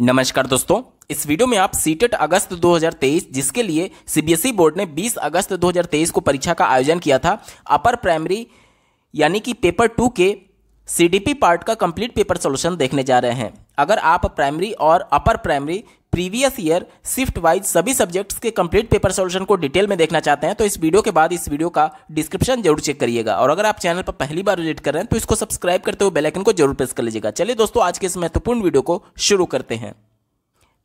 नमस्कार दोस्तों इस वीडियो में आप सीटेट अगस्त 2023 जिसके लिए सीबीएसई बोर्ड ने 20 अगस्त 2023 को परीक्षा का आयोजन किया था अपर प्राइमरी यानी कि पेपर टू के सीडीपी पार्ट का कंप्लीट पेपर सॉल्यूशन देखने जा रहे हैं अगर आप प्राइमरी और upper primary previous year shift wise सभी सब्जेक्ट्स के कंप्लीट पेपर सॉल्यूशन को डिटेल में देखना चाहते हैं तो इस वीडियो के बाद इस वीडियो का डिस्क्रिप्शन जरूर चेक करिएगा और अगर आप चैनल पर पहली बार विजिट कर रहे हैं तो इसको सब्सक्राइब करते हुए बेलाइकन को जरूर प्रेस कर लीजिएगा चलिए दोस्तों आज के इस महत्वपूर्ण वीडियो को शुरू करते हैं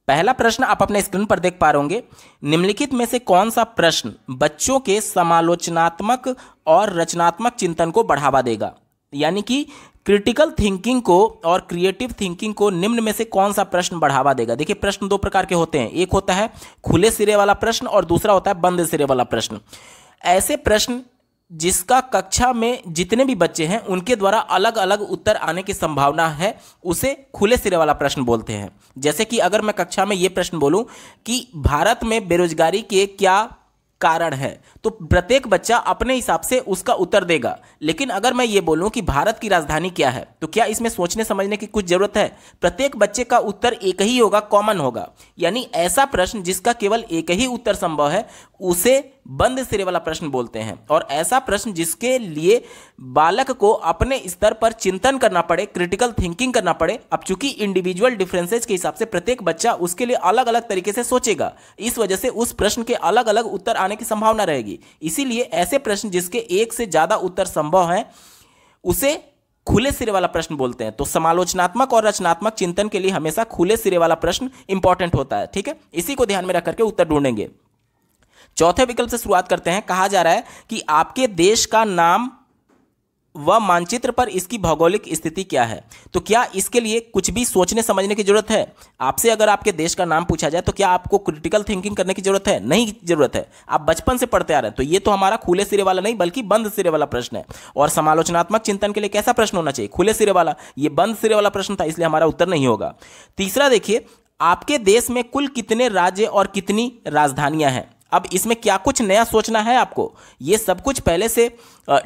पहला प्रश्न आप अपने स्क्रीन पर देख पा रहे होंगे निम्नलिखित में से कौन सा प्रश्न बच्चों के समालोचनात्मक और रचनात्मक चिंतन को बढ़ावा देगा यानी कि क्रिटिकल थिंकिंग को और क्रिएटिव थिंकिंग को निम्न में से कौन सा प्रश्न बढ़ावा देगा देखिए प्रश्न दो प्रकार के होते हैं एक होता है खुले सिरे वाला प्रश्न और दूसरा होता है बंद सिरे वाला प्रश्न ऐसे प्रश्न जिसका कक्षा में जितने भी बच्चे हैं उनके द्वारा अलग अलग उत्तर आने की संभावना है उसे खुले सिरे वाला प्रश्न बोलते हैं जैसे कि अगर मैं कक्षा में ये प्रश्न बोलूं कि भारत में बेरोजगारी के क्या कारण है तो प्रत्येक बच्चा अपने हिसाब से उसका उत्तर देगा लेकिन अगर मैं ये बोलूं कि भारत की राजधानी क्या है तो क्या इसमें सोचने समझने की कुछ ज़रूरत है प्रत्येक बच्चे का उत्तर एक ही होगा कॉमन होगा यानी ऐसा प्रश्न जिसका केवल एक ही उत्तर संभव है उसे बंद सिरे वाला प्रश्न बोलते हैं और ऐसा प्रश्न जिसके लिए बालक को अपने स्तर पर चिंतन करना पड़े क्रिटिकल थिंकिंग करना पड़े अब चूंकि इंडिविजुअल डिफरेंसेज के हिसाब से प्रत्येक बच्चा उसके लिए अलग अलग तरीके से सोचेगा इस वजह से उस प्रश्न के अलग अलग उत्तर आने की संभावना रहेगी इसीलिए ऐसे प्रश्न जिसके एक से ज़्यादा उत्तर संभव है उसे खुले सिरे वाला प्रश्न बोलते हैं तो समालोचनात्मक और रचनात्मक चिंतन के लिए हमेशा खुले सिरे वाला प्रश्न इंपॉर्टेंट होता है ठीक है इसी को ध्यान में रखकर के उत्तर ढूंढेंगे चौथे विकल्प से शुरुआत करते हैं कहा जा रहा है कि आपके देश का नाम व मानचित्र पर इसकी भौगोलिक स्थिति क्या है तो क्या इसके लिए कुछ भी सोचने समझने की जरूरत है आपसे अगर आपके देश का नाम पूछा जाए तो क्या आपको क्रिटिकल थिंकिंग करने की जरूरत है नहीं जरूरत है आप बचपन से पढ़ते आ रहे हैं तो ये तो हमारा खुले सिरे वाला नहीं बल्कि बंद सिरे वाला प्रश्न है और समालोचनात्मक चिंतन के लिए कैसा प्रश्न होना चाहिए खुले सिरे वाला ये बंद सिरे वाला प्रश्न था इसलिए हमारा उत्तर नहीं होगा तीसरा देखिए आपके देश में कुल कितने राज्य और कितनी राजधानियां हैं अब इसमें क्या कुछ नया सोचना है आपको ये सब कुछ पहले से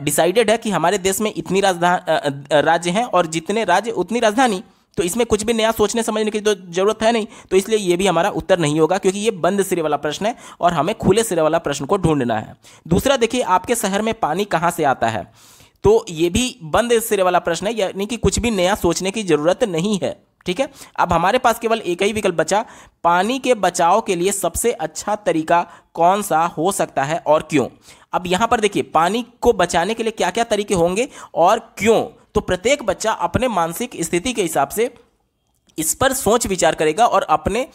डिसाइडेड है कि हमारे देश में इतनी राजधान राज्य हैं और जितने राज्य उतनी राजधानी तो इसमें कुछ भी नया सोचने समझने की तो जरूरत है नहीं तो इसलिए ये भी हमारा उत्तर नहीं होगा क्योंकि ये बंद सिरे वाला प्रश्न है और हमें खुले सिरे वाला प्रश्न को ढूंढना है दूसरा देखिए आपके शहर में पानी कहाँ से आता है तो ये भी बंद सिरे वाला प्रश्न है यानी कि कुछ भी नया सोचने की जरूरत नहीं है ठीक है अब हमारे पास केवल एक ही विकल्प बचा पानी के बचाव के लिए सबसे अच्छा तरीका कौन सा हो सकता है और क्यों अब यहां पर देखिए पानी को बचाने के लिए क्या क्या तरीके होंगे और क्यों तो प्रत्येक बच्चा अपने मानसिक स्थिति के हिसाब से इस पर सोच विचार करेगा और अपने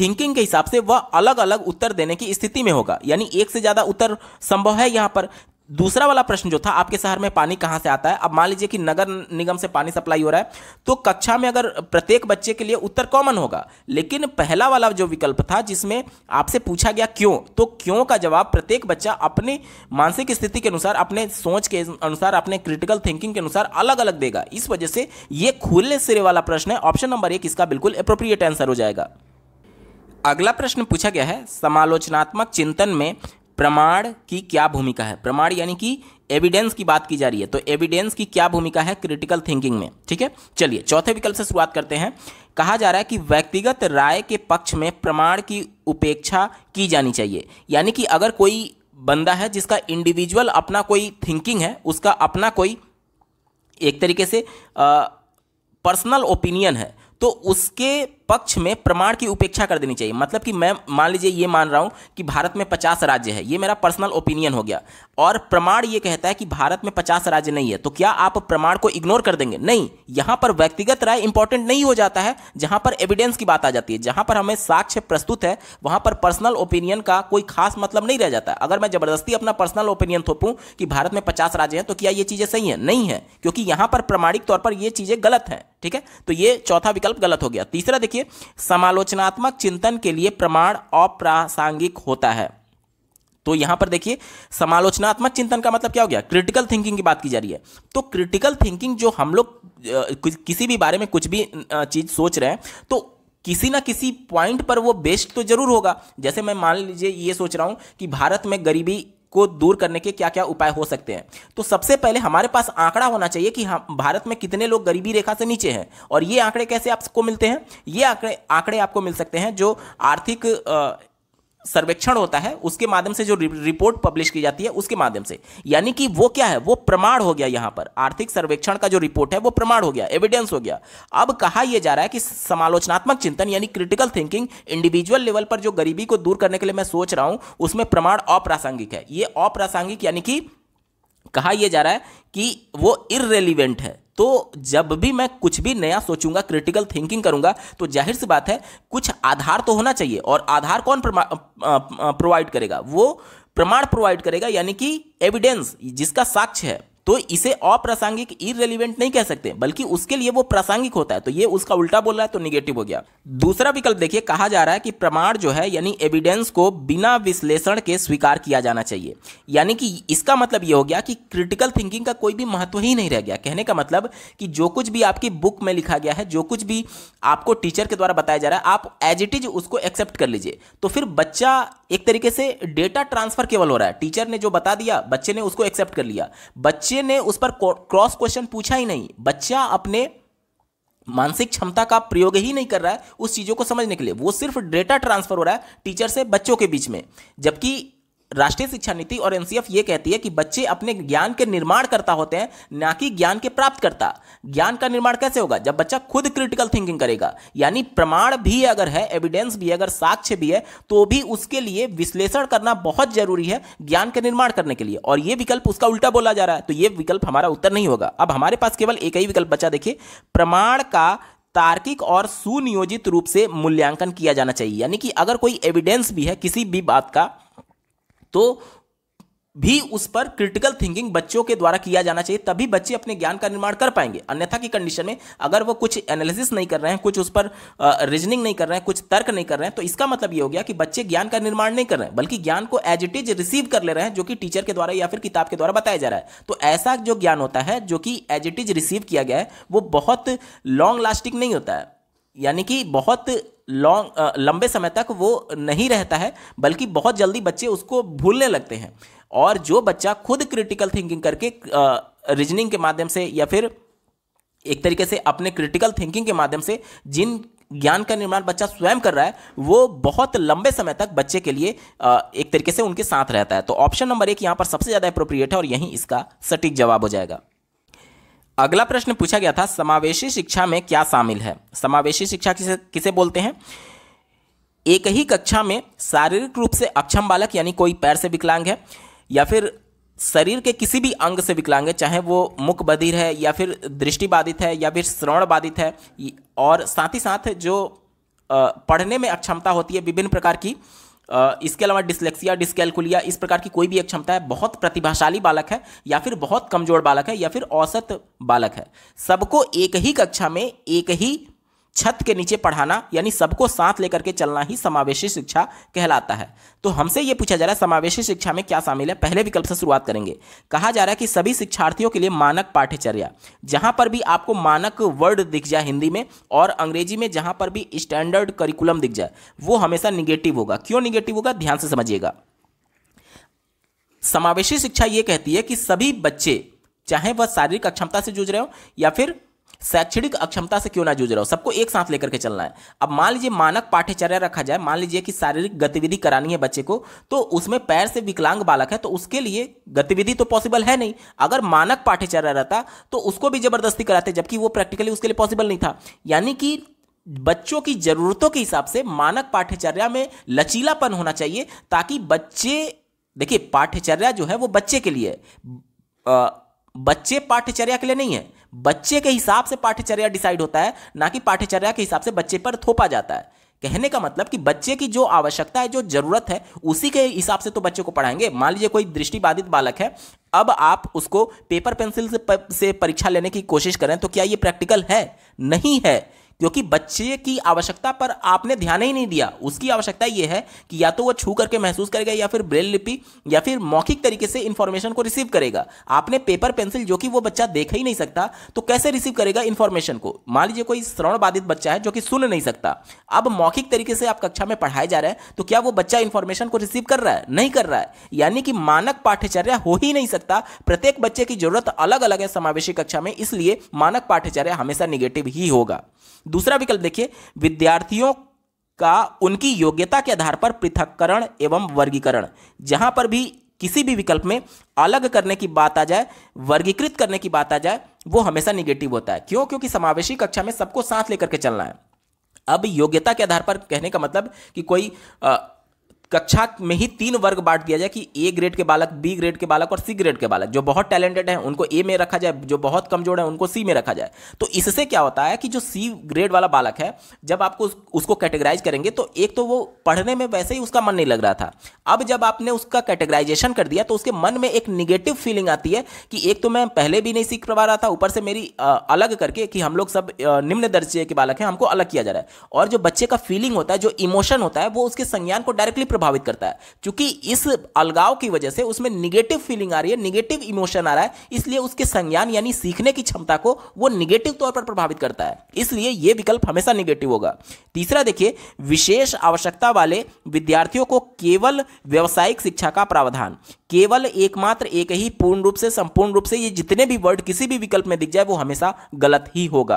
थिंकिंग के हिसाब से वह अलग अलग उत्तर देने की स्थिति में होगा यानी एक से ज़्यादा उत्तर संभव है यहां पर दूसरा वाला प्रश्न जो था आपके शहर में पानी कहाँ से आता है अब मान लीजिए कि नगर निगम से पानी सप्लाई हो रहा है तो कक्षा में अगर प्रत्येक बच्चे के लिए उत्तर कॉमन होगा लेकिन पहला वाला जो विकल्प था जिसमें आपसे पूछा गया क्यों तो क्यों का जवाब प्रत्येक बच्चा अपनी मानसिक स्थिति के अनुसार अपने सोच के अनुसार अपने क्रिटिकल थिंकिंग के अनुसार अलग अलग देगा इस वजह से ये खुले सिरे वाला प्रश्न है ऑप्शन नंबर एक इसका बिल्कुल अप्रोप्रिएट आंसर हो जाएगा अगला प्रश्न पूछा गया है समालोचनात्मक चिंतन में प्रमाण की क्या भूमिका है प्रमाण यानी कि एविडेंस की बात की जा रही है तो एविडेंस की क्या भूमिका है क्रिटिकल थिंकिंग में ठीक है चलिए चौथे विकल्प से शुरुआत करते हैं कहा जा रहा है कि व्यक्तिगत राय के पक्ष में प्रमाण की उपेक्षा की जानी चाहिए यानी कि अगर कोई बंदा है जिसका इंडिविजुअल अपना कोई थिंकिंग है उसका अपना कोई एक तरीके से पर्सनल ओपिनियन है तो उसके पक्ष में प्रमाण की उपेक्षा कर देनी चाहिए मतलब कि मैं मान लीजिए ये मान रहा हूँ कि भारत में पचास राज्य है ये मेरा पर्सनल ओपिनियन हो गया और प्रमाण ये कहता है कि भारत में पचास राज्य नहीं है तो क्या आप प्रमाण को इग्नोर कर देंगे नहीं यहाँ पर व्यक्तिगत राय इंपॉर्टेंट नहीं हो जाता है जहाँ पर एविडेंस की बात आ जाती है जहाँ पर हमें साक्ष्य प्रस्तुत है वहाँ पर पर्सनल ओपिनियन का कोई खास मतलब नहीं रह जाता अगर मैं जबरदस्ती अपना पर्सनल ओपिनियन थोपूँ कि भारत में पचास राज्य हैं तो क्या ये चीज़ें सही हैं नहीं है क्योंकि यहाँ पर प्रमाणिक तौर पर ये चीज़ें गलत हैं ठीक है तो ये चौथा विकल्प गलत हो गया तीसरा देखिए वाक्य समालोचनात्मक चिंतन के लिए प्रमाण अप्रासंगिक होता है तो यहां पर देखिए समालोचनात्मक चिंतन का मतलब क्या हो गया क्रिटिकल थिंकिंग की बात की जा रही है तो क्रिटिकल थिंकिंग जो हम लोग किसी भी बारे में कुछ भी चीज सोच रहे हैं तो किसी ना किसी पॉइंट पर वो बेस्ट तो जरूर होगा जैसे मैं मान लीजिए ये सोच रहा हूं कि भारत में गरीबी को दूर करने के क्या क्या उपाय हो सकते हैं तो सबसे पहले हमारे पास आंकड़ा होना चाहिए कि हम भारत में कितने लोग गरीबी रेखा से नीचे हैं और ये आंकड़े कैसे आपको मिलते हैं ये आंकड़े आंकड़े आपको मिल सकते हैं जो आर्थिक सर्वेक्षण होता है उसके माध्यम से जो रिपोर्ट पब्लिश की जाती है उसके माध्यम से यानी कि वो क्या है वो प्रमाण हो गया यहां पर आर्थिक सर्वेक्षण का जो रिपोर्ट है वो प्रमाण हो गया एविडेंस हो गया अब कहा यह जा रहा है कि समालोचनात्मक चिंतन यानी क्रिटिकल थिंकिंग इंडिविजुअल लेवल पर जो गरीबी को दूर करने के लिए मैं सोच रहा हूं उसमें प्रमाण अप्रासंगिक है यह अप्रासंगिक यानी कि कहा यह जा रहा है कि वो इरेलीवेंट है तो जब भी मैं कुछ भी नया सोचूंगा क्रिटिकल थिंकिंग करूंगा तो जाहिर सी बात है कुछ आधार तो होना चाहिए और आधार कौन प्रोवाइड करेगा वो प्रमाण प्रोवाइड करेगा यानी कि एविडेंस जिसका साक्ष्य है तो इसे अप्रासंगिक इरेलीवेंट नहीं कह सकते बल्कि उसके लिए वो प्रासंगिक होता है तो ये उसका उल्टा बोल रहा है तो निगेटिव हो गया दूसरा विकल्प देखिए कहा जा रहा है कि प्रमाण जो है यानी एविडेंस को बिना विश्लेषण के स्वीकार किया जाना चाहिए यानी कि इसका मतलब ये हो गया कि क्रिटिकल थिंकिंग का कोई भी महत्व ही नहीं रह गया कहने का मतलब कि जो कुछ भी आपकी बुक में लिखा गया है जो कुछ भी आपको टीचर के द्वारा बताया जा रहा है आप एज इट इज उसको एक्सेप्ट कर लीजिए तो फिर बच्चा एक तरीके से डेटा ट्रांसफर केवल हो रहा है टीचर ने जो बता दिया बच्चे ने उसको एक्सेप्ट कर लिया बच्चे बच्चे ने उस पर क्रॉस क्वेश्चन पूछा ही नहीं बच्चा अपने मानसिक क्षमता का प्रयोग ही नहीं कर रहा है उस चीज़ों को समझने के लिए वो सिर्फ डेटा ट्रांसफर हो रहा है टीचर से बच्चों के बीच में जबकि राष्ट्रीय शिक्षा नीति और एनसीएफ ये कहती है कि बच्चे अपने ज्ञान के निर्माण करता होते हैं ना कि ज्ञान के प्राप्त करता ज्ञान का निर्माण कैसे होगा जब बच्चा खुद क्रिटिकल थिंकिंग करेगा यानी प्रमाण भी अगर है एविडेंस भी अगर साक्ष्य भी है तो भी उसके लिए विश्लेषण करना बहुत जरूरी है ज्ञान के निर्माण करने के लिए और ये विकल्प उसका उल्टा बोला जा रहा है तो ये विकल्प हमारा उत्तर नहीं होगा अब हमारे पास केवल एक ही विकल्प बच्चा देखिए प्रमाण का तार्किक और सुनियोजित रूप से मूल्यांकन किया जाना चाहिए यानी कि अगर कोई एविडेंस भी है किसी भी बात का तो भी उस पर क्रिटिकल थिंकिंग बच्चों के द्वारा किया जाना चाहिए तभी बच्चे अपने ज्ञान का निर्माण कर पाएंगे अन्यथा की कंडीशन में अगर वो कुछ एनालिसिस नहीं कर रहे हैं कुछ उस पर रीजनिंग नहीं कर रहे हैं कुछ तर्क नहीं कर रहे हैं तो इसका मतलब ये हो गया कि बच्चे ज्ञान का निर्माण नहीं कर रहे हैं बल्कि ज्ञान को एज इट इज रिसीव कर ले रहे हैं जो कि टीचर के द्वारा या फिर किताब के द्वारा बताया जा रहा है तो ऐसा जो ज्ञान होता है जो कि एज इट इज रिसीव किया गया है वो बहुत लॉन्ग लास्टिंग नहीं होता है यानी कि बहुत लॉन्ग लंबे समय तक वो नहीं रहता है बल्कि बहुत जल्दी बच्चे उसको भूलने लगते हैं और जो बच्चा खुद क्रिटिकल थिंकिंग करके रीजनिंग के माध्यम से या फिर एक तरीके से अपने क्रिटिकल थिंकिंग के माध्यम से जिन ज्ञान का निर्माण बच्चा स्वयं कर रहा है वो बहुत लंबे समय तक बच्चे के लिए एक तरीके से उनके साथ रहता है तो ऑप्शन नंबर एक यहाँ पर सबसे ज़्यादा अप्रोप्रिएट है और यही इसका सटीक जवाब हो जाएगा अगला प्रश्न पूछा गया था समावेशी शिक्षा में क्या शामिल है समावेशी शिक्षा किसे किसे बोलते हैं एक ही कक्षा में शारीरिक रूप से अक्षम बालक यानी कोई पैर से विकलांग है या फिर शरीर के किसी भी अंग से विकलांग है चाहे वो मुख बधिर है या फिर दृष्टि बाधित है या फिर श्रवण बाधित है और साथ ही साथ जो पढ़ने में अक्षमता होती है विभिन्न प्रकार की इसके अलावा डिस्लेक्सिया डिस्कैलकुलिया इस प्रकार की कोई भी एक क्षमता है बहुत प्रतिभाशाली बालक है या फिर बहुत कमजोर बालक है या फिर औसत बालक है सबको एक ही कक्षा में एक ही छत के नीचे पढ़ाना यानी सबको साथ लेकर के चलना ही समावेशी शिक्षा कहलाता है तो हमसे ये पूछा जा रहा है समावेशी शिक्षा में क्या शामिल है पहले विकल्प से शुरुआत करेंगे कहा जा रहा है कि सभी शिक्षार्थियों के लिए मानक पाठ्यचर्या जहाँ पर भी आपको मानक वर्ड दिख जाए हिंदी में और अंग्रेजी में जहाँ पर भी स्टैंडर्ड करिकुलम दिख जाए वो हमेशा निगेटिव होगा क्यों निगेटिव होगा ध्यान से समझिएगा समावेशी शिक्षा ये कहती है कि सभी बच्चे चाहे वह शारीरिक अक्षमता से जूझ रहे हो या फिर शैक्षणिक अक्षमता से क्यों ना जूझ रहा हो सबको एक साथ लेकर के चलना है अब मान लीजिए मानक पाठ्यचर्या रखा जाए मान लीजिए कि शारीरिक गतिविधि करानी है बच्चे को तो उसमें पैर से विकलांग बालक है तो उसके लिए गतिविधि तो पॉसिबल है नहीं अगर मानक पाठ्यचर्या रहता तो उसको भी जबरदस्ती कराते जबकि वो प्रैक्टिकली उसके लिए पॉसिबल नहीं था यानी कि बच्चों की ज़रूरतों के हिसाब से मानक पाठ्यचर्या में लचीलापन होना चाहिए ताकि बच्चे देखिए पाठ्यचर्या जो है वो बच्चे के लिए बच्चे पाठ्यचर्या के लिए नहीं है बच्चे के हिसाब से पाठ्यचर्या डिसाइड होता है ना कि पाठ्यचर्या के हिसाब से बच्चे पर थोपा जाता है कहने का मतलब कि बच्चे की जो आवश्यकता है जो जरूरत है उसी के हिसाब से तो बच्चे को पढ़ाएंगे मान लीजिए कोई दृष्टिबाधित बालक है अब आप उसको पेपर पेंसिल से, से परीक्षा लेने की कोशिश करें तो क्या ये प्रैक्टिकल है नहीं है क्योंकि बच्चे की आवश्यकता पर आपने ध्यान ही नहीं दिया उसकी आवश्यकता यह है कि या तो वह छू करके महसूस करेगा या फिर ब्रेल लिपि या फिर मौखिक तरीके से इंफॉर्मेशन को रिसीव करेगा आपने पेपर पेंसिल जो कि वह बच्चा देख ही नहीं सकता तो कैसे रिसीव करेगा इंफॉर्मेशन को मान लीजिए कोई श्रवण बाधित बच्चा है जो कि सुन नहीं सकता अब मौखिक तरीके से आप कक्षा में पढ़ाया जा रहे हैं तो क्या वो बच्चा इंफॉर्मेशन को रिसीव कर रहा है नहीं कर रहा है यानी कि मानक पाठ्यचर्या हो ही नहीं सकता प्रत्येक बच्चे की जरूरत अलग अलग है समावेशी कक्षा में इसलिए मानक पाठ्यचर्या हमेशा निगेटिव ही होगा दूसरा विकल्प देखिए विद्यार्थियों का उनकी योग्यता के आधार पर पृथककरण एवं वर्गीकरण जहां पर भी किसी भी विकल्प में अलग करने की बात आ जाए वर्गीकृत करने की बात आ जाए वो हमेशा निगेटिव होता है क्यों क्योंकि समावेशी कक्षा में सबको साथ लेकर के चलना है अब योग्यता के आधार पर कहने का मतलब कि कोई आ, कक्षा में ही तीन वर्ग बांट दिया जाए कि ए ग्रेड के बालक बी ग्रेड के बालक और सी ग्रेड के बालक जो बहुत टैलेंटेड हैं उनको ए में रखा जाए जो बहुत कमजोर है उनको सी में रखा जाए तो इससे क्या होता है कि जो सी ग्रेड वाला बालक है जब आपको उस, उसको कैटेगराइज करेंगे तो एक तो वो पढ़ने में वैसे ही उसका मन नहीं लग रहा था अब जब आपने उसका कैटेगराइजेशन कर दिया तो उसके मन में एक निगेटिव फीलिंग आती है कि एक तो मैं पहले भी नहीं सीख पा रहा था ऊपर से मेरी अलग करके कि हम लोग सब निम्न दर्जे के बालक हैं हमको अलग किया जा रहा है और जो बच्चे का फीलिंग होता है जो इमोशन होता है वो उसके संज्ञान को डायरेक्टली प्रभावित करता है क्योंकि इस अलगाव की वजह से उसमें निगेटिव फीलिंग आ रही है निगेटिव इमोशन आ रहा है इसलिए उसके संज्ञान यानी सीखने की क्षमता को वो निगेटिव तौर पर प्रभावित करता है इसलिए ये विकल्प हमेशा निगेटिव होगा तीसरा देखिए विशेष आवश्यकता वाले विद्यार्थियों को केवल व्यवसायिक शिक्षा का प्रावधान केवल एकमात्र एक ही पूर्ण रूप से संपूर्ण रूप से ये जितने भी वर्ड किसी भी विकल्प में दिख जाए वो हमेशा गलत ही होगा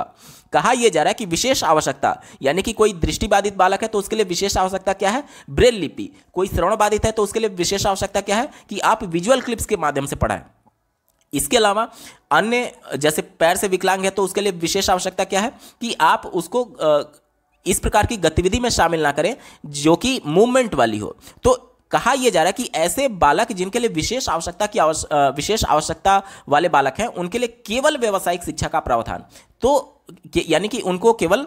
कहा यह जा रहा है कि विशेष आवश्यकता यानी कि कोई दृष्टिबाधित बालक है तो उसके लिए विशेष आवश्यकता क्या है ब्रेल लिपि कोई श्रवण बाधित है तो उसके लिए विशेष आवश्यकता क्या है कि आप विजुअल क्लिप्स के माध्यम से पढ़ाएं इसके अलावा अन्य जैसे पैर से विकलांग है तो उसके लिए विशेष आवश्यकता क्या है कि आप उसको इस प्रकार की गतिविधि में शामिल ना करें जो कि मूवमेंट वाली हो तो कहा यह जा रहा है कि ऐसे बालक जिनके लिए विशेष आवश्यकता की आवश, विशेष आवश्यकता वाले बालक हैं उनके लिए केवल व्यावसायिक शिक्षा का प्रावधान तो यानी कि उनको केवल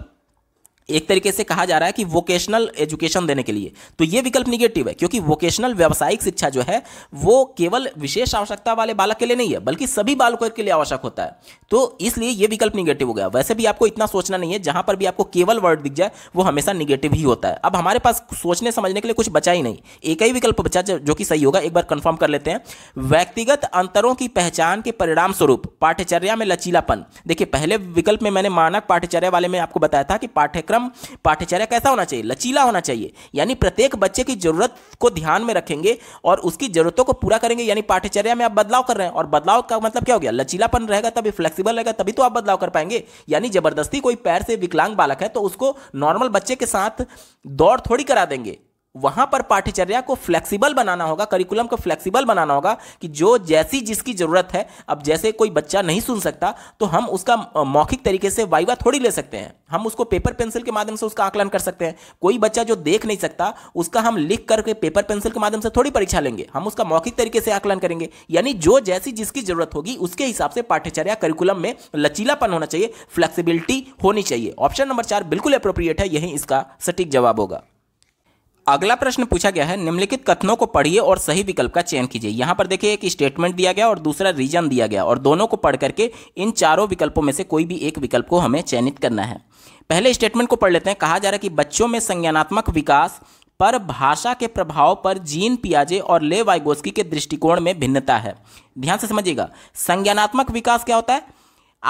एक तरीके से कहा जा रहा है कि वोकेशनल एजुकेशन देने के लिए तो ये विकल्प निगेटिव है क्योंकि वोकेशनल व्यावसायिक शिक्षा जो है वो केवल विशेष आवश्यकता वाले बालक के लिए नहीं है बल्कि सभी बालकों के लिए आवश्यक होता है तो इसलिए ये विकल्प निगेटिव हो गया वैसे भी आपको इतना सोचना नहीं है जहां पर भी आपको केवल वर्ड दिख जाए वो हमेशा निगेटिव ही होता है अब हमारे पास सोचने समझने के लिए कुछ बचा ही नहीं एक ही विकल्प बचा जो कि सही होगा एक बार कन्फर्म कर लेते हैं व्यक्तिगत अंतरों की पहचान के परिणाम स्वरूप पाठ्यचर्या में लचीलापन देखिए पहले विकल्प में मैंने मानक पाठ्यचर्या वाले में आपको बताया था कि पाठ्यक्रम पाठ्यक्रम पाठ्यचर्या कैसा होना चाहिए लचीला होना चाहिए यानी प्रत्येक बच्चे की जरूरत को ध्यान में रखेंगे और उसकी जरूरतों को पूरा करेंगे यानी पाठ्यचर्या में आप बदलाव कर रहे हैं और बदलाव का मतलब क्या हो गया लचीलापन रहेगा तभी फ्लेक्सीबल रहेगा तभी तो आप बदलाव कर पाएंगे यानी जबरदस्ती कोई पैर से विकलांग बालक है तो उसको नॉर्मल बच्चे के साथ दौड़ थोड़ी करा देंगे वहां पर पाठ्यचर्या को फ्लेक्सिबल बनाना होगा करिकुलम को फ्लेक्सिबल बनाना होगा कि जो जैसी जिसकी ज़रूरत है अब जैसे कोई बच्चा नहीं सुन सकता तो हम उसका मौखिक तरीके से वाइवा थोड़ी ले सकते हैं हम उसको पेपर पेंसिल के माध्यम से उसका आकलन कर सकते हैं कोई बच्चा जो देख नहीं सकता उसका हम लिख करके पेपर पेंसिल के माध्यम से थोड़ी परीक्षा लेंगे हम उसका मौखिक तरीके से आकलन करेंगे यानी जो जैसी जिसकी ज़रूरत होगी उसके हिसाब से पाठ्यचर्या करिकुलम में लचीलापन होना चाहिए फ्लेक्सिबिलिटी होनी चाहिए ऑप्शन नंबर चार बिल्कुल अप्रोप्रिएट है यही इसका सटीक जवाब होगा अगला प्रश्न पूछा गया है निम्नलिखित कथनों को पढ़िए और सही विकल्प का चयन कीजिए यहां पर देखिए एक स्टेटमेंट दिया गया और दूसरा रीजन दिया गया और दोनों को पढ़ करके इन चारों विकल्पों में से कोई भी एक विकल्प को हमें चयनित करना है पहले स्टेटमेंट को पढ़ लेते हैं कहा जा रहा है कि बच्चों में संज्ञानात्मक विकास पर भाषा के प्रभाव पर जीन पियाजे और ले वाइगोस्की के दृष्टिकोण में भिन्नता है ध्यान से समझिएगा संज्ञानात्मक विकास क्या होता है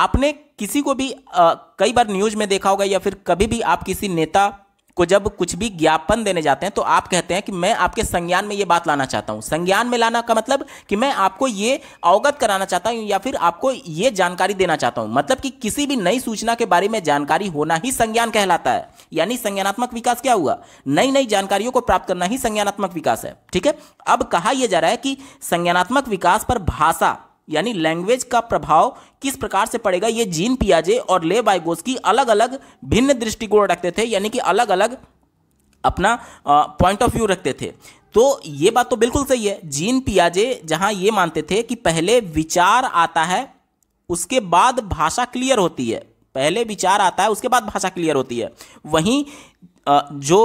आपने किसी को भी आ, कई बार न्यूज में देखा होगा या फिर कभी भी आप किसी नेता को जब कुछ भी ज्ञापन देने जाते हैं तो आप कहते हैं कि मैं आपके संज्ञान में ये बात लाना चाहता हूँ संज्ञान में लाना का मतलब कि मैं आपको ये अवगत कराना चाहता हूँ या फिर आपको ये जानकारी देना चाहता हूँ मतलब कि किसी भी नई सूचना के बारे में जानकारी होना ही संज्ञान कहलाता है यानी संज्ञानात्मक विकास क्या हुआ नई नई जानकारियों को प्राप्त करना ही संज्ञानात्मक विकास है ठीक है अब कहा यह जा रहा है कि संज्ञानात्मक विकास पर भाषा यानी लैंग्वेज का प्रभाव किस प्रकार से पड़ेगा ये जीन पियाजे और ले की अलग अलग भिन्न दृष्टिकोण रखते थे यानी कि अलग अलग अपना पॉइंट ऑफ व्यू रखते थे तो ये बात तो बिल्कुल सही है जीन पियाजे जहाँ ये मानते थे कि पहले विचार आता है उसके बाद भाषा क्लियर होती है पहले विचार आता है उसके बाद भाषा क्लियर होती है वहीं जो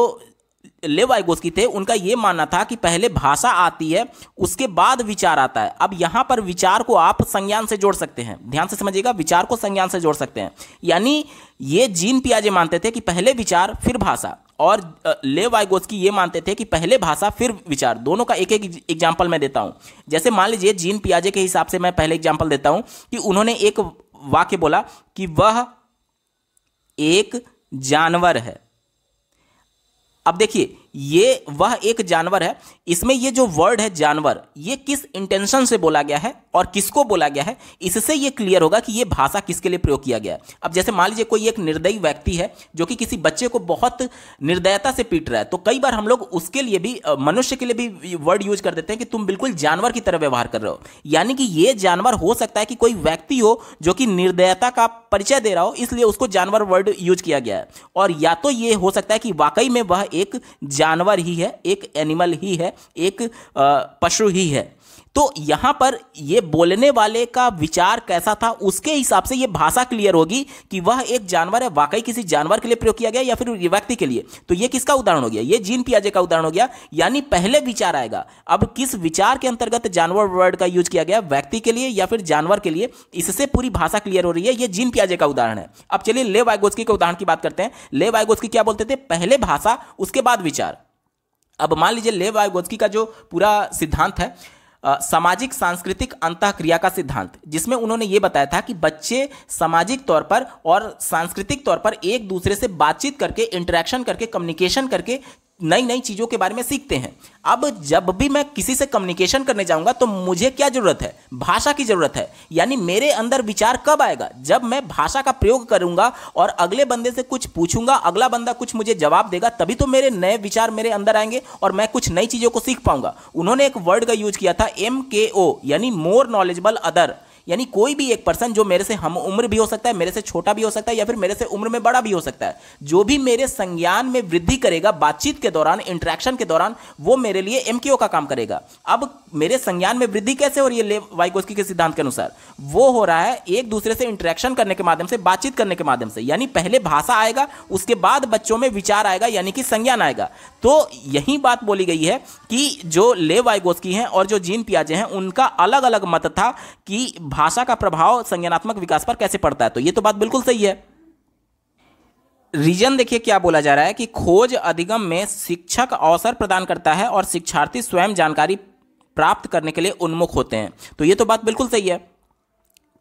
लेवाइगोस की थे उनका यह मानना था कि पहले भाषा आती है उसके बाद विचार आता है अब यहां पर विचार को आप संज्ञान से जोड़ सकते हैं ध्यान से समझिएगा विचार को संज्ञान से जोड़ सकते हैं यानी ये जीन पियाजे मानते थे कि पहले विचार फिर भाषा और लेवाइगोस की ये मानते थे कि पहले भाषा फिर विचार दोनों का एक एक एग्जाम्पल मैं देता हूं जैसे मान लीजिए जीन पियाजे के हिसाब से मैं पहले एग्जाम्पल देता हूं कि उन्होंने एक वाक्य बोला कि वह एक जानवर है अब देखिए ये वह एक जानवर है इसमें ये जो वर्ड है जानवर ये किस इंटेंशन से बोला गया है और किसको बोला गया है इससे ये क्लियर होगा कि ये भाषा किसके लिए प्रयोग किया गया है अब जैसे मान लीजिए कोई एक निर्दयी व्यक्ति है जो कि किसी बच्चे को बहुत निर्दयता से पीट रहा है तो कई बार हम लोग उसके लिए भी मनुष्य के लिए भी वर्ड यूज कर देते हैं कि तुम बिल्कुल जानवर की तरह व्यवहार कर रहे हो यानी कि ये जानवर हो सकता है कि कोई व्यक्ति हो जो कि निर्दयता का परिचय दे रहा हो इसलिए उसको जानवर वर्ड यूज किया गया है और या तो ये हो सकता है कि वाकई में वह एक जानवर ही है एक एनिमल ही है एक पशु ही है तो यहां पर ये बोलने वाले का विचार कैसा था उसके हिसाब से ये भाषा क्लियर होगी कि वह एक जानवर है वाकई किसी जानवर के लिए प्रयोग किया गया या फिर व्यक्ति के लिए तो ये किसका उदाहरण हो गया ये जीन पियाजे का उदाहरण हो गया यानी पहले विचार आएगा अब किस विचार के अंतर्गत जानवर वर्ड का यूज किया गया व्यक्ति के लिए या फिर जानवर के लिए इससे पूरी भाषा क्लियर हो रही है ये जीन पियाजे का उदाहरण है अब चलिए ले वायगोस्की के उदाहरण की बात करते हैं ले वायगोस्की क्या बोलते थे पहले भाषा उसके बाद विचार अब मान लीजिए ले वायगोस्की का जो पूरा सिद्धांत है सामाजिक सांस्कृतिक अंत क्रिया का सिद्धांत जिसमें उन्होंने ये बताया था कि बच्चे सामाजिक तौर पर और सांस्कृतिक तौर पर एक दूसरे से बातचीत करके इंटरेक्शन करके कम्युनिकेशन करके नई नई चीज़ों के बारे में सीखते हैं अब जब भी मैं किसी से कम्युनिकेशन करने जाऊंगा तो मुझे क्या ज़रूरत है भाषा की ज़रूरत है यानी मेरे अंदर विचार कब आएगा जब मैं भाषा का प्रयोग करूंगा और अगले बंदे से कुछ पूछूंगा अगला बंदा कुछ मुझे जवाब देगा तभी तो मेरे नए विचार मेरे अंदर आएंगे और मैं कुछ नई चीज़ों को सीख पाऊंगा उन्होंने एक वर्ड का यूज किया था एम के ओ यानी मोर नॉलेजेबल अदर यानी कोई भी एक पर्सन जो मेरे से हम उम्र भी हो सकता है मेरे से छोटा भी हो सकता है या फिर मेरे से उम्र में बड़ा भी हो सकता है जो भी मेरे संज्ञान में वृद्धि करेगा बातचीत के दौरान इंट्रैक्शन के दौरान वो मेरे लिए एम का काम करेगा अब मेरे संज्ञान में वृद्धि कैसे हो रही है वाइकोस्की के सिद्धांत के अनुसार वो हो रहा है एक दूसरे से इंट्रैक्शन करने के माध्यम से बातचीत करने के माध्यम से यानी पहले भाषा आएगा उसके बाद बच्चों में विचार आएगा यानी कि संज्ञान आएगा तो यही बात बोली गई है कि जो ले वाइगोस्की हैं और जो जीन पियाजे हैं उनका अलग अलग मत था कि भाषा का प्रभाव संज्ञानात्मक विकास पर कैसे पड़ता है तो ये तो बात बिल्कुल सही है रीजन देखिए क्या बोला जा रहा है कि खोज अधिगम में शिक्षक अवसर प्रदान करता है और शिक्षार्थी स्वयं जानकारी प्राप्त करने के लिए उन्मुख होते हैं तो ये तो बात बिल्कुल सही है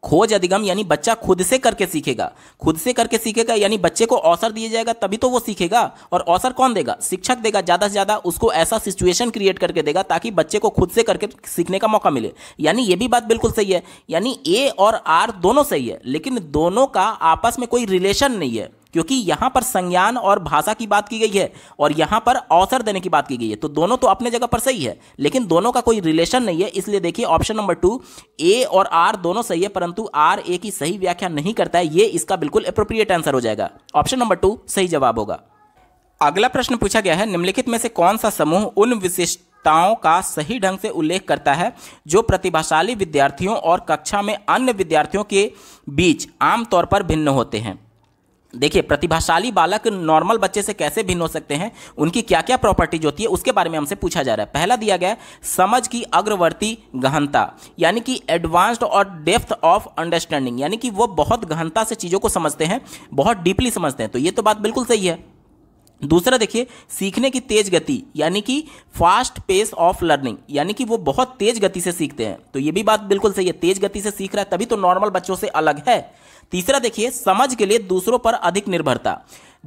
खोज अधिगम यानी बच्चा खुद से करके सीखेगा खुद से करके सीखेगा यानी बच्चे को अवसर दिया जाएगा तभी तो वो सीखेगा और अवसर कौन देगा शिक्षक देगा ज़्यादा से ज़्यादा उसको ऐसा सिचुएशन क्रिएट करके देगा ताकि बच्चे को खुद से करके सीखने का मौका मिले यानी ये भी बात बिल्कुल सही है यानी ए और आर दोनों सही है लेकिन दोनों का आपस में कोई रिलेशन नहीं है क्योंकि यहां पर संज्ञान और भाषा की बात की गई है और यहां पर अवसर देने की बात की गई है तो दोनों तो अपने जगह पर सही है लेकिन दोनों का कोई रिलेशन नहीं है इसलिए देखिए ऑप्शन नंबर टू ए और आर दोनों सही है परंतु आर ए की सही व्याख्या नहीं करता है ये इसका बिल्कुल अप्रोप्रिएट आंसर हो जाएगा ऑप्शन नंबर टू सही जवाब होगा अगला प्रश्न पूछा गया है निम्नलिखित में से कौन सा समूह उन विशिष्ट ताओं का सही ढंग से उल्लेख करता है जो प्रतिभाशाली विद्यार्थियों और कक्षा में अन्य विद्यार्थियों के बीच आमतौर पर भिन्न होते हैं देखिए प्रतिभाशाली बालक नॉर्मल बच्चे से कैसे भिन्न हो सकते हैं उनकी क्या क्या प्रॉपर्टीज होती है उसके बारे में हमसे पूछा जा रहा है पहला दिया गया है समझ की अग्रवर्ती गहनता यानी कि एडवांस्ड और डेप्थ ऑफ अंडरस्टैंडिंग यानी कि वो बहुत गहनता से चीज़ों को समझते हैं बहुत डीपली समझते हैं तो ये तो बात बिल्कुल सही है दूसरा देखिए सीखने की तेज गति यानी कि फास्ट पेस ऑफ लर्निंग यानी कि वो बहुत तेज गति से सीखते हैं तो ये भी बात बिल्कुल सही है तेज गति से सीख रहा है तभी तो नॉर्मल बच्चों से अलग है तीसरा देखिए समझ के लिए दूसरों पर अधिक निर्भरता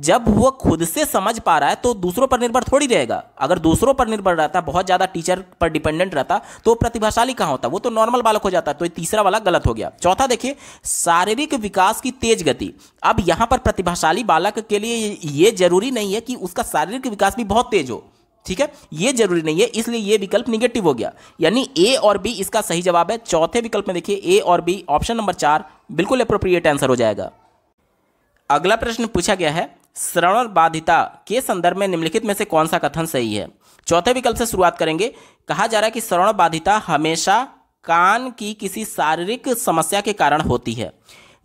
जब वो खुद से समझ पा रहा है तो दूसरों पर निर्भर थोड़ी रहेगा अगर दूसरों पर निर्भर रहता बहुत ज़्यादा टीचर पर डिपेंडेंट रहता तो प्रतिभाशाली कहाँ होता वो तो नॉर्मल बालक हो जाता तो ये तीसरा वाला गलत हो गया चौथा देखिए शारीरिक विकास की तेज गति अब यहां पर प्रतिभाशाली बालक के लिए ये जरूरी नहीं है कि उसका शारीरिक विकास भी बहुत तेज हो ठीक है ये जरूरी नहीं है इसलिए ये विकल्प निगेटिव हो गया यानी ए और बी इसका सही जवाब है चौथे विकल्प में देखिए ए और बी ऑप्शन नंबर चार बिल्कुल अप्रोप्रिएट आंसर हो जाएगा अगला प्रश्न पूछा गया है श्रवण बाधिता के संदर्भ में निम्नलिखित में से कौन सा कथन सही है चौथे विकल्प से शुरुआत करेंगे कहा जा रहा है कि श्रवण बाधिता हमेशा कान की किसी शारीरिक समस्या के कारण होती है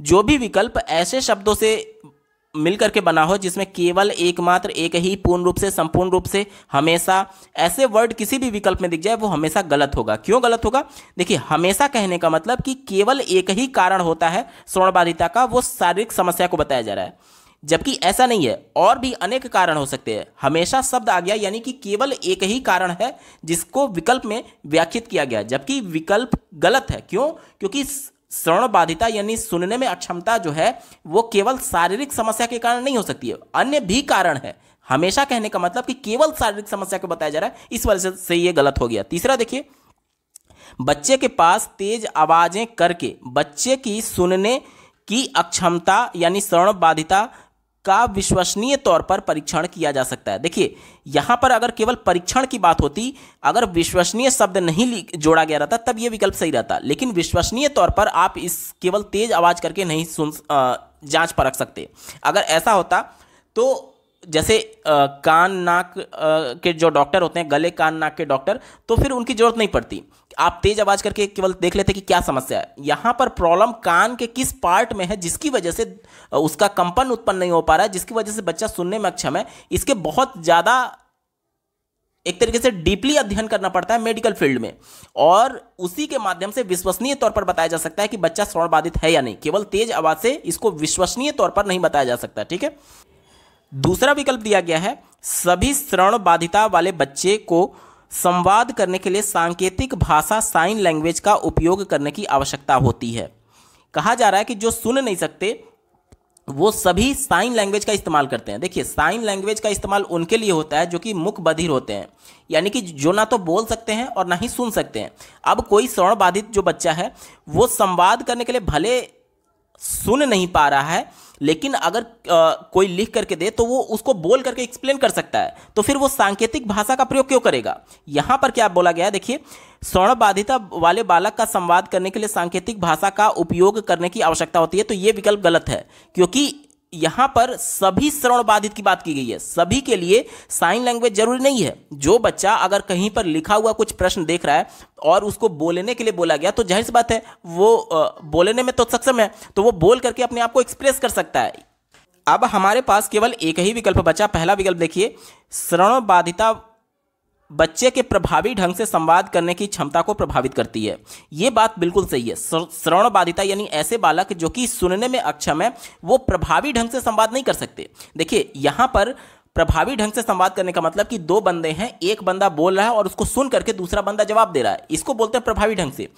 जो भी विकल्प ऐसे शब्दों से मिलकर के बना हो जिसमें केवल एकमात्र एक ही पूर्ण रूप से संपूर्ण रूप से हमेशा ऐसे वर्ड किसी भी विकल्प में दिख जाए वो हमेशा गलत होगा क्यों गलत होगा देखिए हमेशा कहने का मतलब कि केवल एक ही कारण होता है स्वर्णबाधिता का वो शारीरिक समस्या को बताया जा रहा है जबकि ऐसा नहीं है और भी अनेक कारण हो सकते हैं हमेशा शब्द आ गया यानी कि केवल एक ही कारण है जिसको विकल्प में व्याख्यित किया गया जबकि विकल्प गलत है क्यों क्योंकि श्रवण बाधिता यानी सुनने में अक्षमता जो है वो केवल शारीरिक समस्या के कारण नहीं हो सकती है अन्य भी कारण है हमेशा कहने का मतलब कि केवल शारीरिक समस्या को बताया जा रहा है इस वजह से ये गलत हो गया तीसरा देखिए बच्चे के पास तेज आवाजें करके बच्चे की सुनने की अक्षमता यानी श्रवण बाधिता का विश्वसनीय तौर पर परीक्षण किया जा सकता है देखिए यहां पर अगर केवल परीक्षण की बात होती अगर विश्वसनीय शब्द नहीं जोड़ा गया रहता तब यह विकल्प सही रहता लेकिन विश्वसनीय तौर पर आप इस केवल तेज आवाज़ करके नहीं सुन जांच परख सकते अगर ऐसा होता तो जैसे आ, कान नाक आ, के जो डॉक्टर होते हैं गले कान नाक के डॉक्टर तो फिर उनकी ज़रूरत नहीं पड़ती आप तेज आवाज़ करके केवल देख लेते कि क्या समस्या है यहां पर प्रॉब्लम कान के किस पार्ट में है जिसकी वजह से उसका कंपन उत्पन्न नहीं हो पा रहा है जिसकी वजह से बच्चा सुनने में अक्षम है इसके बहुत ज़्यादा एक तरीके से डीपली अध्ययन करना पड़ता है मेडिकल फील्ड में और उसी के माध्यम से विश्वसनीय तौर पर बताया जा सकता है कि बच्चा श्रवण बाधित है या नहीं केवल तेज आवाज़ से इसको विश्वसनीय तौर पर नहीं बताया जा सकता ठीक है दूसरा विकल्प दिया गया है सभी श्रवण बाधिता वाले बच्चे को संवाद करने के लिए सांकेतिक भाषा साइन लैंग्वेज का उपयोग करने की आवश्यकता होती है कहा जा रहा है कि जो सुन नहीं सकते वो सभी साइन लैंग्वेज का इस्तेमाल करते हैं देखिए साइन लैंग्वेज का इस्तेमाल उनके लिए होता है जो कि मुख बधिर होते हैं यानी कि जो ना तो बोल सकते हैं और ना ही सुन सकते हैं अब कोई श्रवण बाधित जो बच्चा है वो संवाद करने के लिए भले सुन नहीं पा रहा है लेकिन अगर आ, कोई लिख करके दे तो वो उसको बोल करके एक्सप्लेन कर सकता है तो फिर वो सांकेतिक भाषा का प्रयोग क्यों करेगा यहां पर क्या बोला गया देखिए स्वर्ण बाधिता वाले बालक का संवाद करने के लिए सांकेतिक भाषा का उपयोग करने की आवश्यकता होती है तो ये विकल्प गलत है क्योंकि यहां पर सभी श्रवण बाधित की बात की गई है सभी के लिए साइन लैंग्वेज जरूरी नहीं है जो बच्चा अगर कहीं पर लिखा हुआ कुछ प्रश्न देख रहा है और उसको बोलने के लिए बोला गया तो जाहिर सी बात है वो बोलने में तो सक्षम है तो वो बोल करके अपने आप को एक्सप्रेस कर सकता है अब हमारे पास केवल एक ही विकल्प बचा पहला विकल्प देखिए श्रवण बाधिता बच्चे के प्रभावी ढंग से संवाद करने की क्षमता को प्रभावित करती है ये बात बिल्कुल सही है श्रवण बाधिता यानी ऐसे बालक जो कि सुनने में अक्षम है वो प्रभावी ढंग से संवाद नहीं कर सकते देखिए यहाँ पर प्रभावी ढंग से संवाद करने का मतलब कि दो बंदे हैं एक बंदा बोल रहा है और उसको सुन करके दूसरा बंदा जवाब दे रहा है इसको बोलते हैं प्रभावी ढंग से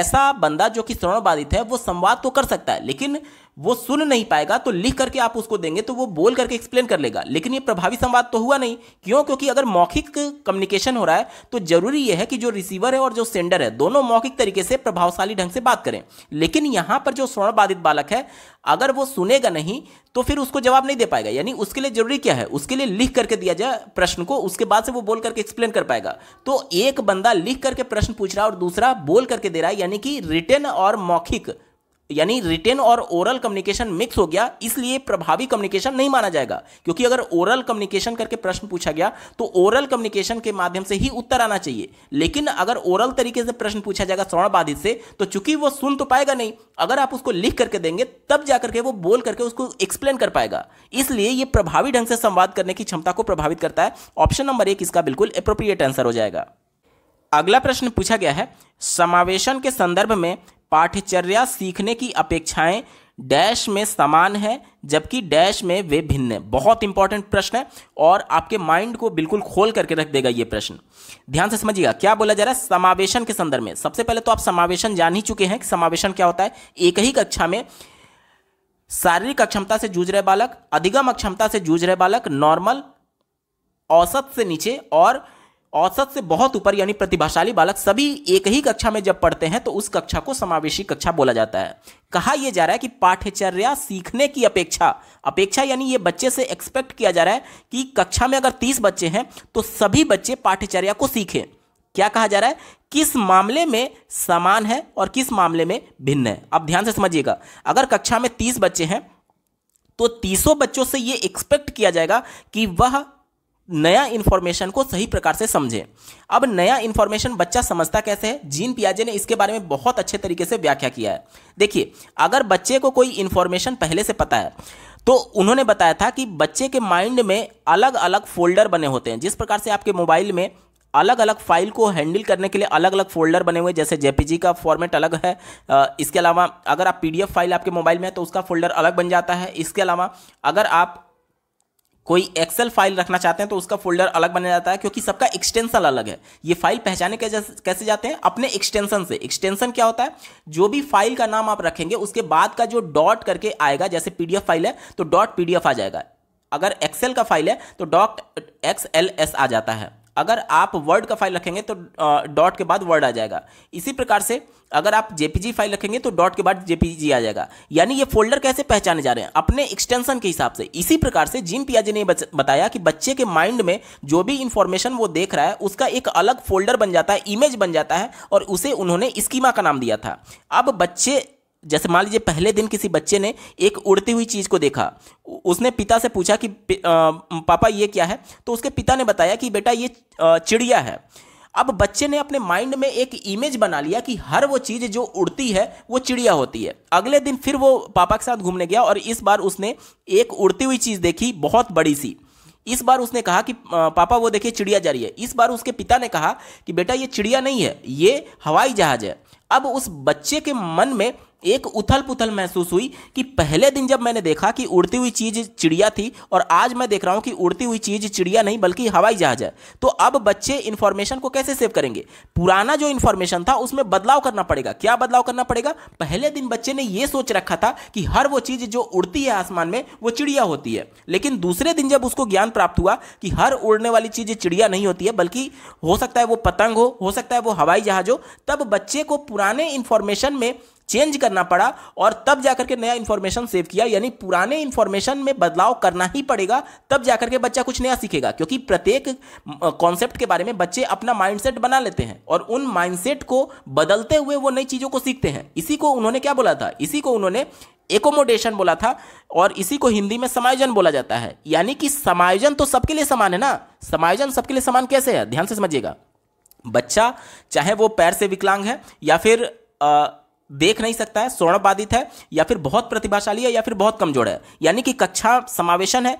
ऐसा बंदा जो कि श्रवण बाधित है वो संवाद तो कर सकता है लेकिन वो सुन नहीं पाएगा तो लिख करके आप उसको देंगे तो वो बोल करके एक्सप्लेन कर लेगा लेकिन ये प्रभावी संवाद तो हुआ नहीं क्यों क्योंकि अगर मौखिक कम्युनिकेशन हो रहा है तो जरूरी ये है कि जो रिसीवर है और जो सेंडर है दोनों मौखिक तरीके से प्रभावशाली ढंग से बात करें लेकिन यहाँ पर जो स्वर्ण बाधित बालक है अगर वो सुनेगा नहीं तो फिर उसको जवाब नहीं दे पाएगा यानी उसके लिए जरूरी क्या है उसके लिए लिख करके दिया जाए प्रश्न को उसके बाद से वो बोल करके एक्सप्लेन कर पाएगा तो एक बंदा लिख करके प्रश्न पूछ रहा है और दूसरा बोल करके दे रहा है यानी कि रिटर्न और मौखिक यानी रिटेन और ओरल कम्युनिकेशन मिक्स हो गया इसलिए प्रभावी कम्युनिकेशन नहीं माना जाएगा क्योंकि अगर ओरल कम्युनिकेशन करके प्रश्न पूछा गया तो ओरल कम्युनिकेशन के माध्यम से ही उत्तर आना चाहिए लेकिन अगर ओरल तरीके से प्रश्न पूछा जाएगा श्रवण बाधित से तो चूंकि वो सुन तो पाएगा नहीं अगर आप उसको लिख करके देंगे तब जाकर के वो बोल करके उसको एक्सप्लेन कर पाएगा इसलिए ये प्रभावी ढंग से संवाद करने की क्षमता को प्रभावित करता है ऑप्शन नंबर एक इसका बिल्कुल अप्रोप्रिएट आंसर हो जाएगा अगला प्रश्न पूछा गया है समावेशन के संदर्भ में पाठ्यचर्या सीखने की अपेक्षाएं डैश में समान है जबकि डैश में वे भिन्न है बहुत इंपॉर्टेंट प्रश्न है और आपके माइंड को बिल्कुल खोल करके रख देगा ये प्रश्न ध्यान से समझिएगा क्या बोला जा रहा है समावेशन के संदर्भ में सबसे पहले तो आप समावेशन जान ही चुके हैं कि समावेशन क्या होता है एक ही कक्षा में शारीरिक अक्षमता से जूझ रहे बालक अधिगम अक्षमता से जूझ रहे बालक नॉर्मल औसत से नीचे और औसत से बहुत ऊपर यानी प्रतिभाशाली बालक सभी एक ही कक्षा में जब पढ़ते हैं तो उस कक्षा को समावेशी कक्षा बोला जाता है कहा यह जा रहा है कि पाठ्यचर्या सीखने की अपेक्षा अपेक्षा यानी ये बच्चे से एक्सपेक्ट किया जा रहा है कि कक्षा में अगर तीस बच्चे हैं तो सभी बच्चे पाठ्यचर्या को सीखें क्या कहा जा रहा है किस मामले में समान है और किस मामले में भिन्न है अब ध्यान से समझिएगा अगर कक्षा में तीस बच्चे हैं तो तीसों बच्चों से ये एक्सपेक्ट किया जाएगा कि वह नया इन्फॉर्मेशन को सही प्रकार से समझें अब नया इन्फॉर्मेशन बच्चा समझता कैसे है जीन पियाजे ने इसके बारे में बहुत अच्छे तरीके से व्याख्या किया है देखिए अगर बच्चे को कोई इन्फॉर्मेशन पहले से पता है तो उन्होंने बताया था कि बच्चे के माइंड में अलग अलग फोल्डर बने होते हैं जिस प्रकार से आपके मोबाइल में अलग अलग फाइल को हैंडल करने के लिए अलग अलग फोल्डर बने हुए जैसे जेपीजी का फॉर्मेट अलग है इसके अलावा अगर आप पीडीएफ फाइल आपके मोबाइल में है तो उसका फोल्डर अलग बन जाता है इसके अलावा अगर आप कोई एक्सेल फाइल रखना चाहते हैं तो उसका फोल्डर अलग बना जाता है क्योंकि सबका एक्सटेंशन अलग है ये फाइल पहचाने कैसे जाते हैं अपने एक्सटेंशन से एक्सटेंशन क्या होता है जो भी फाइल का नाम आप रखेंगे उसके बाद का जो डॉट करके आएगा जैसे पीडीएफ फाइल है तो डॉट पीडीएफ आ जाएगा अगर एक्सेल का फाइल है तो डॉट एक्स एल एस आ जाता है अगर आप वर्ड का फाइल रखेंगे तो डॉट के बाद वर्ड आ जाएगा इसी प्रकार से अगर आप जेपीजी फाइल रखेंगे तो डॉट के बाद जेपीजी आ जाएगा यानी ये फोल्डर कैसे पहचाने जा रहे हैं अपने एक्सटेंशन के हिसाब से इसी प्रकार से जिम पियाजी ने बताया कि बच्चे के माइंड में जो भी इंफॉर्मेशन वो देख रहा है उसका एक अलग फोल्डर बन जाता है इमेज बन जाता है और उसे उन्होंने स्कीमा का नाम दिया था अब बच्चे जैसे मान लीजिए पहले दिन किसी बच्चे ने एक उड़ती हुई चीज़ को देखा उसने पिता से पूछा कि पापा ये क्या है तो उसके पिता ने बताया कि बेटा ये चिड़िया है अब बच्चे ने अपने माइंड में एक इमेज बना लिया कि हर वो चीज़ जो उड़ती है वो चिड़िया होती है अगले दिन फिर वो पापा के साथ घूमने गया और इस बार उसने एक उड़ती हुई चीज़ देखी बहुत बड़ी सी इस बार उसने कहा कि पापा वो देखिए चिड़िया जा रही है इस बार उसके पिता ने कहा कि बेटा ये चिड़िया नहीं है ये हवाई जहाज है अब उस बच्चे के मन में एक उथल पुथल महसूस हुई कि पहले दिन जब मैंने देखा कि उड़ती हुई चीज़ चिड़िया थी और आज मैं देख रहा हूं कि उड़ती हुई चीज़ चिड़िया नहीं बल्कि हवाई जहाज है तो अब बच्चे इन्फॉर्मेशन को कैसे सेव करेंगे पुराना जो इन्फॉर्मेशन था उसमें बदलाव करना पड़ेगा क्या बदलाव करना पड़ेगा पहले दिन बच्चे ने यह सोच रखा था कि हर वो चीज़ जो उड़ती है आसमान में वो चिड़िया होती है लेकिन दूसरे दिन जब उसको ज्ञान प्राप्त हुआ कि हर उड़ने वाली चीज़ चिड़िया नहीं होती है बल्कि हो सकता है वो पतंग हो हो सकता है वो हवाई जहाज हो तब बच्चे को पुराने इन्फॉर्मेशन में चेंज करना पड़ा और तब जाकर के नया इन्फॉर्मेशन सेव किया यानी पुराने इन्फॉर्मेशन में बदलाव करना ही पड़ेगा तब जाकर के बच्चा कुछ नया सीखेगा क्योंकि प्रत्येक कॉन्सेप्ट के बारे में बच्चे अपना माइंडसेट बना लेते हैं और उन माइंडसेट को बदलते हुए वो नई चीज़ों को सीखते हैं इसी को उन्होंने क्या बोला था इसी को उन्होंने एकोमोडेशन बोला था और इसी को हिंदी में समायोजन बोला जाता है यानी कि समायोजन तो सबके लिए समान है ना समायोजन सबके लिए समान कैसे है ध्यान से समझिएगा बच्चा चाहे वो पैर से विकलांग है या फिर आ, देख नहीं सकता है स्वर्ण बाधित है या फिर बहुत प्रतिभाशाली है या फिर बहुत कमजोर है यानी कि कक्षा समावेशन है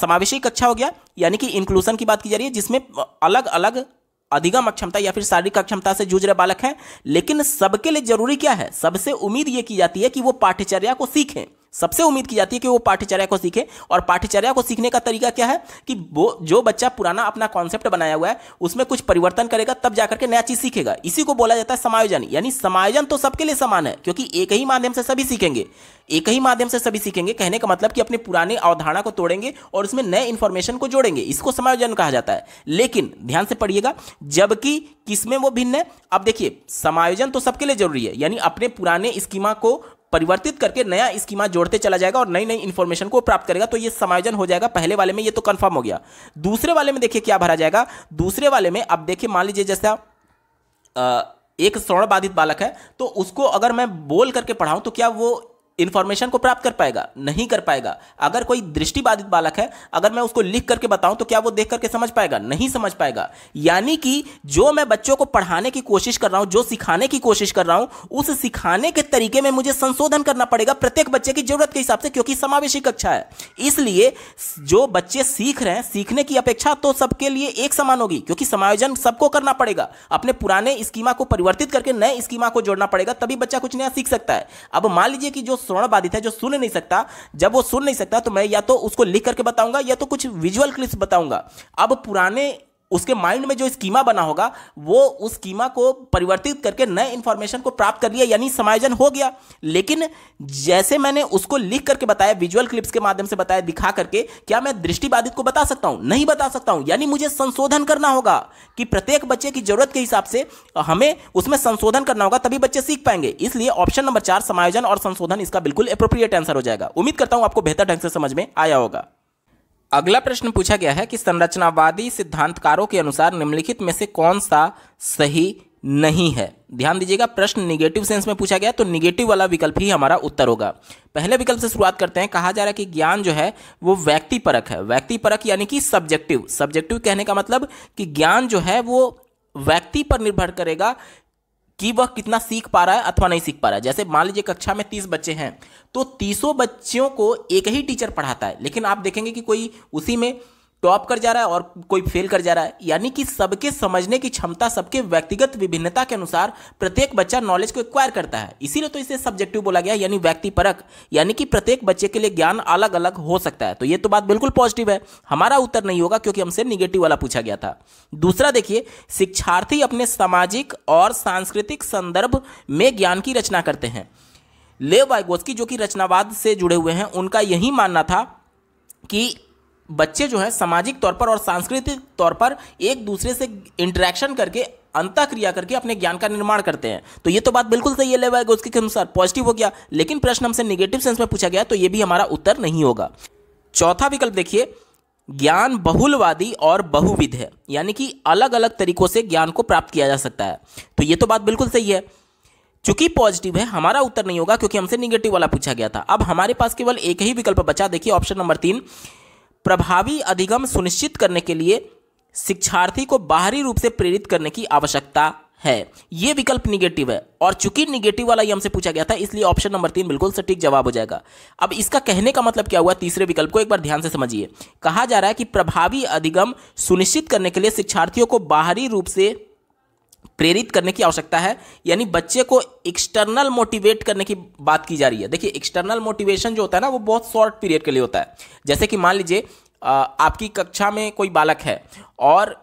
समावेशी कक्षा हो गया यानी कि इंक्लूसन की बात की जा रही है जिसमें अलग अलग अधिगम अक्षमता या फिर शारीरिक अक्षमता से जूझ रहे बालक हैं लेकिन सबके लिए जरूरी क्या है सबसे उम्मीद ये की जाती है कि वो पाठ्यचर्या को सीखें सबसे उम्मीद की जाती है कि वो पाठ्यचर्या को सीखे और पाठ्यचर्या को सीखने का तरीका क्या है कि वो जो बच्चा पुराना अपना कॉन्सेप्ट बनाया हुआ है उसमें कुछ परिवर्तन करेगा तब जाकर के नया चीज सीखेगा इसी को बोला जाता है समायोजन यानी समायोजन तो सबके लिए समान है क्योंकि एक ही माध्यम से सभी सीखेंगे एक ही माध्यम से सभी सीखेंगे कहने का मतलब कि अपने पुराने अवधारणा को तोड़ेंगे और उसमें नए इन्फॉर्मेशन को जोड़ेंगे इसको समायोजन कहा जाता है लेकिन ध्यान से पढ़िएगा जबकि किसमें वो भिन्न है अब देखिए समायोजन तो सबके लिए जरूरी है यानी अपने पुराने स्कीमा को परिवर्तित करके नया स्कीमा जोड़ते चला जाएगा और नई नई इन्फॉर्मेशन को प्राप्त करेगा तो ये समायोजन हो जाएगा पहले वाले में ये तो कंफर्म हो गया दूसरे वाले में देखिए क्या भरा जाएगा दूसरे वाले में अब देखिए मान लीजिए जैसा एक स्वर्ण बाधित बालक है तो उसको अगर मैं बोल करके पढ़ाऊं तो क्या वो इन्फॉर्मेशन को प्राप्त कर पाएगा नहीं कर पाएगा अगर कोई दृष्टिबाधित बालक है अगर मैं उसको लिख करके बताऊं तो क्या वो देख करके समझ पाएगा नहीं समझ पाएगा यानी कि जो मैं बच्चों को पढ़ाने की कोशिश कर रहा हूं जो सिखाने की कोशिश कर रहा हूं उस सिखाने के तरीके में मुझे संशोधन करना पड़ेगा प्रत्येक बच्चे की जरूरत के हिसाब से क्योंकि समावेशी कक्षा है इसलिए जो बच्चे सीख रहे हैं सीखने की अपेक्षा तो सबके लिए एक समान होगी क्योंकि समायोजन सबको करना पड़ेगा अपने पुराने स्कीमा को परिवर्तित करके नए स्कीमा को जोड़ना पड़ेगा तभी बच्चा कुछ नया सीख सकता है अब मान लीजिए कि जो श्रवण बाधित है जो सुन नहीं सकता जब वो सुन नहीं सकता तो मैं या तो उसको लिख करके बताऊंगा या तो कुछ विजुअल क्लिप्स बताऊंगा अब पुराने उसके माइंड में जो स्कीमा बना होगा वो उस स्कीमा को परिवर्तित करके नए इन्फॉर्मेशन को प्राप्त कर लिया यानी समायोजन हो गया लेकिन जैसे मैंने उसको लिख करके बताया विजुअल क्लिप्स के माध्यम से बताया दिखा करके क्या मैं दृष्टिबाधित को बता सकता हूँ नहीं बता सकता हूँ यानी मुझे संशोधन करना होगा कि प्रत्येक बच्चे की जरूरत के हिसाब से हमें उसमें संशोधन करना होगा तभी बच्चे सीख पाएंगे इसलिए ऑप्शन नंबर चार समायोजन और संशोधन इसका बिल्कुल अप्रोप्रिएट आंसर हो जाएगा उम्मीद करता हूँ आपको बेहतर ढंग से समझ में आया होगा अगला प्रश्न पूछा गया है कि संरचनावादी सिद्धांतकारों के अनुसार निम्नलिखित में से कौन सा सही नहीं है ध्यान दीजिएगा प्रश्न निगेटिव सेंस में पूछा गया तो निगेटिव वाला विकल्प ही हमारा उत्तर होगा पहले विकल्प से शुरुआत करते हैं कहा जा रहा है कि ज्ञान जो है वो व्यक्तिपरक है व्यक्तिपरक यानी कि सब्जेक्टिव सब्जेक्टिव कहने का मतलब कि ज्ञान जो है वो व्यक्ति पर निर्भर करेगा कि वह कितना सीख पा रहा है अथवा नहीं सीख पा रहा है जैसे मान लीजिए कक्षा में तीस बच्चे हैं तो तीसों बच्चों को एक ही टीचर पढ़ाता है लेकिन आप देखेंगे कि कोई उसी में टॉप तो कर जा रहा है और कोई फेल कर जा रहा है यानी कि सबके समझने की क्षमता सबके व्यक्तिगत विभिन्नता के अनुसार प्रत्येक बच्चा नॉलेज को एक्वायर करता है इसीलिए तो इसे सब्जेक्टिव बोला गया यानी व्यक्ति परक यानी कि प्रत्येक बच्चे के लिए ज्ञान अलग अलग हो सकता है तो ये तो बात बिल्कुल पॉजिटिव है हमारा उत्तर नहीं होगा क्योंकि हमसे निगेटिव वाला पूछा गया था दूसरा देखिए शिक्षार्थी अपने सामाजिक और सांस्कृतिक संदर्भ में ज्ञान की रचना करते हैं लेव वाइगोस्की जो कि रचनावाद से जुड़े हुए हैं उनका यही मानना था कि बच्चे जो हैं सामाजिक तौर पर और सांस्कृतिक तौर पर एक दूसरे से इंटरेक्शन करके अंत क्रिया करके अपने ज्ञान का निर्माण करते हैं तो ये तो बात बिल्कुल सही है लेवाएगा उसके अनुसार पॉजिटिव हो गया लेकिन प्रश्न हमसे निगेटिव सेंस में पूछा गया तो ये भी हमारा उत्तर नहीं होगा चौथा विकल्प देखिए ज्ञान बहुलवादी और बहुविध है यानी कि अलग अलग तरीकों से ज्ञान को प्राप्त किया जा सकता है तो ये तो बात बिल्कुल सही है चूंकि पॉजिटिव है हमारा उत्तर नहीं होगा क्योंकि हमसे निगेटिव वाला पूछा गया था अब हमारे पास केवल एक ही विकल्प बचा देखिए ऑप्शन नंबर तीन प्रभावी अधिगम सुनिश्चित करने के लिए शिक्षार्थी को बाहरी रूप से प्रेरित करने की आवश्यकता है ये विकल्प निगेटिव है और चूंकि निगेटिव वाला ये हमसे पूछा गया था इसलिए ऑप्शन नंबर तीन बिल्कुल सटीक जवाब हो जाएगा अब इसका कहने का मतलब क्या हुआ तीसरे विकल्प को एक बार ध्यान से समझिए कहा जा रहा है कि प्रभावी अधिगम सुनिश्चित करने के लिए शिक्षार्थियों को बाहरी रूप से प्रेरित करने की आवश्यकता है यानी बच्चे को एक्सटर्नल मोटिवेट करने की बात की जा रही है देखिए एक्सटर्नल मोटिवेशन जो होता है ना वो बहुत शॉर्ट पीरियड के लिए होता है जैसे कि मान लीजिए आपकी कक्षा में कोई बालक है और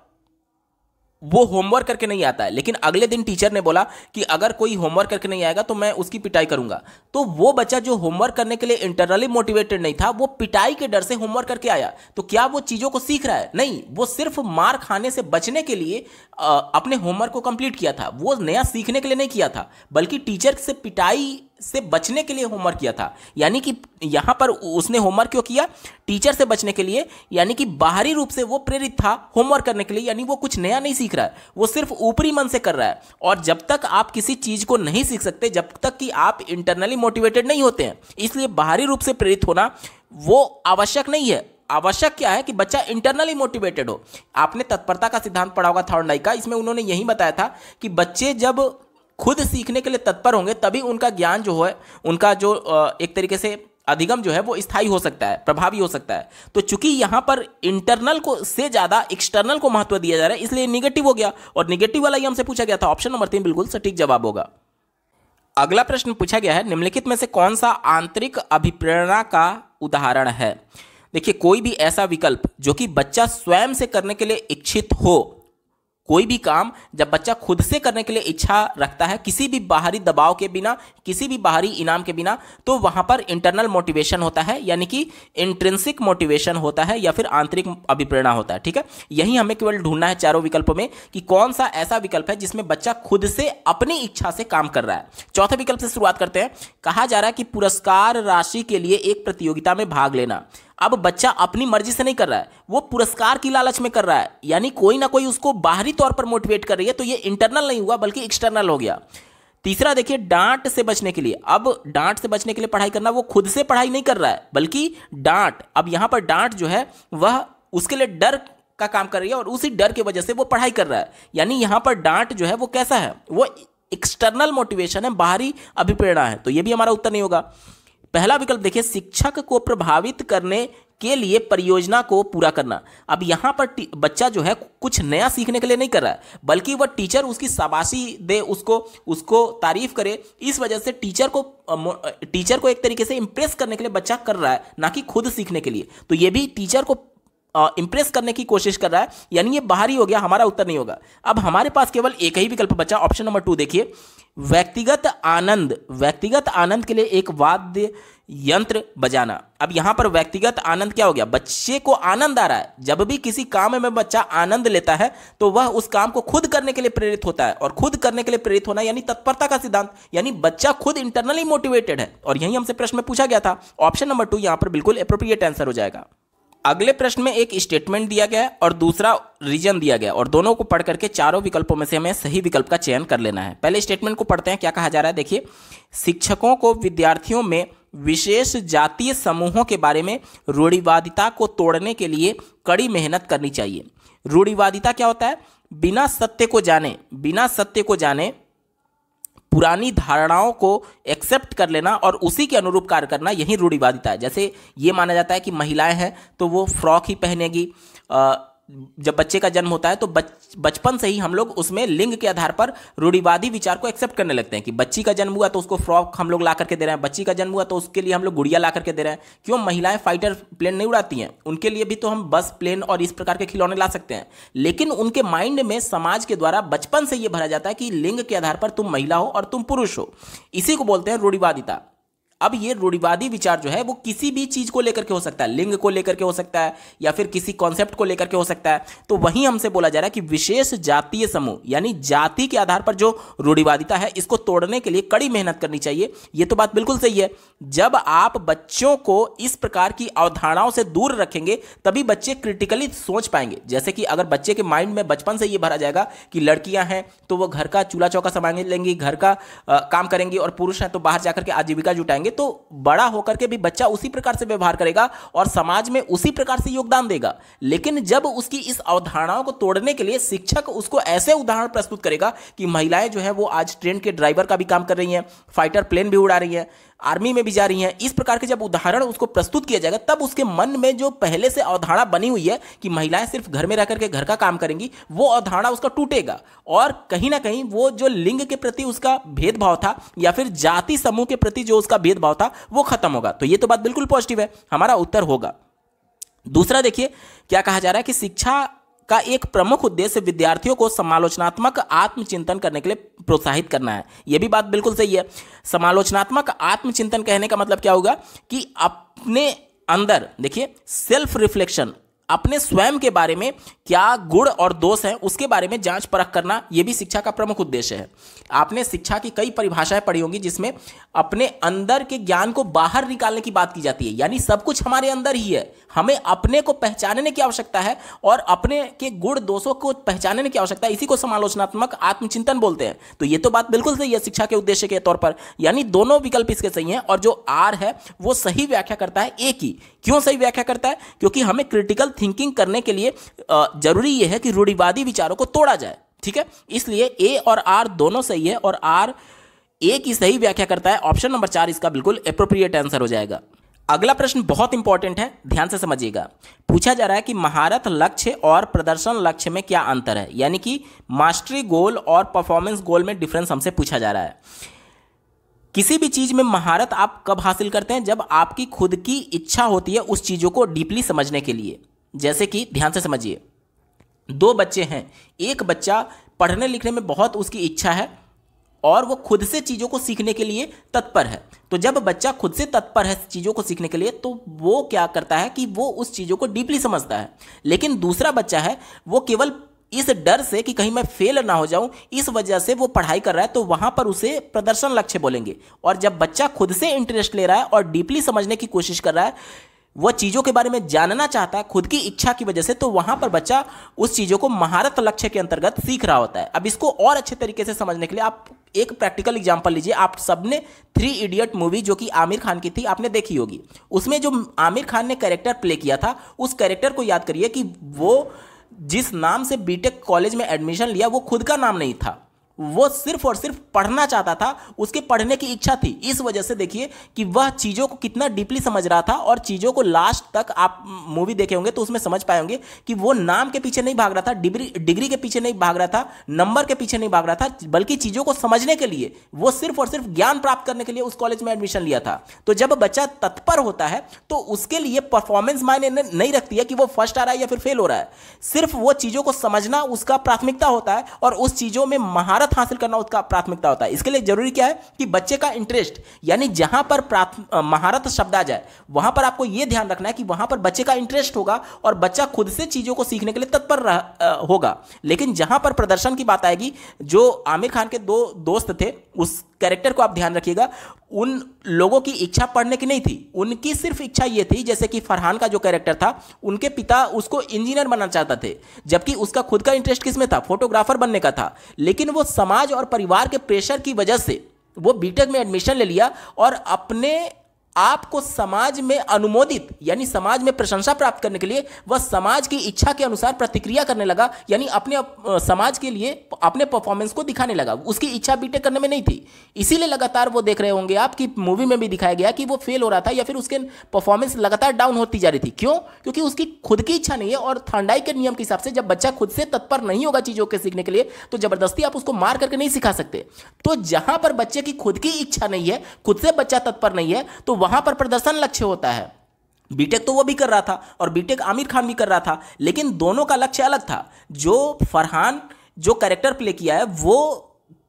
वो होमवर्क करके नहीं आता है लेकिन अगले दिन टीचर ने बोला कि अगर कोई होमवर्क करके नहीं आएगा तो मैं उसकी पिटाई करूंगा तो वो बच्चा जो होमवर्क करने के लिए इंटरनली मोटिवेटेड नहीं था वो पिटाई के डर से होमवर्क करके आया तो क्या वो चीज़ों को सीख रहा है नहीं वो सिर्फ मार खाने से बचने के लिए आ, अपने होमवर्क को कंप्लीट किया था वो नया सीखने के लिए नहीं किया था बल्कि टीचर से पिटाई से बचने के लिए होमवर्क किया था यानी कि यहाँ पर उसने होमवर्क क्यों किया टीचर से बचने के लिए यानी कि बाहरी रूप से वो प्रेरित था होमवर्क करने के लिए यानी वो कुछ नया नहीं सीख रहा है वो सिर्फ ऊपरी मन से कर रहा है और जब तक आप किसी चीज़ को नहीं सीख सकते जब तक कि आप इंटरनली मोटिवेटेड नहीं होते हैं इसलिए बाहरी रूप से प्रेरित होना वो आवश्यक नहीं है आवश्यक क्या है कि बच्चा इंटरनली मोटिवेटेड हो आपने तत्परता का सिद्धांत पढ़ा होगा थर्ड का इसमें उन्होंने यही बताया था कि बच्चे जब खुद सीखने के लिए तत्पर होंगे तभी उनका ज्ञान जो है उनका जो एक तरीके से अधिगम जो है वो स्थायी हो सकता है प्रभावी हो सकता है तो चूंकि यहां पर इंटरनल को से ज्यादा एक्सटर्नल को महत्व दिया जा रहा है इसलिए निगेटिव हो गया और निगेटिव वाला ही हमसे पूछा गया था ऑप्शन नंबर तीन बिल्कुल सटीक जवाब होगा अगला प्रश्न पूछा गया है निम्नलिखित में से कौन सा आंतरिक अभिप्रेरणा का उदाहरण है देखिए कोई भी ऐसा विकल्प जो कि बच्चा स्वयं से करने के लिए इच्छित हो कोई भी काम जब बच्चा खुद से करने के लिए इच्छा रखता है किसी भी बाहरी दबाव के बिना किसी भी बाहरी इनाम के बिना तो वहां पर इंटरनल मोटिवेशन होता है यानी कि इंट्रेंसिक मोटिवेशन होता है या फिर आंतरिक अभिप्रेरणा होता है ठीक है यही हमें केवल ढूंढना है चारों विकल्पों में कि कौन सा ऐसा विकल्प है जिसमें बच्चा खुद से अपनी इच्छा से काम कर रहा है चौथे विकल्प से शुरुआत करते हैं कहा जा रहा है कि पुरस्कार राशि के लिए एक प्रतियोगिता में भाग लेना अब बच्चा अपनी मर्जी से नहीं कर रहा है वो पुरस्कार की लालच में कर रहा है यानी कोई ना कोई उसको बाहरी तौर पर मोटिवेट कर रही है तो ये इंटरनल नहीं हुआ बल्कि एक्सटर्नल हो गया तीसरा देखिए डांट से बचने के लिए अब डांट से बचने के लिए पढ़ाई करना वो खुद से पढ़ाई नहीं कर रहा है बल्कि डांट अब यहां पर डांट जो है वह उसके लिए डर का काम कर रही है और उसी डर की वजह से वो पढ़ाई कर रहा है यानी यहां पर डांट जो है वो कैसा है वो एक्सटर्नल मोटिवेशन है बाहरी अभिप्रेरणा है तो ये भी हमारा उत्तर नहीं होगा पहला विकल्प देखिए शिक्षक को प्रभावित करने के लिए परियोजना को पूरा करना अब यहाँ पर बच्चा जो है कुछ नया सीखने के लिए नहीं कर रहा है बल्कि वह टीचर उसकी शाबाशी दे उसको उसको तारीफ करे इस वजह से टीचर को टीचर को एक तरीके से इंप्रेस करने के लिए बच्चा कर रहा है ना कि खुद सीखने के लिए तो यह भी टीचर को इंप्रेस करने की कोशिश कर रहा है यानी ये बाहर ही हो गया हमारा उत्तर नहीं होगा अब हमारे पास केवल एक ही विकल्प बचा ऑप्शन नंबर टू देखिए व्यक्तिगत आनंद व्यक्तिगत आनंद के लिए एक वाद्य यंत्र बजाना अब यहां पर व्यक्तिगत आनंद क्या हो गया बच्चे को आनंद आ रहा है जब भी किसी काम में बच्चा आनंद लेता है तो वह उस काम को खुद करने के लिए प्रेरित होता है और खुद करने के लिए प्रेरित होना यानी तत्परता का सिद्धांत यानी बच्चा खुद इंटरनली मोटिवेटेड है और यही हमसे प्रश्न में पूछा गया था ऑप्शन नंबर टू यहां पर बिल्कुल अप्रोप्रिएट आंसर हो जाएगा अगले प्रश्न में एक स्टेटमेंट दिया गया और दूसरा रीजन दिया गया और दोनों को पढ़ करके चारों विकल्पों में से हमें सही विकल्प का चयन कर लेना है पहले स्टेटमेंट को पढ़ते हैं क्या कहा जा रहा है देखिए शिक्षकों को विद्यार्थियों में विशेष जातीय समूहों के बारे में रूढ़िवादिता को तोड़ने के लिए कड़ी मेहनत करनी चाहिए रूढ़िवादिता क्या होता है बिना सत्य को जाने बिना सत्य को जाने पुरानी धारणाओं को एक्सेप्ट कर लेना और उसी के अनुरूप कार्य करना यही रूढ़िवादिता है जैसे ये माना जाता है कि महिलाएं हैं तो वो फ्रॉक ही पहनेगी जब बच्चे का जन्म होता है तो बच बचपन से ही हम लोग उसमें लिंग के आधार पर रूढ़िवादी विचार को एक्सेप्ट करने लगते हैं कि बच्ची का जन्म हुआ तो उसको फ्रॉक हम लोग ला करके दे रहे हैं बच्ची का जन्म हुआ तो उसके लिए हम लोग गुड़िया ला करके दे रहे हैं क्यों महिलाएं फाइटर प्लेन नहीं उड़ाती हैं उनके लिए भी तो हम बस प्लेन और इस प्रकार के खिलौने ला सकते हैं लेकिन उनके माइंड में समाज के द्वारा बचपन से ये भरा जाता है कि लिंग के आधार पर तुम महिला हो और तुम पुरुष हो इसी को बोलते हैं रूढ़िवादिता अब ये रूढ़िवादी विचार जो है वो किसी भी चीज़ को लेकर के हो सकता है लिंग को लेकर के हो सकता है या फिर किसी कॉन्सेप्ट को लेकर के हो सकता है तो वहीं हमसे बोला जा रहा है कि विशेष जातीय समूह यानी जाति के आधार पर जो रूढ़िवादिता है इसको तोड़ने के लिए कड़ी मेहनत करनी चाहिए ये तो बात बिल्कुल सही है जब आप बच्चों को इस प्रकार की अवधारणाओं से दूर रखेंगे तभी बच्चे क्रिटिकली सोच पाएंगे जैसे कि अगर बच्चे के माइंड में बचपन से ये भरा जाएगा कि लड़कियां हैं तो वो घर का चूल्हा चौका संभाल लेंगी घर का आ, काम करेंगी और पुरुष हैं तो बाहर जाकर के आजीविका जुटाएंगे तो बड़ा होकर के भी बच्चा उसी प्रकार से व्यवहार करेगा और समाज में उसी प्रकार से योगदान देगा लेकिन जब उसकी इस अवधारणाओं को तोड़ने के लिए शिक्षक उसको ऐसे उदाहरण प्रस्तुत करेगा कि महिलाएं जो है वो आज ट्रेन के ड्राइवर का भी काम कर रही हैं फाइटर प्लेन भी उड़ा रही हैं आर्मी में भी जा रही हैं इस प्रकार के जब उदाहरण उसको प्रस्तुत किया जाएगा तब उसके मन में जो पहले से अवधारणा बनी हुई है कि महिलाएं सिर्फ घर में रह करके घर का काम करेंगी वो अवधारणा उसका टूटेगा और कहीं ना कहीं वो जो लिंग के प्रति उसका भेदभाव था या फिर जाति समूह के प्रति जो उसका भेदभाव था वो खत्म होगा तो ये तो बात बिल्कुल पॉजिटिव है हमारा उत्तर होगा दूसरा देखिए क्या कहा जा रहा है कि शिक्षा का एक प्रमुख उद्देश्य विद्यार्थियों को समालोचनात्मक आत्मचिंतन करने के लिए प्रोत्साहित करना है यह भी बात बिल्कुल सही है समालोचनात्मक आत्मचिंतन कहने का मतलब क्या होगा कि अपने अंदर देखिए सेल्फ रिफ्लेक्शन अपने स्वयं के बारे में क्या गुण और दोष हैं उसके बारे में जांच परख करना यह भी शिक्षा का प्रमुख उद्देश्य है आपने शिक्षा की कई परिभाषाएं पढ़ी होंगी जिसमें अपने अंदर के ज्ञान को बाहर निकालने की बात की जाती है यानी सब कुछ हमारे अंदर ही है हमें अपने को पहचानने की आवश्यकता है और अपने के गुण दोषों को पहचानने की आवश्यकता है इसी को समालोचनात्मक आत्मचिंतन बोलते हैं तो ये तो बात बिल्कुल सही है शिक्षा के उद्देश्य के तौर पर यानी दोनों विकल्प इसके सही हैं और जो आर है वो सही व्याख्या करता है ए की क्यों सही व्याख्या करता है क्योंकि हमें क्रिटिकल थिंकिंग करने के लिए जरूरी यह है कि रूढ़िवादी विचारों को तोड़ा जाए ठीक है इसलिए ए और आर दोनों सही है और आर ए की सही व्याख्या करता है ऑप्शन नंबर चार इसका बिल्कुल अप्रोप्रिएट आंसर हो जाएगा अगला प्रश्न बहुत इंपॉर्टेंट है ध्यान से समझिएगा पूछा जा रहा है कि महारत लक्ष्य और प्रदर्शन लक्ष्य में क्या अंतर है यानी कि मास्टरी गोल और परफॉर्मेंस गोल में डिफरेंस हमसे पूछा जा रहा है किसी भी चीज़ में महारत आप कब हासिल करते हैं जब आपकी खुद की इच्छा होती है उस चीज़ों को डीपली समझने के लिए जैसे कि ध्यान से समझिए दो बच्चे हैं एक बच्चा पढ़ने लिखने में बहुत उसकी इच्छा है और वो खुद से चीज़ों को सीखने के लिए तत्पर है तो जब बच्चा खुद से तत्पर है चीज़ों को सीखने के लिए तो वो क्या करता है कि वो उस चीज़ों को डीपली समझता है लेकिन दूसरा बच्चा है वो केवल इस डर से कि कहीं मैं फेल ना हो जाऊं इस वजह से वो पढ़ाई कर रहा है तो वहां पर उसे प्रदर्शन लक्ष्य बोलेंगे और जब बच्चा खुद से इंटरेस्ट ले रहा है और डीपली समझने की कोशिश कर रहा है वह चीज़ों के बारे में जानना चाहता है खुद की इच्छा की वजह से तो वहाँ पर बच्चा उस चीज़ों को महारत लक्ष्य के अंतर्गत सीख रहा होता है अब इसको और अच्छे तरीके से समझने के लिए आप एक प्रैक्टिकल एग्जाम्पल लीजिए आप सबने थ्री इडियट मूवी जो कि आमिर खान की थी आपने देखी होगी उसमें जो आमिर खान ने कैरेक्टर प्ले किया था उस कैरेक्टर को याद करिए कि वो जिस नाम से बीटेक कॉलेज में एडमिशन लिया वो खुद का नाम नहीं था वो सिर्फ और सिर्फ पढ़ना चाहता था उसके पढ़ने की इच्छा थी इस वजह से देखिए कि वह चीज़ों को कितना डीपली समझ रहा था और चीज़ों को लास्ट तक आप मूवी देखे होंगे तो उसमें समझ पाए होंगे कि वो नाम के पीछे नहीं भाग रहा था डिग्री डिग्री के पीछे नहीं भाग रहा था नंबर के पीछे नहीं भाग रहा था बल्कि चीज़ों को समझने के लिए वो सिर्फ और सिर्फ ज्ञान प्राप्त करने के लिए उस कॉलेज में एडमिशन लिया था तो जब बच्चा तत्पर होता है तो उसके लिए परफॉर्मेंस मायने नहीं रखती है कि वो फर्स्ट आ रहा है या फिर फेल हो रहा है सिर्फ वो चीज़ों को समझना उसका प्राथमिकता होता है और उस चीज़ों में महारत महारत हासिल करना उसका प्राथमिकता होता है इसके लिए जरूरी क्या है कि बच्चे का इंटरेस्ट यानी जहां पर महारत शब्द आ जाए वहां पर आपको यह ध्यान रखना है कि वहां पर बच्चे का इंटरेस्ट होगा और बच्चा खुद से चीजों को सीखने के लिए तत्पर होगा लेकिन जहां पर प्रदर्शन की बात आएगी जो आमिर खान के दो दोस्त थे उस कैरेक्टर को आप ध्यान रखिएगा उन लोगों की इच्छा पढ़ने की नहीं थी उनकी सिर्फ इच्छा ये थी जैसे कि फरहान का जो कैरेक्टर था उनके पिता उसको इंजीनियर बनना चाहता थे जबकि उसका खुद का इंटरेस्ट किसमें था फोटोग्राफर बनने का था लेकिन वो समाज और परिवार के प्रेशर की वजह से वो बीटेक में एडमिशन ले लिया और अपने आपको समाज में अनुमोदित यानी समाज में प्रशंसा प्राप्त करने के लिए वह समाज की इच्छा के अनुसार प्रतिक्रिया करने लगा यानी अपने समाज के लिए अपने परफॉर्मेंस को दिखाने लगा उसकी इच्छा बीटेक करने में नहीं थी इसीलिए लगातार वो देख रहे होंगे आपकी मूवी में भी दिखाया गया कि वो फेल हो रहा था या फिर उसके परफॉर्मेंस लगातार डाउन होती जा रही थी क्यों क्योंकि उसकी खुद की इच्छा नहीं है और थंडाई के नियम के हिसाब से जब बच्चा खुद से तत्पर नहीं होगा चीज़ों के सीखने के लिए तो जबरदस्ती आप उसको मार करके नहीं सिखा सकते तो जहां पर बच्चे की खुद की इच्छा नहीं है खुद से बच्चा तत्पर नहीं है तो वहां पर प्रदर्शन लक्ष्य होता है बीटेक तो वो भी कर रहा था और बीटेक आमिर खान भी कर रहा था लेकिन दोनों का लक्ष्य अलग था जो फरहान जो कैरेक्टर प्ले किया है वो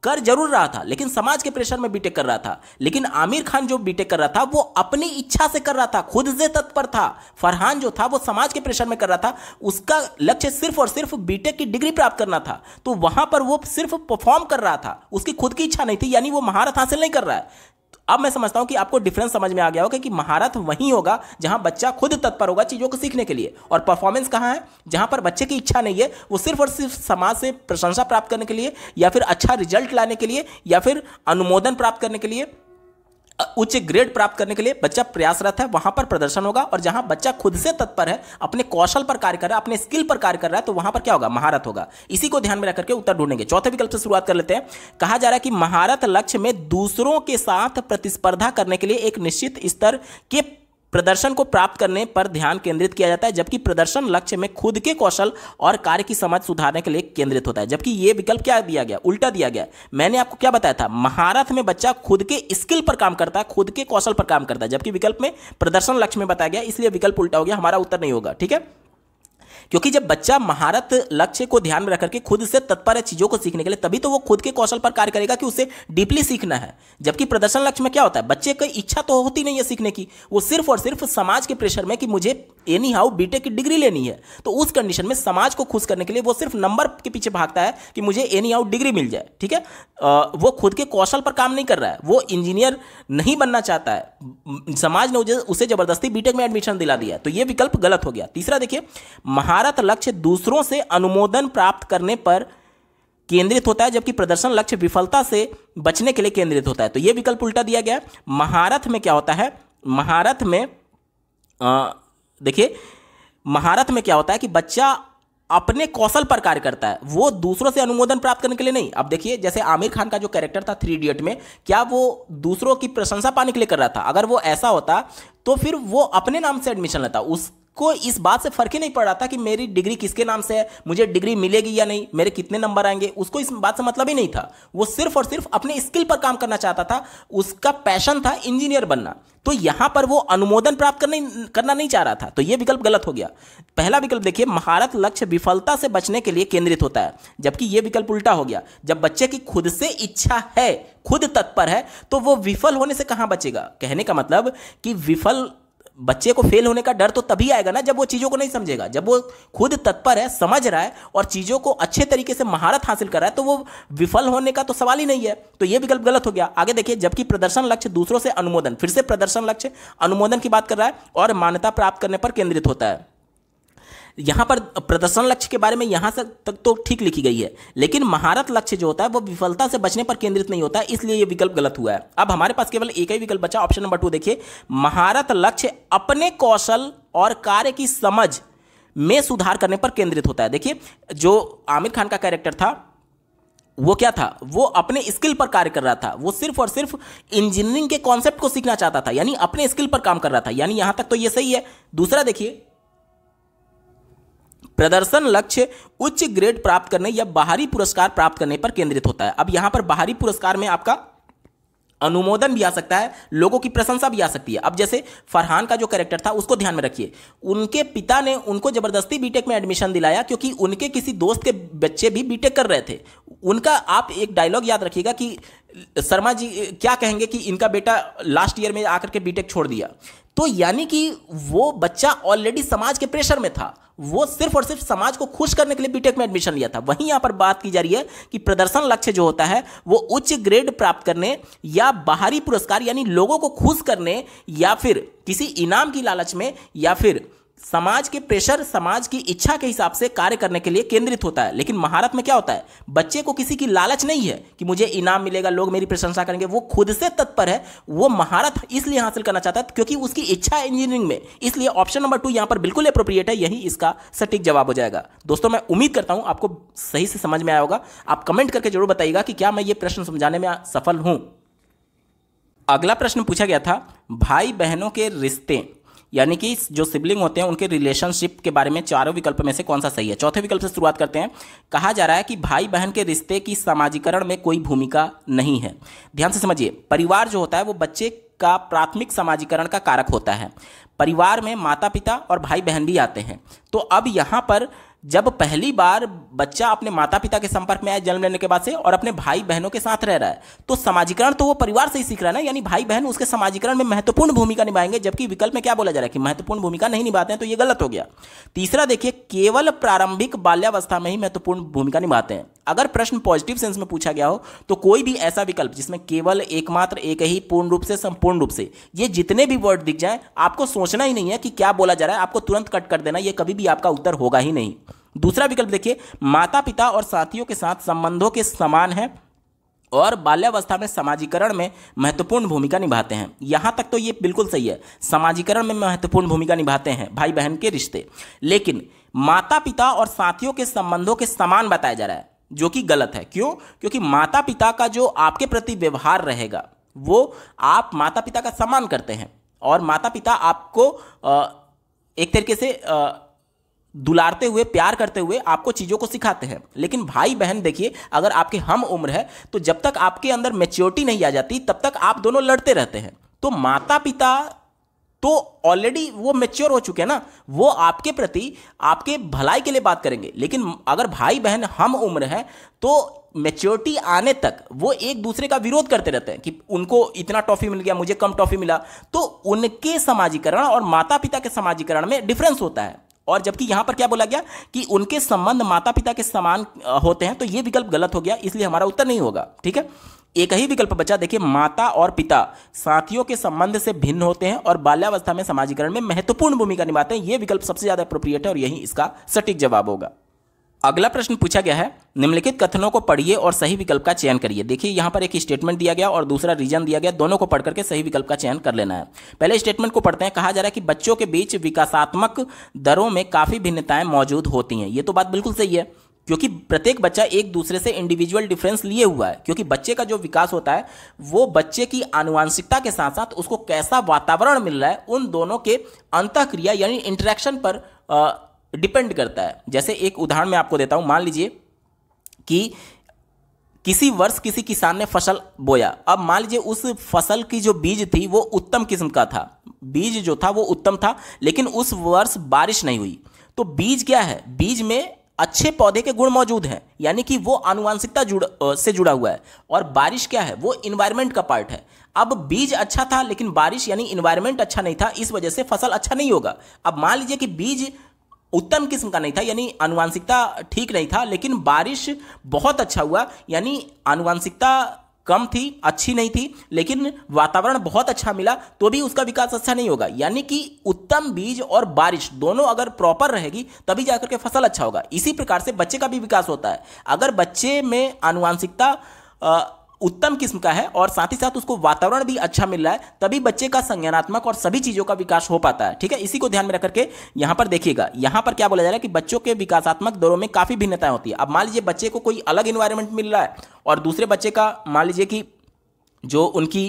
कर जरूर रहा था लेकिन समाज के प्रेशर में बीटेक कर रहा था लेकिन आमिर खान जो बीटेक कर रहा था वो अपनी इच्छा से कर रहा था खुद से तत्पर था फरहान जो था वो समाज के प्रेशर में कर रहा था उसका लक्ष्य सिर्फ और सिर्फ बीटेक की डिग्री प्राप्त करना था तो वहां पर वो सिर्फ परफॉर्म कर रहा था उसकी खुद की इच्छा नहीं थी यानी वो महारत हासिल नहीं कर रहा है अब मैं समझता हूँ कि आपको डिफरेंस समझ में आ गया होगा कि महारत वहीं होगा जहाँ बच्चा खुद तत्पर होगा चीज़ों को सीखने के लिए और परफॉर्मेंस कहाँ है जहाँ पर बच्चे की इच्छा नहीं है वो सिर्फ और सिर्फ समाज से प्रशंसा प्राप्त करने के लिए या फिर अच्छा रिजल्ट लाने के लिए या फिर अनुमोदन प्राप्त करने के लिए उच्च ग्रेड प्राप्त करने के लिए बच्चा प्रयासरत है वहां पर प्रदर्शन होगा और जहां बच्चा खुद से तत्पर है अपने कौशल पर कार्य कर रहा है अपने स्किल पर कार्य कर रहा है तो वहां पर क्या होगा महारत होगा इसी को ध्यान में रखकर के उत्तर ढूंढेंगे चौथे विकल्प से शुरुआत कर लेते हैं कहा जा रहा है कि महारत लक्ष्य में दूसरों के साथ प्रतिस्पर्धा करने के लिए एक निश्चित स्तर के प्रदर्शन को प्राप्त करने पर ध्यान केंद्रित किया जाता है जबकि प्रदर्शन लक्ष्य में खुद के कौशल और कार्य की समझ सुधारने के लिए केंद्रित होता है जबकि यह विकल्प क्या दिया गया उल्टा दिया गया मैंने आपको क्या बताया था महारथ में बच्चा खुद के स्किल पर काम करता है खुद के कौशल पर काम करता है जबकि विकल्प में प्रदर्शन लक्ष्य में बताया गया इसलिए विकल्प उल्टा हो गया हमारा उत्तर नहीं होगा ठीक है क्योंकि जब बच्चा महारत लक्ष्य को ध्यान में रखकर के खुद से तत्पर है चीज़ों को सीखने के लिए तभी तो वो खुद के कौशल पर कार्य करेगा कि उसे डीपली सीखना है जबकि प्रदर्शन लक्ष्य में क्या होता है बच्चे की इच्छा तो होती नहीं है सीखने की वो सिर्फ और सिर्फ समाज के प्रेशर में कि मुझे एनी हाउ बीटेक की डिग्री लेनी है तो उस कंडीशन में समाज को खुश करने के लिए वो सिर्फ नंबर के पीछे भागता है कि मुझे एनी हाउ डिग्री मिल जाए ठीक है वो खुद के कौशल पर काम नहीं कर रहा है वो इंजीनियर नहीं बनना चाहता है समाज ने उसे जबरदस्ती बीटेक में एडमिशन दिला दिया तो ये विकल्प गलत हो गया तीसरा देखिए महा निर्धारित लक्ष्य दूसरों से अनुमोदन प्राप्त करने पर केंद्रित होता है जबकि प्रदर्शन लक्ष्य विफलता से बचने के लिए केंद्रित होता है तो यह विकल्प उल्टा दिया गया महारत में क्या होता है महारत में देखिए महारत में क्या होता है कि बच्चा अपने कौशल पर कार्य करता है वो दूसरों से अनुमोदन प्राप्त करने के लिए नहीं अब देखिए जैसे आमिर खान का जो कैरेक्टर था थ्री इडियट में क्या वो दूसरों की प्रशंसा पाने के लिए कर रहा था अगर वो ऐसा होता तो फिर वो अपने नाम से एडमिशन लेता उस को इस बात से फर्क ही नहीं पड़ रहा था कि मेरी डिग्री किसके नाम से है मुझे डिग्री मिलेगी या नहीं मेरे कितने नंबर आएंगे उसको इस बात से मतलब ही नहीं था वो सिर्फ और सिर्फ अपने स्किल पर काम करना चाहता था उसका पैशन था इंजीनियर बनना तो यहां पर वो अनुमोदन प्राप्त करने करना नहीं चाह रहा था तो ये विकल्प गलत हो गया पहला विकल्प देखिए महारत लक्ष्य विफलता से बचने के लिए केंद्रित होता है जबकि ये विकल्प उल्टा हो गया जब बच्चे की खुद से इच्छा है खुद तत्पर है तो वो विफल होने से कहां बचेगा कहने का मतलब कि विफल बच्चे को फेल होने का डर तो तभी आएगा ना जब वो चीज़ों को नहीं समझेगा जब वो खुद तत्पर है समझ रहा है और चीज़ों को अच्छे तरीके से महारत हासिल कर रहा है तो वो विफल होने का तो सवाल ही नहीं है तो ये विकल्प गलत हो गया आगे देखिए जबकि प्रदर्शन लक्ष्य दूसरों से अनुमोदन फिर से प्रदर्शन लक्ष्य अनुमोदन की बात कर रहा है और मान्यता प्राप्त करने पर केंद्रित होता है यहां पर प्रदर्शन लक्ष्य के बारे में यहां से तक तो ठीक लिखी गई है लेकिन महारत लक्ष्य जो होता है वो विफलता से बचने पर केंद्रित नहीं होता है इसलिए यह विकल्प गलत हुआ है अब हमारे पास केवल एक ही विकल्प बचा ऑप्शन नंबर टू देखिए महारत लक्ष्य अपने कौशल और कार्य की समझ में सुधार करने पर केंद्रित होता है देखिए जो आमिर खान का कैरेक्टर था वो क्या था वो अपने स्किल पर कार्य कर रहा था वो सिर्फ और सिर्फ इंजीनियरिंग के कॉन्सेप्ट को सीखना चाहता था यानी अपने स्किल पर काम कर रहा था यानी यहां तक तो ये सही है दूसरा देखिए प्रदर्शन लक्ष्य उच्च ग्रेड प्राप्त करने या बाहरी पुरस्कार प्राप्त करने पर केंद्रित होता है अब यहां पर बाहरी पुरस्कार में आपका अनुमोदन भी आ सकता है लोगों की प्रशंसा भी आ सकती है अब जैसे फरहान का जो कैरेक्टर था उसको ध्यान में रखिए उनके पिता ने उनको जबरदस्ती बीटेक में एडमिशन दिलाया क्योंकि उनके किसी दोस्त के बच्चे भी बीटेक कर रहे थे उनका आप एक डायलॉग याद रखिएगा कि शर्मा जी क्या कहेंगे कि इनका बेटा लास्ट ईयर में आकर के बीटेक छोड़ दिया तो यानी कि वो बच्चा ऑलरेडी समाज के प्रेशर में था वो सिर्फ और सिर्फ समाज को खुश करने के लिए बीटेक में एडमिशन लिया था वहीं यहां पर बात की जा रही है कि प्रदर्शन लक्ष्य जो होता है वो उच्च ग्रेड प्राप्त करने या बाहरी पुरस्कार यानी लोगों को खुश करने या फिर किसी इनाम की लालच में या फिर समाज के प्रेशर समाज की इच्छा के हिसाब से कार्य करने के लिए केंद्रित होता है लेकिन महारत में क्या होता है बच्चे को किसी की लालच नहीं है कि मुझे इनाम मिलेगा लोग मेरी प्रशंसा करेंगे वो खुद से तत्पर है वो महारत इसलिए हासिल करना चाहता है क्योंकि उसकी इच्छा है इंजीनियरिंग में इसलिए ऑप्शन नंबर टू यहाँ पर बिल्कुल अप्रोप्रिएट है यही इसका सटीक जवाब हो जाएगा दोस्तों मैं उम्मीद करता हूँ आपको सही से समझ में आया होगा आप कमेंट करके जरूर बताइएगा कि क्या मैं ये प्रश्न समझाने में सफल हूँ अगला प्रश्न पूछा गया था भाई बहनों के रिश्ते यानी कि जो सिबलिंग होते हैं उनके रिलेशनशिप के बारे में चारों विकल्प में से कौन सा सही है चौथे विकल्प से शुरुआत करते हैं कहा जा रहा है कि भाई बहन के रिश्ते की समाजीकरण में कोई भूमिका नहीं है ध्यान से समझिए परिवार जो होता है वो बच्चे का प्राथमिक समाजीकरण का कारक होता है परिवार में माता पिता और भाई बहन भी आते हैं तो अब यहाँ पर जब पहली बार बच्चा अपने माता पिता के संपर्क में आया जन्म लेने के बाद से और अपने भाई बहनों के साथ रह रहा है तो समाजीकरण तो वो परिवार से ही सीख रहा है ना यानी भाई बहन उसके समाजीकरण में महत्वपूर्ण भूमिका निभाएंगे जबकि विकल्प में क्या बोला जा रहा है कि महत्वपूर्ण भूमिका नहीं निभाते हैं तो ये गलत हो गया तीसरा देखिए केवल प्रारंभिक बाल्यावस्था में ही महत्वपूर्ण भूमिका निभाते हैं अगर प्रश्न पॉजिटिव सेंस में पूछा गया हो तो कोई भी ऐसा विकल्प जिसमें केवल एकमात्र एक ही पूर्ण रूप से संपूर्ण रूप से ये जितने भी वर्ड दिख जाए आपको सोचना ही नहीं है कि क्या बोला जा रहा है आपको तुरंत कट कर देना ये कभी भी आपका उत्तर होगा ही नहीं दूसरा विकल्प देखिए माता पिता और साथियों के साथ संबंधों के समान है और बाल्यावस्था में समाजीकरण में महत्वपूर्ण भूमिका निभाते हैं यहाँ तक तो ये बिल्कुल सही है समाजीकरण में महत्वपूर्ण भूमिका निभाते हैं भाई बहन के रिश्ते लेकिन माता पिता और साथियों के संबंधों के समान बताया जा रहा है जो कि गलत है क्यों क्योंकि माता पिता का जो आपके प्रति व्यवहार रहेगा वो आप माता पिता का सम्मान करते हैं और माता पिता आपको एक तरीके से दुलारते हुए प्यार करते हुए आपको चीज़ों को सिखाते हैं लेकिन भाई बहन देखिए अगर आपके हम उम्र है तो जब तक आपके अंदर मेच्योरिटी नहीं आ जाती तब तक आप दोनों लड़ते रहते हैं तो माता पिता तो ऑलरेडी वो मेच्योर हो चुके हैं ना वो आपके प्रति आपके भलाई के लिए बात करेंगे लेकिन अगर भाई बहन हम उम्र है तो मेच्योरिटी आने तक वो एक दूसरे का विरोध करते रहते हैं कि उनको इतना टॉफ़ी मिल गया मुझे कम टॉफ़ी मिला तो उनके समाजीकरण और माता पिता के समाजीकरण में डिफरेंस होता है और जबकि यहां पर क्या बोला गया कि उनके संबंध माता पिता के समान होते हैं तो यह विकल्प गलत हो गया इसलिए हमारा उत्तर नहीं होगा ठीक है एक ही विकल्प बचा देखिए माता और पिता साथियों के संबंध से भिन्न होते हैं और बाल्यावस्था में समाजीकरण में महत्वपूर्ण भूमिका निभाते हैं यह विकल्प सबसे ज़्यादा अप्रोप्रिएट है और यही इसका सटीक जवाब होगा अगला प्रश्न पूछा गया है निम्नलिखित कथनों को पढ़िए और सही विकल्प का चयन करिए देखिए यहाँ पर एक स्टेटमेंट दिया गया और दूसरा रीजन दिया गया दोनों को पढ़ करके सही विकल्प का चयन कर लेना है पहले स्टेटमेंट को पढ़ते हैं कहा जा रहा है कि बच्चों के बीच विकासात्मक दरों में काफ़ी भिन्नताएं मौजूद होती हैं ये तो बात बिल्कुल सही है क्योंकि प्रत्येक बच्चा एक दूसरे से इंडिविजुअल डिफरेंस लिए हुआ है क्योंकि बच्चे का जो विकास होता है वो बच्चे की आनुवांशिकता के साथ साथ उसको कैसा वातावरण मिल रहा है उन दोनों के अंतक्रिया यानी इंटरेक्शन पर डिपेंड करता है जैसे एक उदाहरण मैं आपको देता हूं मान लीजिए कि किसी वर्ष किसी किसान ने फसल बोया अब मान लीजिए उस फसल की जो बीज थी वो उत्तम किस्म का था बीज जो था वो उत्तम था लेकिन उस वर्ष बारिश नहीं हुई तो बीज क्या है बीज में अच्छे पौधे के गुण मौजूद हैं यानी कि वो आनुवांशिकता जुड़ से जुड़ा हुआ है और बारिश क्या है वो इन्वायरमेंट का पार्ट है अब बीज अच्छा था लेकिन बारिश यानी इन्वायरमेंट अच्छा नहीं था इस वजह से फसल अच्छा नहीं होगा अब मान लीजिए कि बीज उत्तम किस्म का नहीं था यानी अनुवांशिकता ठीक नहीं था लेकिन बारिश बहुत अच्छा हुआ यानी अनुवांशिकता कम थी अच्छी नहीं थी लेकिन वातावरण बहुत अच्छा मिला तो भी उसका विकास अच्छा नहीं होगा यानी कि उत्तम बीज और बारिश दोनों अगर प्रॉपर रहेगी तभी जाकर के फसल अच्छा होगा इसी प्रकार से बच्चे का भी विकास होता है अगर बच्चे में आनुवांशिकता उत्तम किस्म का है और साथ ही साथ उसको वातावरण भी अच्छा मिल रहा है तभी बच्चे का संज्ञानात्मक और सभी चीज़ों का विकास हो पाता है ठीक है इसी को ध्यान में रखकर के यहां पर देखिएगा यहां पर क्या बोला जा रहा है कि बच्चों के विकासात्मक दौरों में काफ़ी भिन्नताएं होती है अब मान लीजिए बच्चे को कोई अलग इन्वायरमेंट मिल रहा है और दूसरे बच्चे का मान लीजिए कि जो उनकी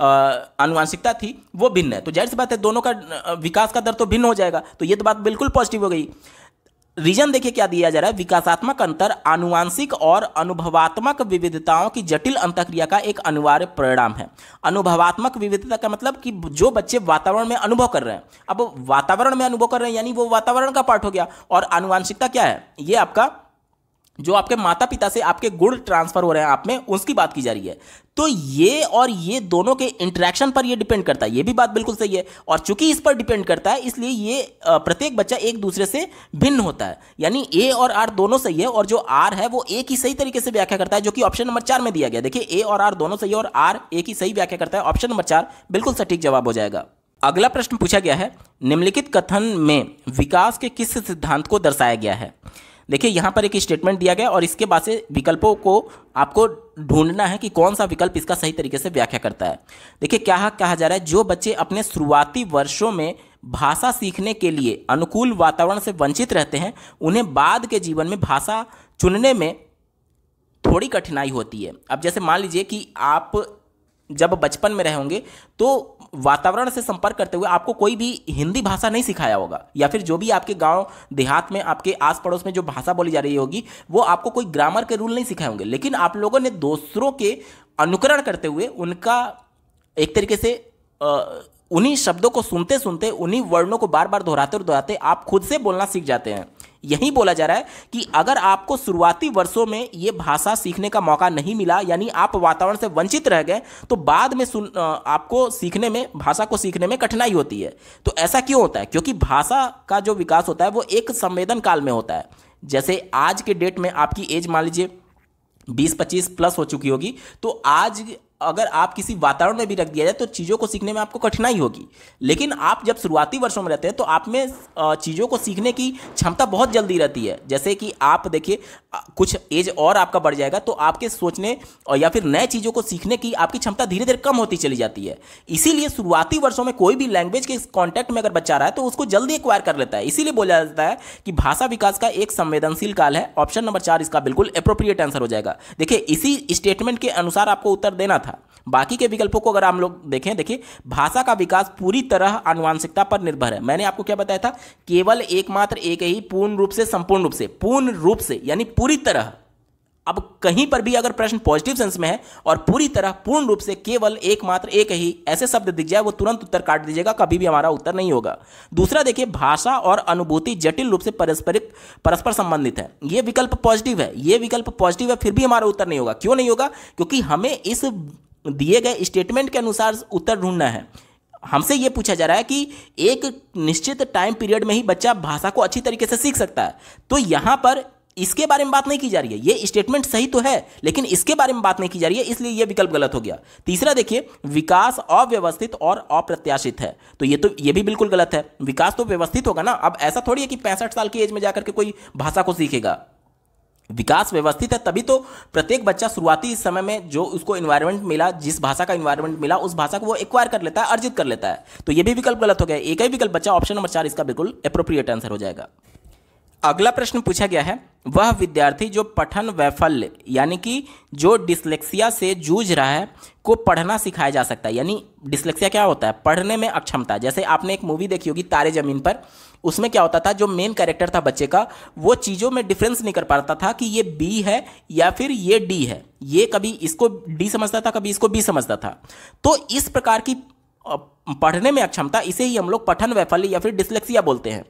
अनुवांशिकता थी वो भिन्न है तो जाहिर सी बात है दोनों का विकास का दर तो भिन्न हो जाएगा तो ये तो बात बिल्कुल पॉजिटिव हो गई रीजन देखिए क्या दिया जा रहा है विकासात्मक अंतर आनुवांशिक और अनुभवात्मक विविधताओं की जटिल अंतक्रिया का एक अनिवार्य परिणाम है अनुभवात्मक विविधता का मतलब कि जो बच्चे वातावरण में अनुभव कर रहे हैं अब वातावरण में अनुभव कर रहे हैं यानी वो वातावरण का पार्ट हो गया और आनुवांशिकता क्या है ये आपका जो आपके माता पिता से आपके गुण ट्रांसफर हो रहे हैं आप में उसकी बात की जा रही है तो ये और ये दोनों के इंटरेक्शन पर ये डिपेंड करता है ये भी बात बिल्कुल सही है और चूंकि इस पर डिपेंड करता है इसलिए ये प्रत्येक बच्चा एक दूसरे से भिन्न होता है यानी ए और आर दोनों सही है और जो आर है वो ए की सही तरीके से व्याख्या करता है जो कि ऑप्शन नंबर चार में दिया गया देखिए ए और आर दोनों सही है और आर ए की सही व्याख्या करता है ऑप्शन नंबर चार बिल्कुल सटीक जवाब हो जाएगा अगला प्रश्न पूछा गया है निम्नलिखित कथन में विकास के किस सिद्धांत को दर्शाया गया है देखिए यहाँ पर एक स्टेटमेंट दिया गया और इसके बाद से विकल्पों को आपको ढूंढना है कि कौन सा विकल्प इसका सही तरीके से व्याख्या करता है देखिए क्या कहा जा रहा है जो बच्चे अपने शुरुआती वर्षों में भाषा सीखने के लिए अनुकूल वातावरण से वंचित रहते हैं उन्हें बाद के जीवन में भाषा चुनने में थोड़ी कठिनाई होती है अब जैसे मान लीजिए कि आप जब बचपन में रहे होंगे तो वातावरण से संपर्क करते हुए आपको कोई भी हिंदी भाषा नहीं सिखाया होगा या फिर जो भी आपके गांव देहात में आपके आस पड़ोस में जो भाषा बोली जा रही होगी वो आपको कोई ग्रामर के रूल नहीं सिखाए होंगे लेकिन आप लोगों ने दूसरों के अनुकरण करते हुए उनका एक तरीके से उन्हीं शब्दों को सुनते सुनते उन्हीं वर्णों को बार बार दोहराते और दोहराते आप खुद से बोलना सीख जाते हैं यही बोला जा रहा है कि अगर आपको शुरुआती वर्षों में ये भाषा सीखने का मौका नहीं मिला यानी आप वातावरण से वंचित रह गए तो बाद में सुन आपको सीखने में भाषा को सीखने में कठिनाई होती है तो ऐसा क्यों होता है क्योंकि भाषा का जो विकास होता है वो एक संवेदन काल में होता है जैसे आज के डेट में आपकी एज मान लीजिए बीस पच्चीस प्लस हो चुकी होगी तो आज अगर आप किसी वातावरण में भी रख दिया जाए तो चीज़ों को सीखने में आपको कठिनाई होगी लेकिन आप जब शुरुआती वर्षों में रहते हैं तो आप में चीज़ों को सीखने की क्षमता बहुत जल्दी रहती है जैसे कि आप देखिए कुछ एज और आपका बढ़ जाएगा तो आपके सोचने और या फिर नए चीज़ों को सीखने की आपकी क्षमता धीरे धीरे कम होती चली जाती है इसीलिए शुरुआती वर्षों में कोई भी लैंग्वेज के कॉन्टैक्ट में अगर बच्चा रहा है तो उसको जल्दी एक्वायर कर लेता है इसीलिए बोला जाता है कि भाषा विकास का एक संवेदनशील काल है ऑप्शन नंबर चार इसका बिल्कुल अप्रोप्रिएट आंसर हो जाएगा देखिए इसी स्टेटमेंट के अनुसार आपको उत्तर देना था बाकी के विकल्पों को अगर हम लोग देखें देखिए भाषा का विकास पूरी तरह आनुवांशिकता पर निर्भर है मैंने आपको क्या बताया था केवल एकमात्र एक ही पूर्ण रूप से संपूर्ण रूप से पूर्ण रूप से यानी पूरी तरह अब कहीं पर भी अगर प्रश्न पॉजिटिव सेंस में है और पूरी तरह पूर्ण रूप से केवल एकमात्र एक ही ऐसे शब्द दिख जाए वो तुरंत उत्तर काट दीजिएगा कभी भी हमारा उत्तर नहीं होगा दूसरा देखिए भाषा और अनुभूति जटिल रूप से परस्परित परस्पर संबंधित है ये विकल्प पॉजिटिव है ये विकल्प पॉजिटिव है फिर भी हमारा उत्तर नहीं होगा क्यों नहीं होगा क्योंकि हमें इस दिए गए स्टेटमेंट के अनुसार उत्तर ढूंढना है हमसे ये पूछा जा रहा है कि एक निश्चित टाइम पीरियड में ही बच्चा भाषा को अच्छी तरीके से सीख सकता है तो यहाँ पर इसके बारे में बात नहीं की जा रही है ये स्टेटमेंट सही तो है लेकिन इसके बारे में बात नहीं की जा रही है इसलिए यह विकल्प गलत हो गया तीसरा देखिए विकास अव्यवस्थित और अप्रत्याशित है तो ये तो ये भी बिल्कुल गलत है विकास तो व्यवस्थित होगा ना अब ऐसा थोड़ी है कि पैंसठ साल की एज में जाकर के कोई भाषा को सीखेगा विकास व्यवस्थित है तभी तो प्रत्येक बच्चा शुरुआती समय में जो उसको इन्वायरमेंट मिला जिस भाषा का इन्वायरमेंट मिला उस भाषा को वो एक्वायर कर लेता है अर्जित कर लेता है तो ये भी विकल्प गलत हो गया एक ही विकल्प बच्चा ऑप्शन नंबर चार इसका बिल्कुल अप्रोप्रिएट आंसर हो जाएगा अगला प्रश्न पूछा गया है वह विद्यार्थी जो पठन वैफल्य यानी कि जो डिस्लेक्सिया से जूझ रहा है को पढ़ना सिखाया जा सकता है यानी डिस्लेक्सिया क्या होता है पढ़ने में अक्षमता जैसे आपने एक मूवी देखी होगी तारे ज़मीन पर उसमें क्या होता था जो मेन कैरेक्टर था बच्चे का वो चीज़ों में डिफरेंस नहीं कर पाता था कि ये बी है या फिर ये डी है ये कभी इसको डी समझता था कभी इसको बी समझता था तो इस प्रकार की पढ़ने में अक्षमता इसे ही हम लोग पठन वैफल्य या फिर डिस्लेक्सिया बोलते हैं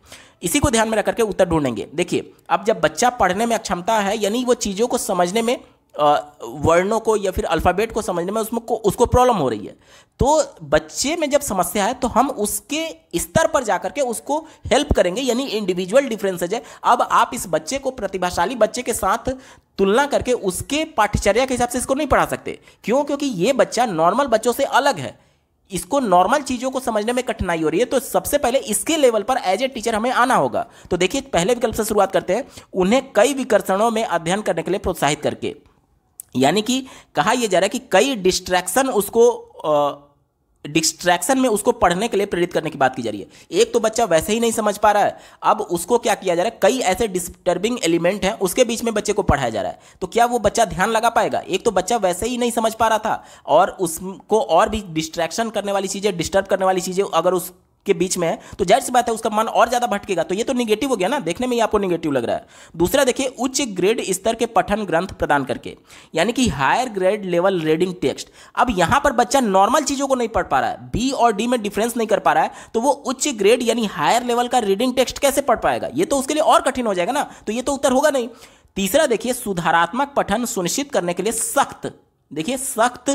इसी को ध्यान में रख करके उत्तर ढूंढेंगे देखिए अब जब बच्चा पढ़ने में अक्षमता है यानी वो चीज़ों को समझने में वर्णों को या फिर अल्फ़ाबेट को समझने में उसमें को, उसको प्रॉब्लम हो रही है तो बच्चे में जब समस्या है तो हम उसके स्तर पर जाकर के उसको हेल्प करेंगे यानी इंडिविजुअल डिफरेंसेज है अब आप इस बच्चे को प्रतिभाशाली बच्चे के साथ तुलना करके उसके पाठ्यचर्या के हिसाब से इसको नहीं पढ़ा सकते क्यों क्योंकि ये बच्चा नॉर्मल बच्चों से अलग है इसको नॉर्मल चीज़ों को समझने में कठिनाई हो रही है तो सबसे पहले इसके लेवल पर एज ए टीचर हमें आना होगा तो देखिए पहले विकल्प से शुरुआत करते हैं उन्हें कई विकर्षणों में अध्ययन करने के लिए प्रोत्साहित करके यानी कि कहा यह जा रहा है कि कई डिस्ट्रैक्शन उसको डिस्ट्रैक्शन में उसको पढ़ने के लिए प्रेरित करने की बात की जा रही है एक तो बच्चा वैसे ही नहीं समझ पा रहा है अब उसको क्या किया जा रहा है कई ऐसे डिस्टर्बिंग एलिमेंट हैं उसके बीच में बच्चे को पढ़ाया जा रहा है तो क्या वो बच्चा ध्यान लगा पाएगा एक तो बच्चा वैसे ही नहीं समझ पा रहा था और उसको और भी डिस्ट्रैक्शन करने वाली चीज़ें डिस्टर्ब करने वाली चीज़ें अगर उस के बीच में है तो जाहिर सी बात है उसका मन और ज्यादा भटकेगा तो ये तो निगेटिव हो गया ना देखने में ही आपको निगेटिव लग रहा है दूसरा देखिए उच्च ग्रेड स्तर के पठन ग्रंथ प्रदान करके यानी कि higher grade level reading text अब यहां पर बच्चा नॉर्मल चीजों को नहीं पढ़ पा रहा है बी और डी में डिफरेंस नहीं कर पा रहा है तो वो उच्च ग्रेड यानी हायर लेवल का रीडिंग टेक्स्ट कैसे पढ़ पाएगा ये तो उसके लिए और कठिन हो जाएगा ना तो ये तो उत्तर होगा नहीं तीसरा देखिए सुधारात्मक पठन सुनिश्चित करने के लिए सख्त देखिए सख्त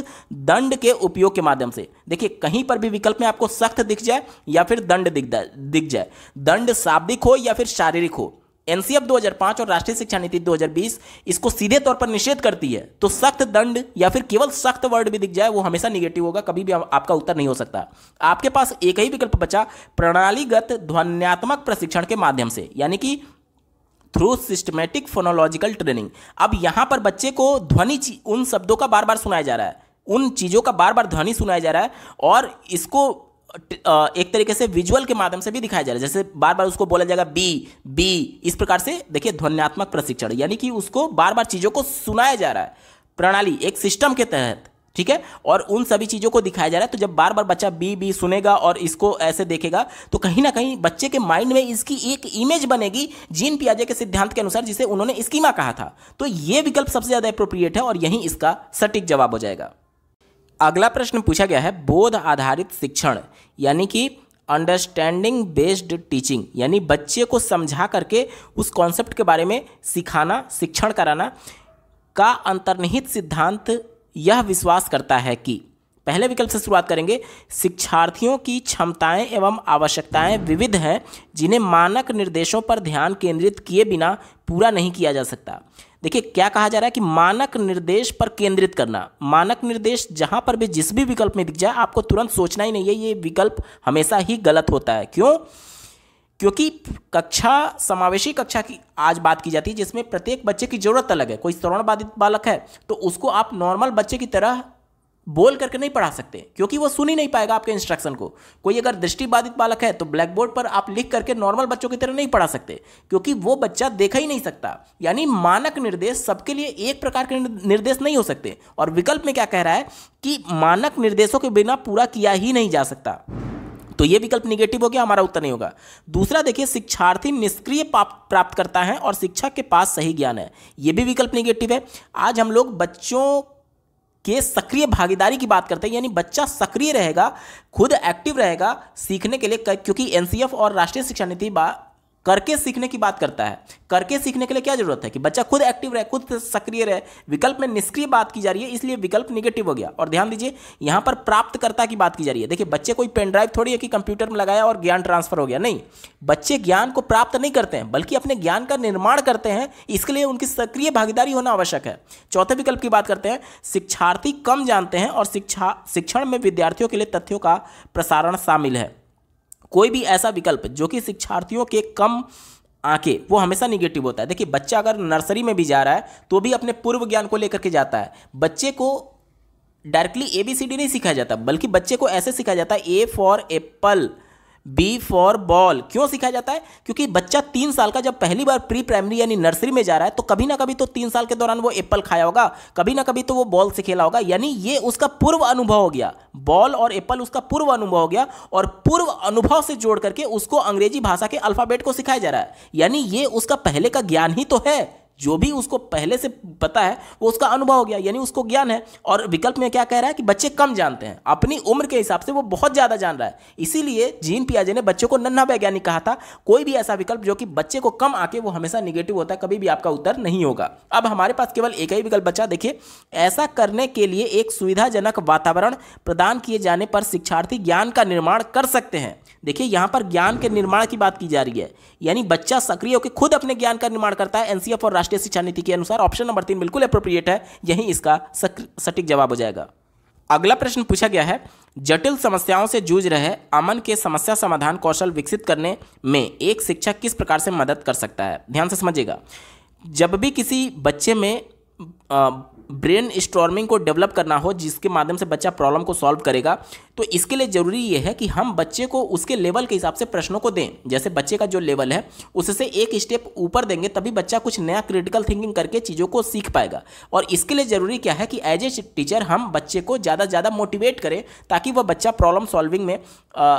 दंड के उपयोग के माध्यम से देखिए कहीं पर भी विकल्प में आपको सख्त दिख जाए या फिर दंड दिख दिख जाए दंड शाब्दिक हो या फिर शारीरिक हो एनसीएफ 2005 और राष्ट्रीय शिक्षा नीति 2020 इसको सीधे तौर पर निषेध करती है तो सख्त दंड या फिर केवल सख्त वर्ड भी दिख जाए वो हमेशा निगेटिव होगा कभी भी आपका उत्तर नहीं हो सकता आपके पास एक ही विकल्प बचा प्रणालीगत ध्वन्यात्मक प्रशिक्षण के माध्यम से यानी कि थ्रू सिस्टमेटिक फोनोलॉजिकल ट्रेनिंग अब यहाँ पर बच्चे को ध्वनि उन शब्दों का बार बार सुनाया जा रहा है उन चीज़ों का बार बार ध्वनि सुनाया जा रहा है और इसको एक तरीके से विजुअल के माध्यम से भी दिखाया जा रहा है जैसे बार बार उसको बोला जाएगा बी बी इस प्रकार से देखिए ध्वन्यात्मक प्रशिक्षण यानी कि उसको बार बार चीज़ों को सुनाया जा रहा है प्रणाली एक सिस्टम के तहत ठीक है और उन सभी चीज़ों को दिखाया जा रहा है तो जब बार बार बच्चा बी बी सुनेगा और इसको ऐसे देखेगा तो कहीं ना कहीं बच्चे के माइंड में इसकी एक इमेज बनेगी जीन पियाजे के सिद्धांत के अनुसार जिसे उन्होंने स्कीमा कहा था तो यह विकल्प सबसे ज़्यादा अप्रोप्रिएट है और यही इसका सटीक जवाब हो जाएगा अगला प्रश्न पूछा गया है बोध आधारित शिक्षण यानी कि अंडरस्टैंडिंग बेस्ड टीचिंग यानी बच्चे को समझा करके उस कॉन्सेप्ट के बारे में सिखाना शिक्षण कराना का अंतर्निहित सिद्धांत यह विश्वास करता है कि पहले विकल्प से शुरुआत करेंगे शिक्षार्थियों की क्षमताएं एवं आवश्यकताएं विविध हैं जिन्हें मानक निर्देशों पर ध्यान केंद्रित किए बिना पूरा नहीं किया जा सकता देखिए क्या कहा जा रहा है कि मानक निर्देश पर केंद्रित करना मानक निर्देश जहां पर भी जिस भी विकल्प में दिख जाए आपको तुरंत सोचना ही नहीं है ये विकल्प हमेशा ही गलत होता है क्यों क्योंकि कक्षा समावेशी कक्षा की आज बात की जाती है जिसमें प्रत्येक बच्चे की जरूरत अलग है कोई श्रवण बाधित बालक है तो उसको आप नॉर्मल बच्चे की तरह बोल करके नहीं पढ़ा सकते क्योंकि वो सुन ही नहीं पाएगा आपके इंस्ट्रक्शन को कोई अगर दृष्टि बाधित बालक है तो ब्लैक बोर्ड पर आप लिख करके नॉर्मल बच्चों की तरह नहीं पढ़ा सकते क्योंकि वो बच्चा देखा ही नहीं सकता यानी मानक निर्देश सबके लिए एक प्रकार के निर्देश नहीं हो सकते और विकल्प में क्या कह रहा है कि मानक निर्देशों के बिना पूरा किया ही नहीं जा सकता तो ये विकल्प निगेटिव हो गया हमारा उत्तर नहीं होगा दूसरा देखिए शिक्षार्थी निष्क्रिय प्राप्त करता है और शिक्षा के पास सही ज्ञान है ये भी विकल्प निगेटिव है आज हम लोग बच्चों के सक्रिय भागीदारी की बात करते हैं यानी बच्चा सक्रिय रहेगा खुद एक्टिव रहेगा सीखने के लिए क्योंकि एनसीएफ और राष्ट्रीय शिक्षा नीति करके सीखने की बात करता है करके सीखने के लिए क्या जरूरत है कि बच्चा खुद एक्टिव रहे खुद सक्रिय रहे विकल्प में निष्क्रिय बात की जा रही है इसलिए विकल्प निगेटिव हो गया और ध्यान दीजिए यहाँ पर प्राप्तकर्ता की बात की जा रही है देखिए बच्चे कोई पेनड्राइव थोड़ी है कि कंप्यूटर में लगाया और ज्ञान ट्रांसफर हो गया नहीं बच्चे ज्ञान को प्राप्त नहीं करते हैं बल्कि अपने ज्ञान का निर्माण करते हैं इसके लिए उनकी सक्रिय भागीदारी होना आवश्यक है चौथे विकल्प की बात करते हैं शिक्षार्थी कम जानते हैं और शिक्षा शिक्षण में विद्यार्थियों के लिए तथ्यों का प्रसारण शामिल है कोई भी ऐसा विकल्प जो कि शिक्षार्थियों के कम आके वो हमेशा निगेटिव होता है देखिए बच्चा अगर नर्सरी में भी जा रहा है तो भी अपने पूर्व ज्ञान को लेकर के जाता है बच्चे को directly A B C D नहीं सिखाया जाता बल्कि बच्चे को ऐसे सिखाया जाता है A for apple B for ball क्यों सिखाया जाता है क्योंकि बच्चा तीन साल का जब पहली बार प्री प्राइमरी यानी नर्सरी में जा रहा है तो कभी ना कभी तो तीन साल के दौरान वो एप्पल खाया होगा कभी ना कभी तो वो बॉल से खेला होगा यानी ये उसका पूर्व अनुभव हो गया बॉल और एप्पल उसका पूर्व अनुभव हो गया और पूर्व अनुभव से जोड़ करके उसको अंग्रेजी भाषा के अल्फाबेट को सिखाया जा रहा है यानी ये उसका पहले का ज्ञान ही तो है जो भी उसको पहले से पता है वो उसका अनुभव हो गया यानी उसको ज्ञान है और विकल्प में क्या कह रहा है कि बच्चे कम जानते हैं अपनी उम्र के हिसाब से वो बहुत ज़्यादा जान रहा है इसीलिए जीन पियाजे ने बच्चों को नन्हा वैज्ञानिक कहा था कोई भी ऐसा विकल्प जो कि बच्चे को कम आके वो हमेशा निगेटिव होता है कभी भी आपका उत्तर नहीं होगा अब हमारे पास केवल एक ही विकल्प बचा देखिए ऐसा करने के लिए एक सुविधाजनक वातावरण प्रदान किए जाने पर शिक्षार्थी ज्ञान का निर्माण कर सकते हैं देखिए यहाँ पर ज्ञान के निर्माण की बात की जा रही है यानी बच्चा सक्रिय होकर खुद अपने ज्ञान का निर्माण करता है एनसीएफ और राष्ट्रीय शिक्षा नीति के अनुसार ऑप्शन नंबर तीन बिल्कुल अप्रोप्रिएट है यही इसका सटीक जवाब हो जाएगा अगला प्रश्न पूछा गया है जटिल समस्याओं से जूझ रहे अमन के समस्या समाधान कौशल विकसित करने में एक शिक्षक किस प्रकार से मदद कर सकता है ध्यान से समझिएगा जब भी किसी बच्चे में ब्रेन स्टॉर्मिंग को डेवलप करना हो जिसके माध्यम से बच्चा प्रॉब्लम को सॉल्व करेगा तो इसके लिए ज़रूरी ये है कि हम बच्चे को उसके लेवल के हिसाब से प्रश्नों को दें जैसे बच्चे का जो लेवल है उससे एक स्टेप ऊपर देंगे तभी बच्चा कुछ नया क्रिटिकल थिंकिंग करके चीज़ों को सीख पाएगा और इसके लिए ज़रूरी क्या है कि एज ए टीचर हम बच्चे को ज़्यादा से ज़्यादा मोटिवेट करें ताकि वह बच्चा प्रॉब्लम सॉल्विंग में आ,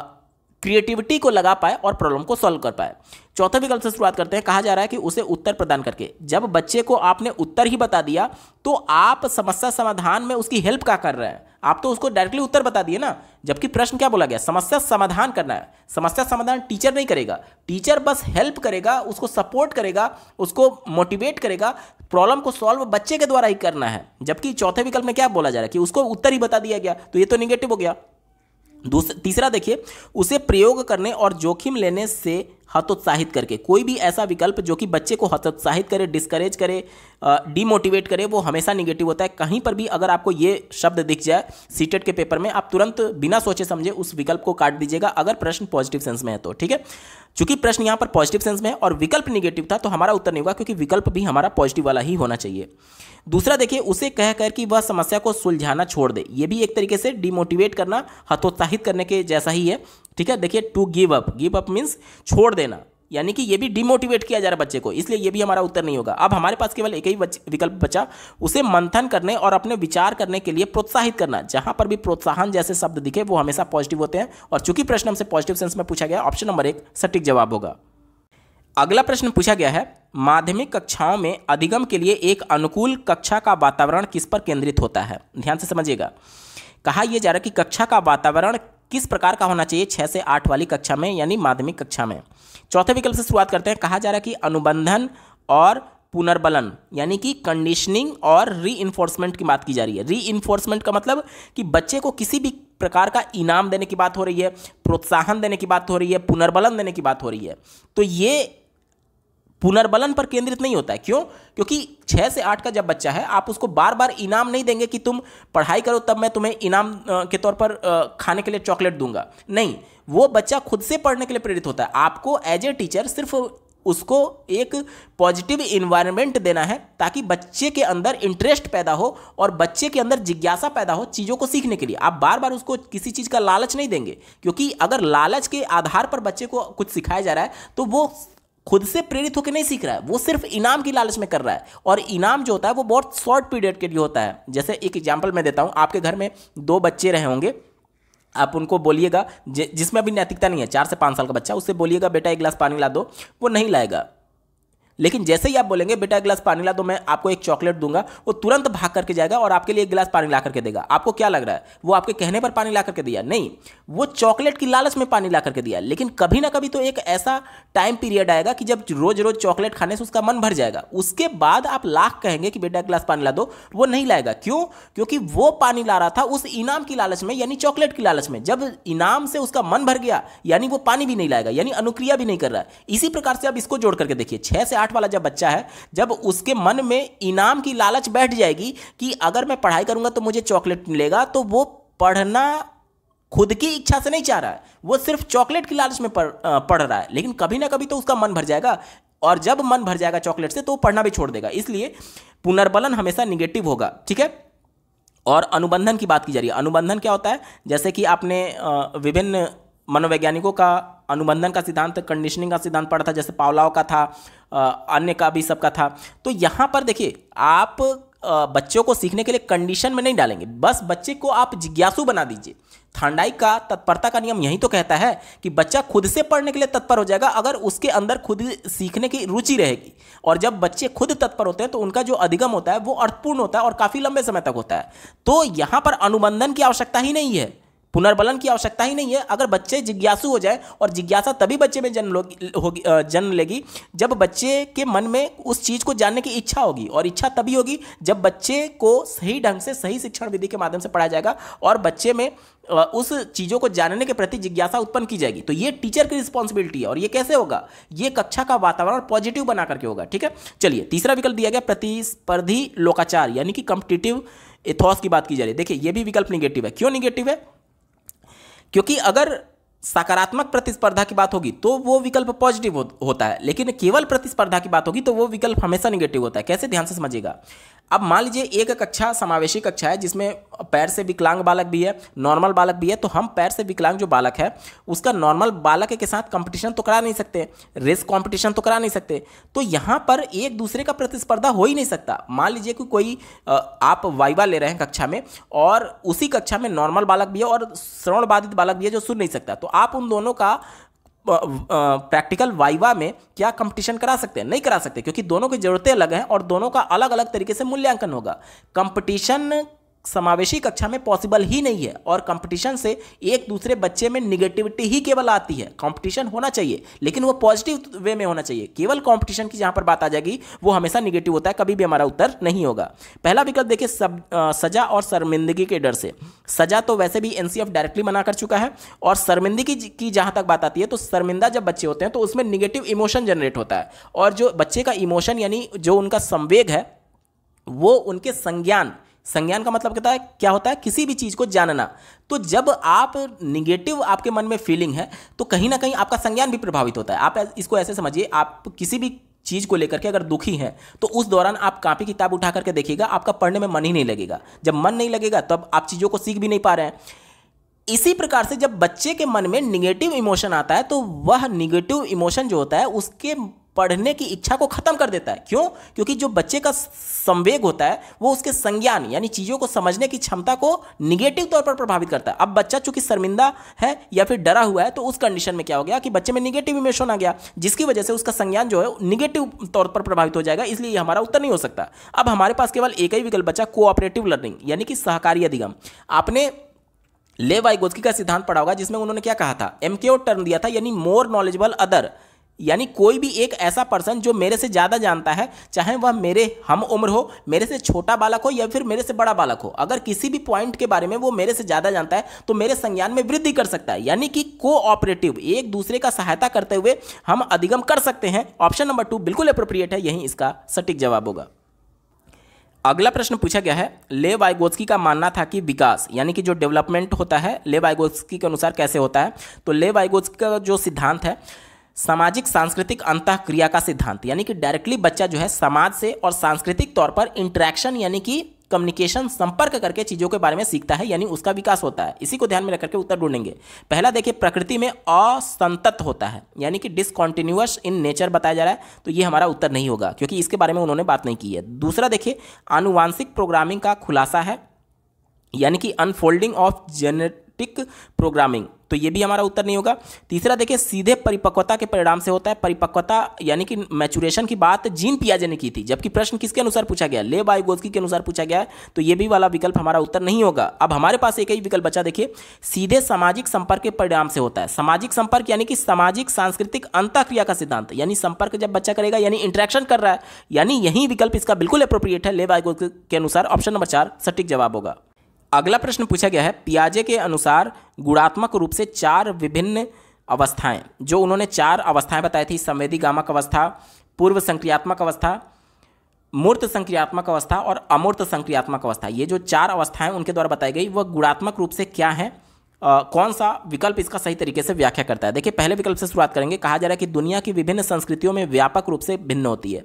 क्रिएटिविटी को लगा पाए और प्रॉब्लम को सॉल्व कर पाए चौथे विकल्प से शुरुआत करते हैं कहा जा रहा है कि उसे उत्तर प्रदान करके जब बच्चे को आपने उत्तर ही बता दिया तो आप समस्या समाधान में उसकी हेल्प क्या कर रहे हैं आप तो उसको डायरेक्टली उत्तर बता दिए ना जबकि प्रश्न क्या बोला गया समस्या समाधान करना है समस्या समाधान टीचर नहीं करेगा टीचर बस हेल्प करेगा उसको सपोर्ट करेगा उसको मोटिवेट करेगा प्रॉब्लम को सॉल्व बच्चे के द्वारा ही करना है जबकि चौथे विकल्प में क्या बोला जा रहा है कि उसको उत्तर ही बता दिया गया तो ये तो निगेटिव हो गया दूसरा तीसरा देखिए उसे प्रयोग करने और जोखिम लेने से हतोत्साहित करके कोई भी ऐसा विकल्प जो कि बच्चे को हतोत्साहित करे डिस्करेज करे डीमोटिवेट करे वो हमेशा निगेटिव होता है कहीं पर भी अगर आपको ये शब्द दिख जाए सीटेट के पेपर में आप तुरंत बिना सोचे समझे उस विकल्प को काट दीजिएगा अगर प्रश्न पॉजिटिव सेंस में है तो ठीक है चूंकि प्रश्न यहाँ पर पॉजिटिव सेंस में है और विकल्प निगेटिव था तो हमारा उत्तर नहीं होगा क्योंकि विकल्प भी हमारा पॉजिटिव वाला ही होना चाहिए दूसरा देखिए उसे कह कर कि वह समस्या को सुलझाना छोड़ दे ये भी एक तरीके से डिमोटिवेट करना हतोत्साहित करने के जैसा ही है ठीक है देखिए to give up give up means छोड़ देना यानी कि ये भी डिमोटिवेट किया जा रहा है बच्चे को इसलिए ये भी हमारा उत्तर नहीं होगा अब हमारे पास केवल एक ही विकल्प बचा उसे मंथन करने और अपने विचार करने के लिए प्रोत्साहित करना जहां पर भी प्रोत्साहन जैसे शब्द दिखे वो हमेशा पॉजिटिव होते हैं और चूंकि प्रश्न हमसे पॉजिटिव सेंस में पूछा गया ऑप्शन नंबर एक सटीक जवाब होगा अगला प्रश्न पूछा गया है माध्यमिक कक्षाओं में अधिगम के लिए एक अनुकूल कक्षा का वातावरण किस पर केंद्रित होता है ध्यान से समझिएगा कहा यह जा रहा है कि कक्षा का वातावरण किस प्रकार का होना चाहिए छः से आठ वाली कक्षा में यानी माध्यमिक कक्षा में चौथे विकल्प से शुरुआत करते हैं कहा जा रहा है कि अनुबंधन और पुनर्बलन यानी कि कंडीशनिंग और री की बात की जा रही है री का मतलब कि बच्चे को किसी भी प्रकार का इनाम देने की बात हो रही है प्रोत्साहन देने की बात हो रही है पुनर्बलन देने की बात हो रही है तो ये पुनर्बलन पर केंद्रित नहीं होता है क्यों क्योंकि छः से आठ का जब बच्चा है आप उसको बार बार इनाम नहीं देंगे कि तुम पढ़ाई करो तब मैं तुम्हें इनाम के तौर पर खाने के लिए चॉकलेट दूंगा नहीं वो बच्चा खुद से पढ़ने के लिए प्रेरित होता है आपको एज ए टीचर सिर्फ उसको एक पॉजिटिव इन्वायरमेंट देना है ताकि बच्चे के अंदर इंटरेस्ट पैदा हो और बच्चे के अंदर जिज्ञासा पैदा हो चीज़ों को सीखने के लिए आप बार बार उसको किसी चीज़ का लालच नहीं देंगे क्योंकि अगर लालच के आधार पर बच्चे को कुछ सिखाया जा रहा है तो वो खुद से प्रेरित होकर नहीं सीख रहा है वो सिर्फ इनाम की लालच में कर रहा है और इनाम जो होता है वो बहुत शॉर्ट पीरियड के लिए होता है जैसे एक एग्जाम्पल मैं देता हूँ आपके घर में दो बच्चे रहे होंगे आप उनको बोलिएगा जिसमें अभी नैतिकता नहीं है चार से पाँच साल का बच्चा उससे बोलिएगा बेटा एक गिलास पानी ला दो वो नहीं लाएगा लेकिन जैसे ही आप बोलेंगे बेटा एक गिलास पानी ला तो मैं आपको एक चॉकलेट दूंगा वो तुरंत भाग करके जाएगा और आपके लिए एक गिलास पानी ला करके देगा आपको क्या लग रहा है वो आपके कहने पर पानी ला करके दिया नहीं वो चॉकलेट की लालच में पानी ला करके दिया लेकिन कभी ना कभी तो एक ऐसा टाइम पीरियड आएगा कि जब रोज रोज चॉकलेट खाने से उसका मन भर जाएगा उसके बाद आप लाख कहेंगे कि बेटा एक गिलास पानी ला दो वो नहीं लाएगा क्यों क्योंकि वो पानी ला रहा था उस इनाम की लालच में यानी चॉकलेट की लालच में जब इनाम से उसका मन भर गया यानी वो पानी भी नहीं लाएगा यानी अनुक्रिया भी नहीं कर रहा है इसी प्रकार से आप इसको जोड़ करके देखिए छह से आठ आठ वाला जब बच्चा है जब उसके मन में इनाम की लालच बैठ जाएगी कि अगर मैं पढ़ाई करूँगा तो मुझे चॉकलेट मिलेगा तो वो पढ़ना खुद की इच्छा से नहीं चाह रहा है वो सिर्फ चॉकलेट की लालच में पढ़ पढ़ रहा है लेकिन कभी ना कभी तो उसका मन भर जाएगा और जब मन भर जाएगा चॉकलेट से तो पढ़ना भी छोड़ देगा इसलिए पुनर्बलन हमेशा निगेटिव होगा ठीक है और अनुबंधन की बात की जा रही है अनुबंधन क्या होता है जैसे कि आपने विभिन्न मनोवैज्ञानिकों का अनुबंधन का सिद्धांत कंडीशनिंग का सिद्धांत पढ़ा था जैसे पावलाव का था अन्य का भी सबका था तो यहाँ पर देखिए आप बच्चों को सीखने के लिए कंडीशन में नहीं डालेंगे बस बच्चे को आप जिज्ञासु बना दीजिए थांडाई का तत्परता का नियम यही तो कहता है कि बच्चा खुद से पढ़ने के लिए तत्पर हो जाएगा अगर उसके अंदर खुद सीखने की रुचि रहेगी और जब बच्चे खुद तत्पर होते हैं तो उनका जो अधिगम होता है वो अर्थपूर्ण होता है और काफ़ी लंबे समय तक होता है तो यहाँ पर अनुबंधन की आवश्यकता ही नहीं है पुनर्बलन की आवश्यकता ही नहीं है अगर बच्चे जिज्ञासु हो जाए और जिज्ञासा तभी बच्चे में जन्म होगी जन्म लेगी जब बच्चे के मन में उस चीज़ को जानने की इच्छा होगी और इच्छा तभी होगी जब बच्चे को सही ढंग से सही शिक्षण विधि के माध्यम से पढ़ाया जाएगा और बच्चे में उस चीज़ों को जानने के प्रति जिज्ञासा उत्पन्न की जाएगी तो ये टीचर की रिस्पॉन्सिबिलिटी है और ये कैसे होगा ये कक्षा का वातावरण पॉजिटिव बना करके होगा ठीक है चलिए तीसरा विकल्प दिया गया प्रतिस्पर्धी लोकाचार यानी कि कॉम्पिटिटिव एथॉस की बात की जा रही है देखिए ये भी विकल्प निगेटिव है क्यों निगेटिव है क्योंकि अगर सकारात्मक प्रतिस्पर्धा की बात होगी तो वो विकल्प पॉजिटिव हो, होता है लेकिन केवल प्रतिस्पर्धा की बात होगी तो वो विकल्प हमेशा निगेटिव होता है कैसे ध्यान से समझिएगा अब मान लीजिए एक कक्षा समावेशी कक्षा है जिसमें पैर से विकलांग बालक भी है नॉर्मल बालक भी है तो हम पैर से विकलांग जो बालक है उसका नॉर्मल बालक के साथ कंपटीशन तो करा नहीं सकते रेस कंपटीशन तो करा नहीं सकते तो यहाँ पर एक दूसरे का प्रतिस्पर्धा हो ही नहीं सकता मान लीजिए कि कोई आप वाइवा ले रहे हैं कक्षा में और उसी कक्षा में नॉर्मल बालक भी है और श्रवण बाधित बालक भी है जो सुन नहीं सकता तो आप उन दोनों का प्रैक्टिकल वाइवा में क्या कंपटीशन करा सकते हैं नहीं करा सकते क्योंकि दोनों की ज़रूरतें अलग हैं और दोनों का अलग अलग तरीके से मूल्यांकन होगा कंपटीशन समावेशी कक्षा में पॉसिबल ही नहीं है और कंपटीशन से एक दूसरे बच्चे में निगेटिविटी ही केवल आती है कंपटीशन होना चाहिए लेकिन वो पॉजिटिव वे में होना चाहिए केवल कंपटीशन की जहां पर बात आ जाएगी वो हमेशा निगेटिव होता है कभी भी हमारा उत्तर नहीं होगा पहला विकल्प देखिए सब आ, सजा और शर्मिंदगी के डर से सजा तो वैसे भी एनसीएफ डायरेक्टली मना कर चुका है और शर्मिंदगी की जहां तक बात आती है तो शर्मिंदा जब बच्चे होते हैं तो उसमें निगेटिव इमोशन जनरेट होता है और जो बच्चे का इमोशन यानी जो उनका संवेग है वो उनके संज्ञान संज्ञान का मतलब कहता है क्या होता है किसी भी चीज़ को जानना तो जब आप निगेटिव आपके मन में फीलिंग है तो कहीं ना कहीं आपका संज्ञान भी प्रभावित होता है आप इसको ऐसे समझिए आप किसी भी चीज़ को लेकर के अगर दुखी हैं तो उस दौरान आप कापी किताब उठा करके देखिएगा आपका पढ़ने में मन ही नहीं लगेगा जब मन नहीं लगेगा तब आप चीज़ों को सीख भी नहीं पा रहे हैं इसी प्रकार से जब बच्चे के मन में निगेटिव इमोशन आता है तो वह निगेटिव इमोशन जो होता है उसके पढ़ने की इच्छा को खत्म कर देता है क्यों क्योंकि जो बच्चे का संवेग होता है वो उसके संज्ञान यानी चीज़ों को समझने की क्षमता को निगेटिव तौर पर प्रभावित करता है अब बच्चा चूंकि शर्मिंदा है या फिर डरा हुआ है तो उस कंडीशन में क्या हो गया कि बच्चे में निगेटिव इमेशन आ गया जिसकी वजह से उसका संज्ञान जो है निगेटिव तौर पर प्रभावित हो जाएगा इसलिए हमारा उत्तर नहीं हो सकता अब हमारे पास केवल एक ही विकल्प बचा कोऑपरेटिव लर्निंग यानी कि सहकारी अधिगम आपने ले वाइगोजकी का सिद्धांत पढ़ा होगा जिसमें उन्होंने क्या कहा था एमकेओ टर्म दिया था यानी मोर नॉलेजेबल अदर यानी कोई भी एक ऐसा पर्सन जो मेरे से ज़्यादा जानता है चाहे वह मेरे हम उम्र हो मेरे से छोटा बालक हो या फिर मेरे से बड़ा बालक हो अगर किसी भी पॉइंट के बारे में वो मेरे से ज़्यादा जानता है तो मेरे संज्ञान में वृद्धि कर सकता है यानी कि कोऑपरेटिव एक दूसरे का सहायता करते हुए हम अधिगम कर सकते हैं ऑप्शन नंबर टू बिल्कुल अप्रोप्रिएट है यही इसका सटीक जवाब होगा अगला प्रश्न पूछा गया है ले वाइगोस्की का मानना था कि विकास यानी कि जो डेवलपमेंट होता है ले वाइगोस्की के अनुसार कैसे होता है तो ले वाइगोस्की का जो सिद्धांत है सामाजिक सांस्कृतिक अंत क्रिया का सिद्धांत यानी कि डायरेक्टली बच्चा जो है समाज से और सांस्कृतिक तौर पर इंट्रैक्शन यानी कि कम्युनिकेशन संपर्क करके चीज़ों के बारे में सीखता है यानी उसका विकास होता है इसी को ध्यान में रखकर के उत्तर ढूंढेंगे पहला देखिए प्रकृति में असंतत होता है यानी कि डिसकॉन्टिन्यूअस इन नेचर बताया जा रहा है तो ये हमारा उत्तर नहीं होगा क्योंकि इसके बारे में उन्होंने बात नहीं की है दूसरा देखिए आनुवांशिक प्रोग्रामिंग का खुलासा है यानी कि अनफोल्डिंग ऑफ सिंटैक्टिक प्रोग्रामिंग तो ये भी हमारा उत्तर नहीं होगा तीसरा देखिए सीधे परिपक्वता के परिणाम से होता है परिपक्वता यानी कि मैचुरेशन की बात जीन पियाजे ने की थी जबकि प्रश्न किसके अनुसार पूछा गया ले बायोगोस्की के अनुसार पूछा गया है तो ये भी वाला विकल्प हमारा उत्तर नहीं होगा अब हमारे पास एक ही विकल्प बचा देखिए सीधे सामाजिक संपर्क के परिणाम से होता है सामाजिक संपर्क यानी कि सामाजिक सांस्कृतिक अंत का सिद्धांत यानी संपर्क जब बच्चा करेगा यानी इंट्रैक्शन कर रहा है यानी यही विकल्प इसका बिल्कुल अप्रोप्रिएट है ले बायोगोस्की के अनुसार ऑप्शन नंबर चार सटीक जवाब होगा अगला प्रश्न पूछा गया है पियाजे के अनुसार गुणात्मक रूप से चार विभिन्न अवस्थाएं जो उन्होंने चार अवस्थाएं बताई थी संवेदी गामक अवस्था पूर्व संक्रियात्मक अवस्था मूर्त संक्रियात्मक अवस्था और अमूर्त संक्रियात्मक अवस्था ये जो चार अवस्थाएं उनके द्वारा बताई गई वह गुणात्मक रूप से क्या है आ, कौन सा विकल्प इसका सही तरीके से व्याख्या करता है देखिए पहले विकल्प से शुरुआत करेंगे कहा जा रहा है कि दुनिया की विभिन्न संस्कृतियों में व्यापक रूप से भिन्न होती है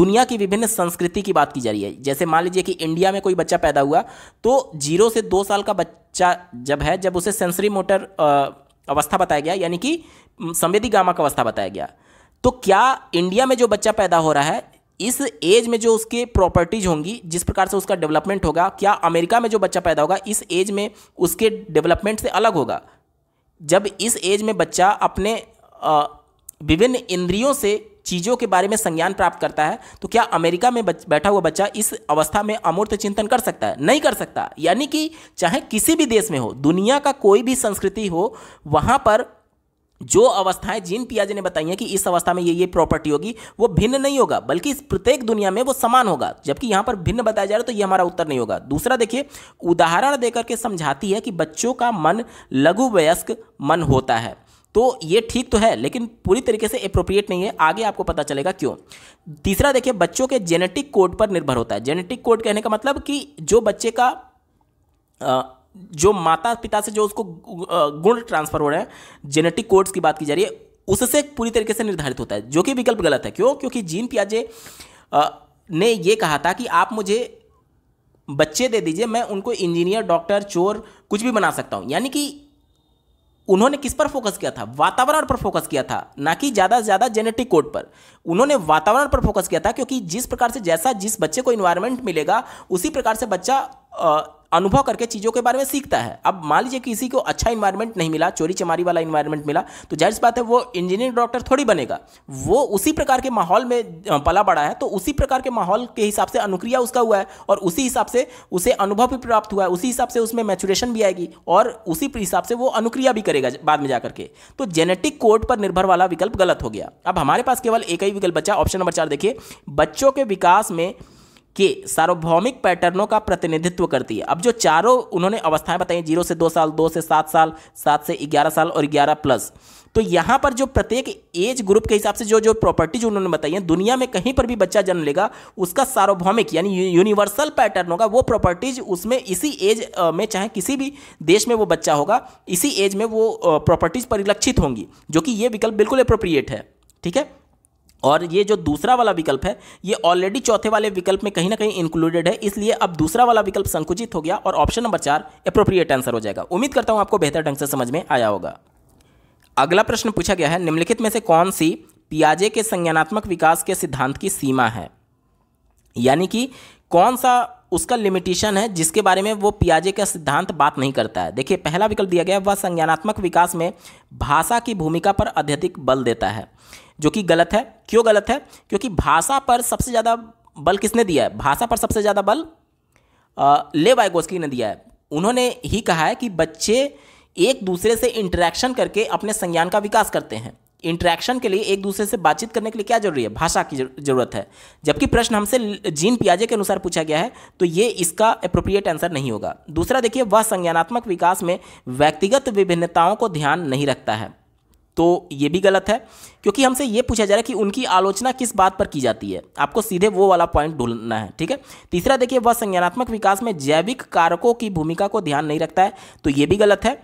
दुनिया की विभिन्न संस्कृति की बात की जा रही है जैसे मान लीजिए कि इंडिया में कोई बच्चा पैदा हुआ तो जीरो से दो साल का बच्चा जब है जब उसे सेंसरी मोटर अवस्था बताया गया यानी कि संवेदी गामा का अवस्था बताया गया तो क्या इंडिया में जो बच्चा पैदा हो रहा है इस एज में जो उसके प्रॉपर्टीज होंगी जिस प्रकार से उसका डेवलपमेंट होगा क्या अमेरिका में जो बच्चा पैदा होगा इस एज में उसके डेवलपमेंट से अलग होगा जब इस एज में बच्चा अपने विभिन्न इंद्रियों से चीज़ों के बारे में संज्ञान प्राप्त करता है तो क्या अमेरिका में बैठा हुआ बच्चा इस अवस्था में अमूर्त चिंतन कर सकता है नहीं कर सकता यानी कि चाहे किसी भी देश में हो दुनिया का कोई भी संस्कृति हो वहाँ पर जो अवस्थाएं जिन पियाजे ने बताई हैं कि इस अवस्था में ये ये प्रॉपर्टी होगी वो भिन्न नहीं होगा बल्कि इस प्रत्येक दुनिया में वो समान होगा जबकि यहां पर भिन्न बताया जा रहा है तो ये हमारा उत्तर नहीं होगा दूसरा देखिए उदाहरण देकर के समझाती है कि बच्चों का मन लघु वयस्क मन होता है तो ये ठीक तो है लेकिन पूरी तरीके से अप्रोप्रिएट नहीं है आगे आपको पता चलेगा क्यों तीसरा देखिए बच्चों के जेनेटिक कोड पर निर्भर होता है जेनेटिक कोड कहने का मतलब कि जो बच्चे का जो माता पिता से जो उसको गुण ट्रांसफर हो रहे हैं जेनेटिक कोड्स की बात की जा रही है उससे पूरी तरीके से निर्धारित होता है जो कि विकल्प गलत है क्यों क्योंकि जीन पियाजे ने ये कहा था कि आप मुझे बच्चे दे दीजिए मैं उनको इंजीनियर डॉक्टर चोर कुछ भी बना सकता हूँ यानी कि उन्होंने किस पर फोकस किया था वातावरण पर फोकस किया था ना कि ज़्यादा से ज़्यादा जेनेटिक कोड पर उन्होंने वातावरण पर फोकस किया था क्योंकि जिस प्रकार से जैसा जिस बच्चे को इन्वायरमेंट मिलेगा उसी प्रकार से बच्चा अनुभव करके चीज़ों के बारे में सीखता है अब मान लीजिए किसी को अच्छा इन्वायरमेंट नहीं मिला चोरी चमारी वाला इन्वायरमेंट मिला तो जाहिर बात है वो इंजीनियर डॉक्टर थोड़ी बनेगा वो उसी प्रकार के माहौल में पला बड़ा है तो उसी प्रकार के माहौल के हिसाब से अनुक्रिया उसका हुआ है और उसी हिसाब से उसे अनुभव भी प्राप्त हुआ है उसी हिसाब से उसमें मैचुरेशन भी आएगी और उसी हिसाब से वो अनुक्रिया भी करेगा बाद में जाकर के तो जेनेटिक कोड पर निर्भर वाला विकल्प गलत हो गया अब हमारे पास केवल एक ही विकल्प बचा ऑप्शन नंबर चार देखिए बच्चों के विकास में के सार्वभौमिक पैटर्नों का प्रतिनिधित्व करती है अब जो चारों उन्होंने अवस्थाएं बताई जीरो से दो साल दो से सात साल सात से ग्यारह साल और ग्यारह प्लस तो यहाँ पर जो प्रत्येक एज ग्रुप के हिसाब से जो जो प्रॉपर्टीज उन्होंने बताई हैं दुनिया में कहीं पर भी बच्चा जन्म लेगा उसका सार्वभौमिक यानी यूनिवर्सल पैटर्न होगा वो प्रॉपर्टीज उसमें इसी एज में चाहे किसी भी देश में वो बच्चा होगा इसी एज में वो प्रॉपर्टीज परिलक्षित होंगी जो कि ये विकल्प बिल्कुल अप्रोप्रिएट है ठीक है और ये जो दूसरा वाला विकल्प है ये ऑलरेडी चौथे वाले विकल्प में कहीं ना कहीं इंक्लूडेड है इसलिए अब दूसरा वाला विकल्प संकुचित हो गया और ऑप्शन नंबर चार अप्रोप्रिएट आंसर हो जाएगा उम्मीद करता हूँ आपको बेहतर ढंग से समझ में आया होगा अगला प्रश्न पूछा गया है निम्नलिखित में से कौन सी पियाजे के संज्ञानात्मक विकास के सिद्धांत की सीमा है यानी कि कौन सा उसका लिमिटेशन है जिसके बारे में वो पियाजे का सिद्धांत बात नहीं करता है देखिए पहला विकल्प दिया गया वह संज्ञानात्मक विकास में भाषा की भूमिका पर अत्यधिक बल देता है जो कि गलत है क्यों गलत है क्योंकि भाषा पर सबसे ज़्यादा बल किसने दिया है भाषा पर सबसे ज़्यादा बल ले वायगोस्की ने दिया है उन्होंने ही कहा है कि बच्चे एक दूसरे से इंटरेक्शन करके अपने संज्ञान का विकास करते हैं इंटरेक्शन के लिए एक दूसरे से बातचीत करने के लिए क्या जरूरी है भाषा की जरूरत है जबकि प्रश्न हमसे जीन पियाजे के अनुसार पूछा गया है तो ये इसका अप्रोप्रिएट आंसर नहीं होगा दूसरा देखिए वह संज्ञानात्मक विकास में व्यक्तिगत विभिन्नताओं को ध्यान नहीं रखता है तो ये भी गलत है क्योंकि हमसे ये पूछा जा रहा है कि उनकी आलोचना किस बात पर की जाती है आपको सीधे वो वाला पॉइंट ढूंढना है ठीक है तीसरा देखिए वह संज्ञानात्मक विकास में जैविक कारकों की भूमिका को ध्यान नहीं रखता है तो ये भी गलत है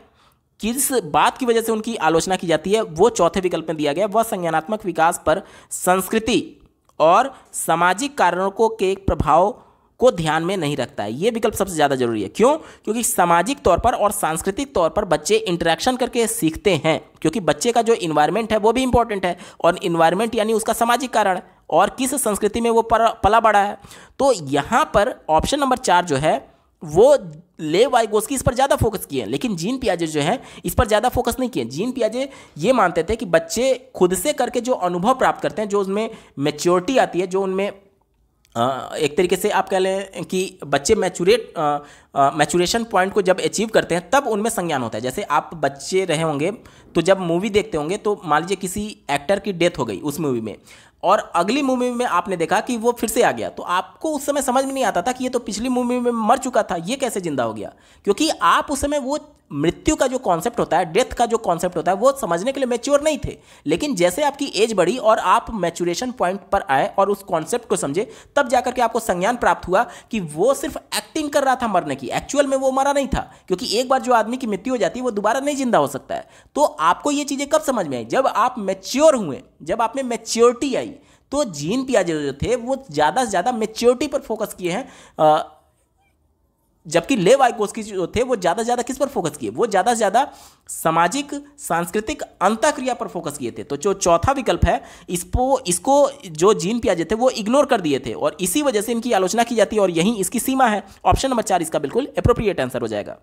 किस बात की वजह से उनकी आलोचना की जाती है वो चौथे विकल्प में दिया गया वह संज्ञानात्मक विकास पर संस्कृति और सामाजिक कारणों के प्रभाव को ध्यान में नहीं रखता है ये विकल्प सबसे ज़्यादा जरूरी है क्यों क्योंकि सामाजिक तौर पर और सांस्कृतिक तौर पर बच्चे इंटरेक्शन करके सीखते हैं क्योंकि बच्चे का जो इन्वायरमेंट है वो भी इंपॉर्टेंट है और इन्वायरमेंट यानी उसका सामाजिक कारण और किस संस्कृति में वो पला बड़ा है तो यहाँ पर ऑप्शन नंबर चार जो है वो ले की इस पर ज़्यादा फोकस किए हैं लेकिन जीन पियाजे जो है इस पर ज़्यादा फोकस नहीं किए जीन पियाजे ये मानते थे कि बच्चे खुद से करके जो अनुभव प्राप्त करते हैं जो उनमें मेच्योरिटी आती है जो उनमें एक तरीके से आप कह लें कि बच्चे मैचुरेट मैचुरेशन पॉइंट को जब अचीव करते हैं तब उनमें संज्ञान होता है जैसे आप बच्चे रहे होंगे तो जब मूवी देखते होंगे तो मान लीजिए किसी एक्टर की डेथ हो गई उस मूवी में और अगली मूवी में आपने देखा कि वो फिर से आ गया तो आपको उस समय समझ में नहीं आता था कि ये तो पिछली मूवी में मर चुका था ये कैसे जिंदा हो गया क्योंकि आप उस समय वो मृत्यु का जो कॉन्सेप्ट होता है डेथ का जो कॉन्सेप्ट होता है वो समझने के लिए मेच्योर नहीं थे लेकिन जैसे आपकी एज बढ़ी और आप मैच्योरेशन पॉइंट पर आए और उस कॉन्सेप्ट को समझे तब जाकर के आपको संज्ञान प्राप्त हुआ कि वो सिर्फ एक्टिंग कर रहा था मरने की एक्चुअल में वो मरा नहीं था क्योंकि एक बार जो आदमी की मृत्यु हो जाती है वो दोबारा नहीं जिंदा हो सकता है तो आपको ये चीज़ें कब समझ में आई जब आप मेच्योर हुए जब आप में मेच्योरिटी आई तो जीन पिया जो थे वो ज़्यादा से ज़्यादा मेच्योरिटी पर फोकस किए हैं जबकि ले वाइकोस्की जो थे वो ज़्यादा से ज़्यादा किस पर फोकस किए वो ज़्यादा से ज़्यादा सामाजिक सांस्कृतिक अंतक्रिया पर फोकस किए थे तो जो चौथा विकल्प है इसको इसको जो जीन पियाजे थे वो इग्नोर कर दिए थे और इसी वजह से इनकी आलोचना की जाती है और यही इसकी सीमा है ऑप्शन नंबर चार इसका बिल्कुल अप्रोप्रिएट आंसर हो जाएगा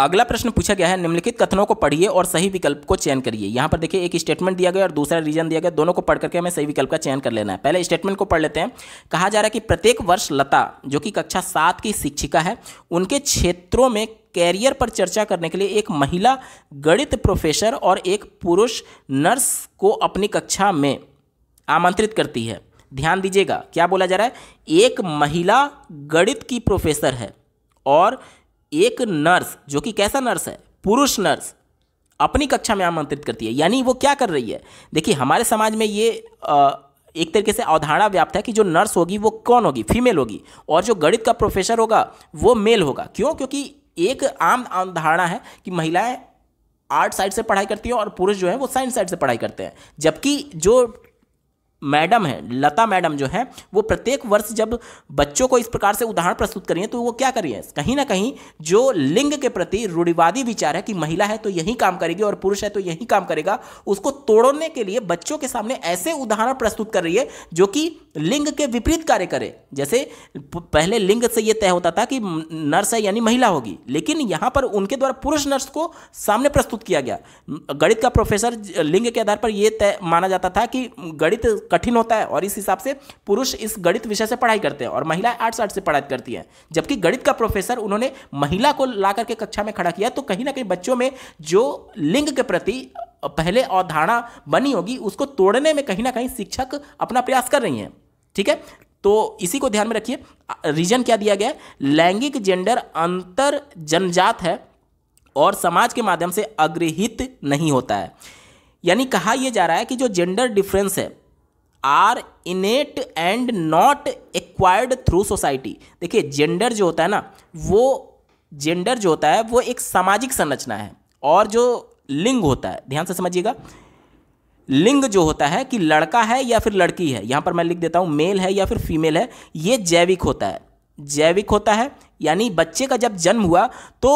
अगला प्रश्न पूछा गया है निम्नलिखित कथनों को पढ़िए और सही विकल्प को चयन करिए यहाँ पर देखिए एक स्टेटमेंट दिया गया और दूसरा रीजन दिया गया दोनों को पढ़ करके हमें सही विकल्प का चयन कर लेना है पहले स्टेटमेंट को पढ़ लेते हैं कहा जा रहा है कि प्रत्येक वर्ष लता जो कि कक्षा सात की शिक्षिका है उनके क्षेत्रों में कैरियर पर चर्चा करने के लिए एक महिला गणित प्रोफेसर और एक पुरुष नर्स को अपनी कक्षा में आमंत्रित करती है ध्यान दीजिएगा क्या बोला जा रहा है एक महिला गणित की प्रोफेसर है और एक नर्स जो कि कैसा नर्स है पुरुष नर्स अपनी कक्षा में आमंत्रित करती है यानी वो क्या कर रही है देखिए हमारे समाज में ये आ, एक तरीके से अवधारणा व्याप्त है कि जो नर्स होगी वो कौन होगी फीमेल होगी और जो गणित का प्रोफेसर होगा वो मेल होगा क्यों क्योंकि एक आम अवधारणा है कि महिलाएं आर्ट साइड से पढ़ाई करती हैं और पुरुष जो है वो साइंस साइड से पढ़ाई करते हैं जबकि जो मैडम है लता मैडम जो है वो प्रत्येक वर्ष जब बच्चों को इस प्रकार से उदाहरण प्रस्तुत करिए तो वो क्या करिए कहीं ना कहीं जो लिंग के प्रति रूढ़िवादी विचार है कि महिला है तो यही काम करेगी और पुरुष है तो यही काम करेगा उसको तोड़ने के लिए बच्चों के सामने ऐसे उदाहरण प्रस्तुत कर रही है जो कि लिंग के विपरीत कार्य करे जैसे पहले लिंग से ये तय होता था कि नर्स है यानी महिला होगी लेकिन यहाँ पर उनके द्वारा पुरुष नर्स को सामने प्रस्तुत किया गया गणित का प्रोफेसर लिंग के आधार पर यह तय माना जाता था कि गणित कठिन होता है और इस हिसाब से पुरुष इस गणित विषय से पढ़ाई करते हैं और महिलाएं आर्ट्स आर्ट से पढ़ाई करती हैं जबकि गणित का प्रोफेसर उन्होंने महिला को ला करके कक्षा में खड़ा किया तो कहीं ना कहीं बच्चों में जो लिंग के प्रति पहले अवधारणा बनी होगी उसको तोड़ने में कहीं ना कहीं शिक्षक अपना प्रयास कर रही हैं ठीक है तो इसी को ध्यान में रखिए रीजन क्या दिया गया लैंगिक जेंडर अंतर जनजात है और समाज के माध्यम से अग्रहित नहीं होता है यानी कहा यह जा रहा है कि जो जेंडर डिफरेंस है are innate and not acquired through society देखिए जेंडर जो होता है ना वो जेंडर जो होता है वो एक सामाजिक संरचना है और जो लिंग होता है ध्यान से समझिएगा लिंग जो होता है कि लड़का है या फिर लड़की है यहाँ पर मैं लिख देता हूँ मेल है या फिर फीमेल है ये जैविक होता है जैविक होता है यानी बच्चे का जब जन्म हुआ तो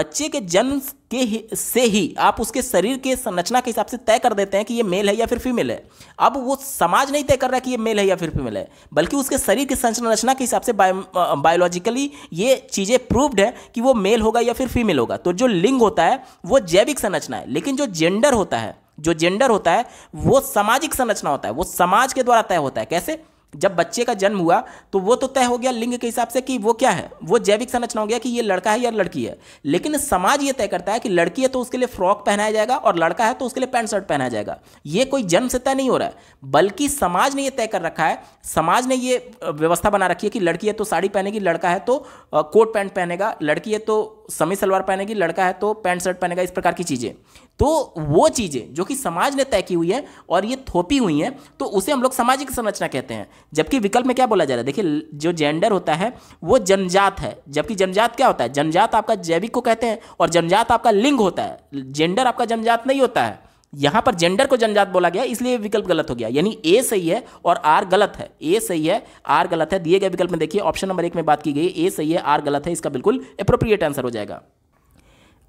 बच्चे के जन्म के से ही आप उसके शरीर के संरचना के हिसाब से तय कर देते हैं कि ये मेल है या फिर फीमेल है अब वो समाज नहीं तय कर रहा कि ये मेल है या फिर फीमेल है बल्कि उसके शरीर की संरचना के हिसाब से बायोलॉजिकली ये चीज़ें प्रूव्ड है कि वो मेल होगा या फिर फीमेल होगा तो जो लिंग होता है वो जैविक संरचना है लेकिन जो जेंडर होता है जो जेंडर होता है वो सामाजिक संरचना होता है वो समाज के द्वारा तय होता है कैसे जब बच्चे का जन्म हुआ तो वो तो तय हो गया लिंग के हिसाब से कि वो क्या है वो जैविक संरचना हो गया कि ये लड़का है या लड़की है लेकिन समाज ये तय करता है कि लड़की है तो उसके लिए फ्रॉक पहनाया जाएगा और लड़का है तो उसके लिए पैंट शर्ट पहनाया जाएगा ये कोई जन्म से तय नहीं हो रहा है बल्कि समाज ने यह तय कर रखा है समाज ने यह व्यवस्था बना रखी है कि लड़की है तो साड़ी पहनेगी लड़का है तो कोट पैंट पहनेगा लड़की है तो समय सलवार पहनेगी लड़का है तो पैंट शर्ट पहनेगा इस प्रकार की चीज़ें तो वो चीज़ें जो कि समाज ने तय की हुई है और ये थोपी हुई हैं तो उसे हम लोग सामाजिक संरचना कहते हैं जबकि विकल्प में क्या बोला जा रहा है देखिए जो जेंडर होता है वो जनजात है जबकि जनजात क्या होता है जनजात आपका जैविक को कहते हैं और जनजात आपका लिंग होता है जेंडर आपका जनजात नहीं होता है यहां पर जेंडर को जनजात बोला गया इसलिए विकल्प गलत हो गया यानी ए सही है और आर गलत है ए सही है आर गलत है दिए गए विकल्प में देखिए ऑप्शन नंबर एक में बात की गई ए सही है आर गलत है इसका बिल्कुल अप्रोप्रिएट आंसर हो जाएगा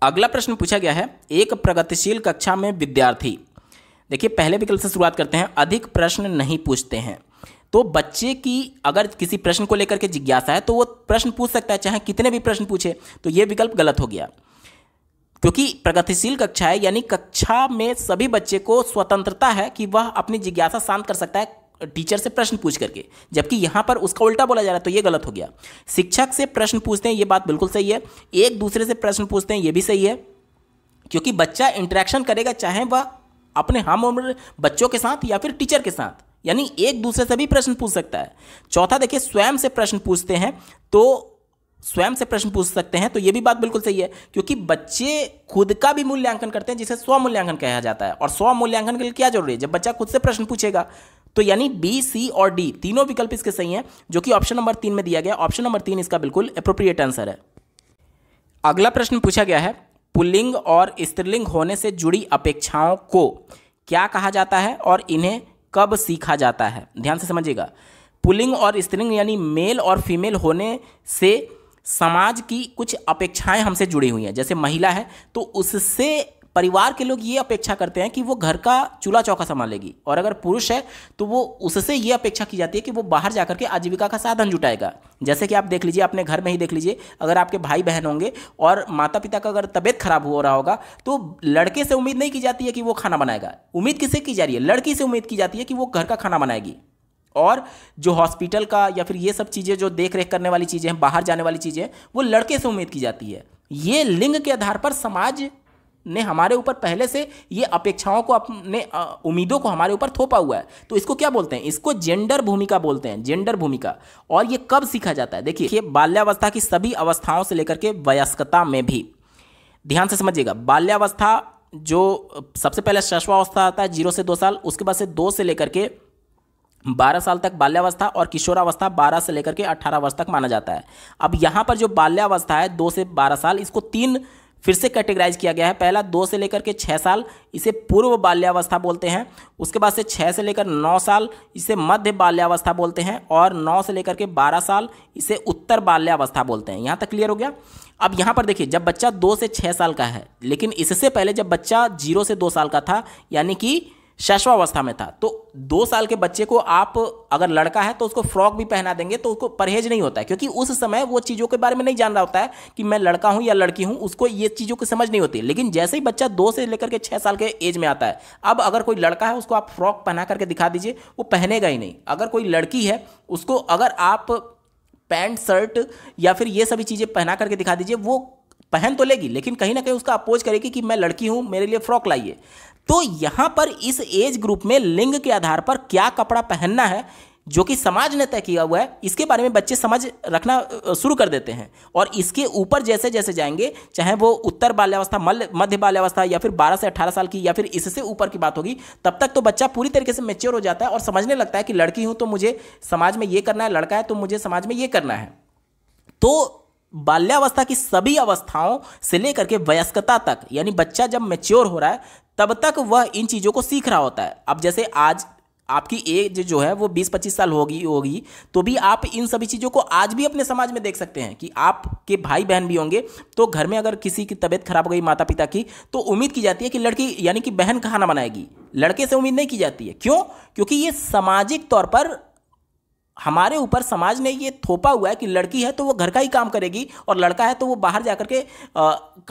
अगला प्रश्न पूछा गया है एक प्रगतिशील कक्षा में विद्यार्थी देखिए पहले विकल्प से शुरुआत करते हैं अधिक प्रश्न नहीं पूछते हैं तो बच्चे की अगर किसी प्रश्न को लेकर के जिज्ञासा है तो वो प्रश्न पूछ सकता है चाहे कितने भी प्रश्न पूछे तो ये विकल्प गलत हो गया क्योंकि प्रगतिशील कक्षा है यानी कक्षा में सभी बच्चे को स्वतंत्रता है कि वह अपनी जिज्ञासा शांत कर सकता है टीचर से प्रश्न पूछ करके जबकि यहाँ पर उसका उल्टा बोला जा रहा है तो ये गलत हो गया शिक्षक से प्रश्न पूछते हैं ये बात बिल्कुल सही है एक दूसरे से प्रश्न पूछते हैं ये भी सही है क्योंकि बच्चा इंटरेक्शन करेगा चाहे वह अपने हम उम्र बच्चों के साथ या फिर टीचर के साथ यानी एक दूसरे से भी प्रश्न पूछ सकता है चौथा देखिए स्वयं से प्रश्न पूछते हैं तो स्वयं से प्रश्न पूछ सकते हैं तो ये भी बात बिल्कुल सही है क्योंकि बच्चे खुद का भी मूल्यांकन करते हैं जिसे स्व मूल्यांकन कहा जाता है और स्व मूल्यांकन के लिए क्या जरूरी है जब बच्चा खुद से प्रश्न पूछेगा तो यानी बी सी और डी तीनों विकल्प इसके सही हैं जो कि ऑप्शन नंबर तीन में दिया गया ऑप्शन नंबर तीन इसका बिल्कुल अप्रोप्रिएट आंसर है अगला प्रश्न पूछा गया है पुल्लिंग और स्त्रीलिंग होने से जुड़ी अपेक्षाओं को क्या कहा जाता है और इन्हें कब सीखा जाता है ध्यान से समझिएगा पुलिंग और स्त्रीलिंग यानी मेल और फीमेल होने से समाज की कुछ अपेक्षाएं हमसे जुड़ी हुई हैं जैसे महिला है तो उससे परिवार के लोग ये अपेक्षा करते हैं कि वो घर का चूल्हा चौका संभालेगी और अगर पुरुष है तो वो उससे ये अपेक्षा की जाती है कि वो बाहर जाकर के आजीविका का साधन जुटाएगा जैसे कि आप देख लीजिए अपने घर में ही देख लीजिए अगर आपके भाई बहन होंगे और माता पिता का अगर तबीयत खराब हो रहा होगा तो लड़के से उम्मीद नहीं की जाती है कि वो खाना बनाएगा उम्मीद किसे की जा रही है लड़की से उम्मीद की जाती है कि वो घर का खाना बनाएगी और जो हॉस्पिटल का या फिर ये सब चीज़ें जो देख रेख करने वाली चीज़ें हैं बाहर जाने वाली चीज़ें वो लड़के से उम्मीद की जाती है ये लिंग के आधार पर समाज ने हमारे ऊपर पहले से ये अपेक्षाओं को अपने उम्मीदों को हमारे ऊपर थोपा हुआ है तो इसको क्या बोलते हैं इसको जेंडर भूमिका बोलते हैं जेंडर भूमिका और ये कब सीखा जाता है देखिए बाल्यावस्था की सभी अवस्थाओं से लेकर के वयस्कता में भी ध्यान से समझिएगा बाल्यावस्था जो सबसे पहले शैशवावस्था आता है जीरो से दो साल उसके बाद से दो से लेकर के बारह साल तक बाल्यावस्था और किशोरावस्था बारह से लेकर के अठारह वर्ष तक माना जाता है अब यहाँ पर जो बाल्यावस्था है दो से बारह साल इसको तीन फिर से कैटेगराइज किया गया है पहला दो से लेकर के छः साल इसे पूर्व बाल्यावस्था बोलते हैं उसके बाद से छः से लेकर नौ साल इसे मध्य बाल्यावस्था बोलते हैं और नौ से लेकर के बारह साल इसे उत्तर बाल्यावस्था बोलते हैं यहाँ तक क्लियर हो गया अब यहाँ पर देखिए जब बच्चा दो से छः साल का है लेकिन इससे पहले जब बच्चा जीरो से दो साल का था यानी कि शैशवावस्था में था तो दो साल के बच्चे को आप अगर लड़का है तो उसको फ्रॉक भी पहना देंगे तो उसको परहेज नहीं होता है क्योंकि उस समय वो चीज़ों के बारे में नहीं जान रहा होता है कि मैं लड़का हूँ या लड़की हूँ उसको ये चीज़ों की समझ नहीं होती लेकिन जैसे ही बच्चा दो से लेकर के छः साल के एज में आता है अब अगर कोई लड़का है उसको आप फ्रॉक पहना करके दिखा दीजिए वो पहनेगा ही नहीं अगर कोई लड़की है उसको अगर आप पैंट शर्ट या फिर ये सभी चीज़ें पहना करके दिखा दीजिए वो पहन तो लेगी लेकिन कहीं ना कहीं उसका अपोज करेगी कि मैं लड़की हूँ मेरे लिए फ्रॉक लाइए तो यहाँ पर इस एज ग्रुप में लिंग के आधार पर क्या कपड़ा पहनना है जो कि समाज ने तय किया हुआ है इसके बारे में बच्चे समझ रखना शुरू कर देते हैं और इसके ऊपर जैसे जैसे जाएंगे चाहे वो उत्तर बाल्यावस्था मल मध्य बाल्यावस्था या फिर 12 से 18 साल की या फिर इससे ऊपर की बात होगी तब तक तो बच्चा पूरी तरीके से मेच्योर हो जाता है और समझने लगता है कि लड़की हूँ तो मुझे समाज में ये करना है लड़का है तो मुझे समाज में ये करना है तो बाल्यावस्था की सभी अवस्थाओं से लेकर के वयस्कता तक यानी बच्चा जब मेच्योर हो रहा है तब तक वह इन चीज़ों को सीख रहा होता है अब जैसे आज आपकी एज जो है वो 20-25 साल होगी होगी तो भी आप इन सभी चीज़ों को आज भी अपने समाज में देख सकते हैं कि आपके भाई बहन भी होंगे तो घर में अगर किसी की तबीयत खराब हो गई माता पिता की तो उम्मीद की जाती है कि लड़की यानी कि बहन खाना बनाएगी लड़के से उम्मीद नहीं की जाती है क्यों क्योंकि ये सामाजिक तौर पर हमारे ऊपर समाज ने ये थोपा हुआ है कि लड़की है तो वो घर का ही काम करेगी और लड़का है तो वो बाहर जा के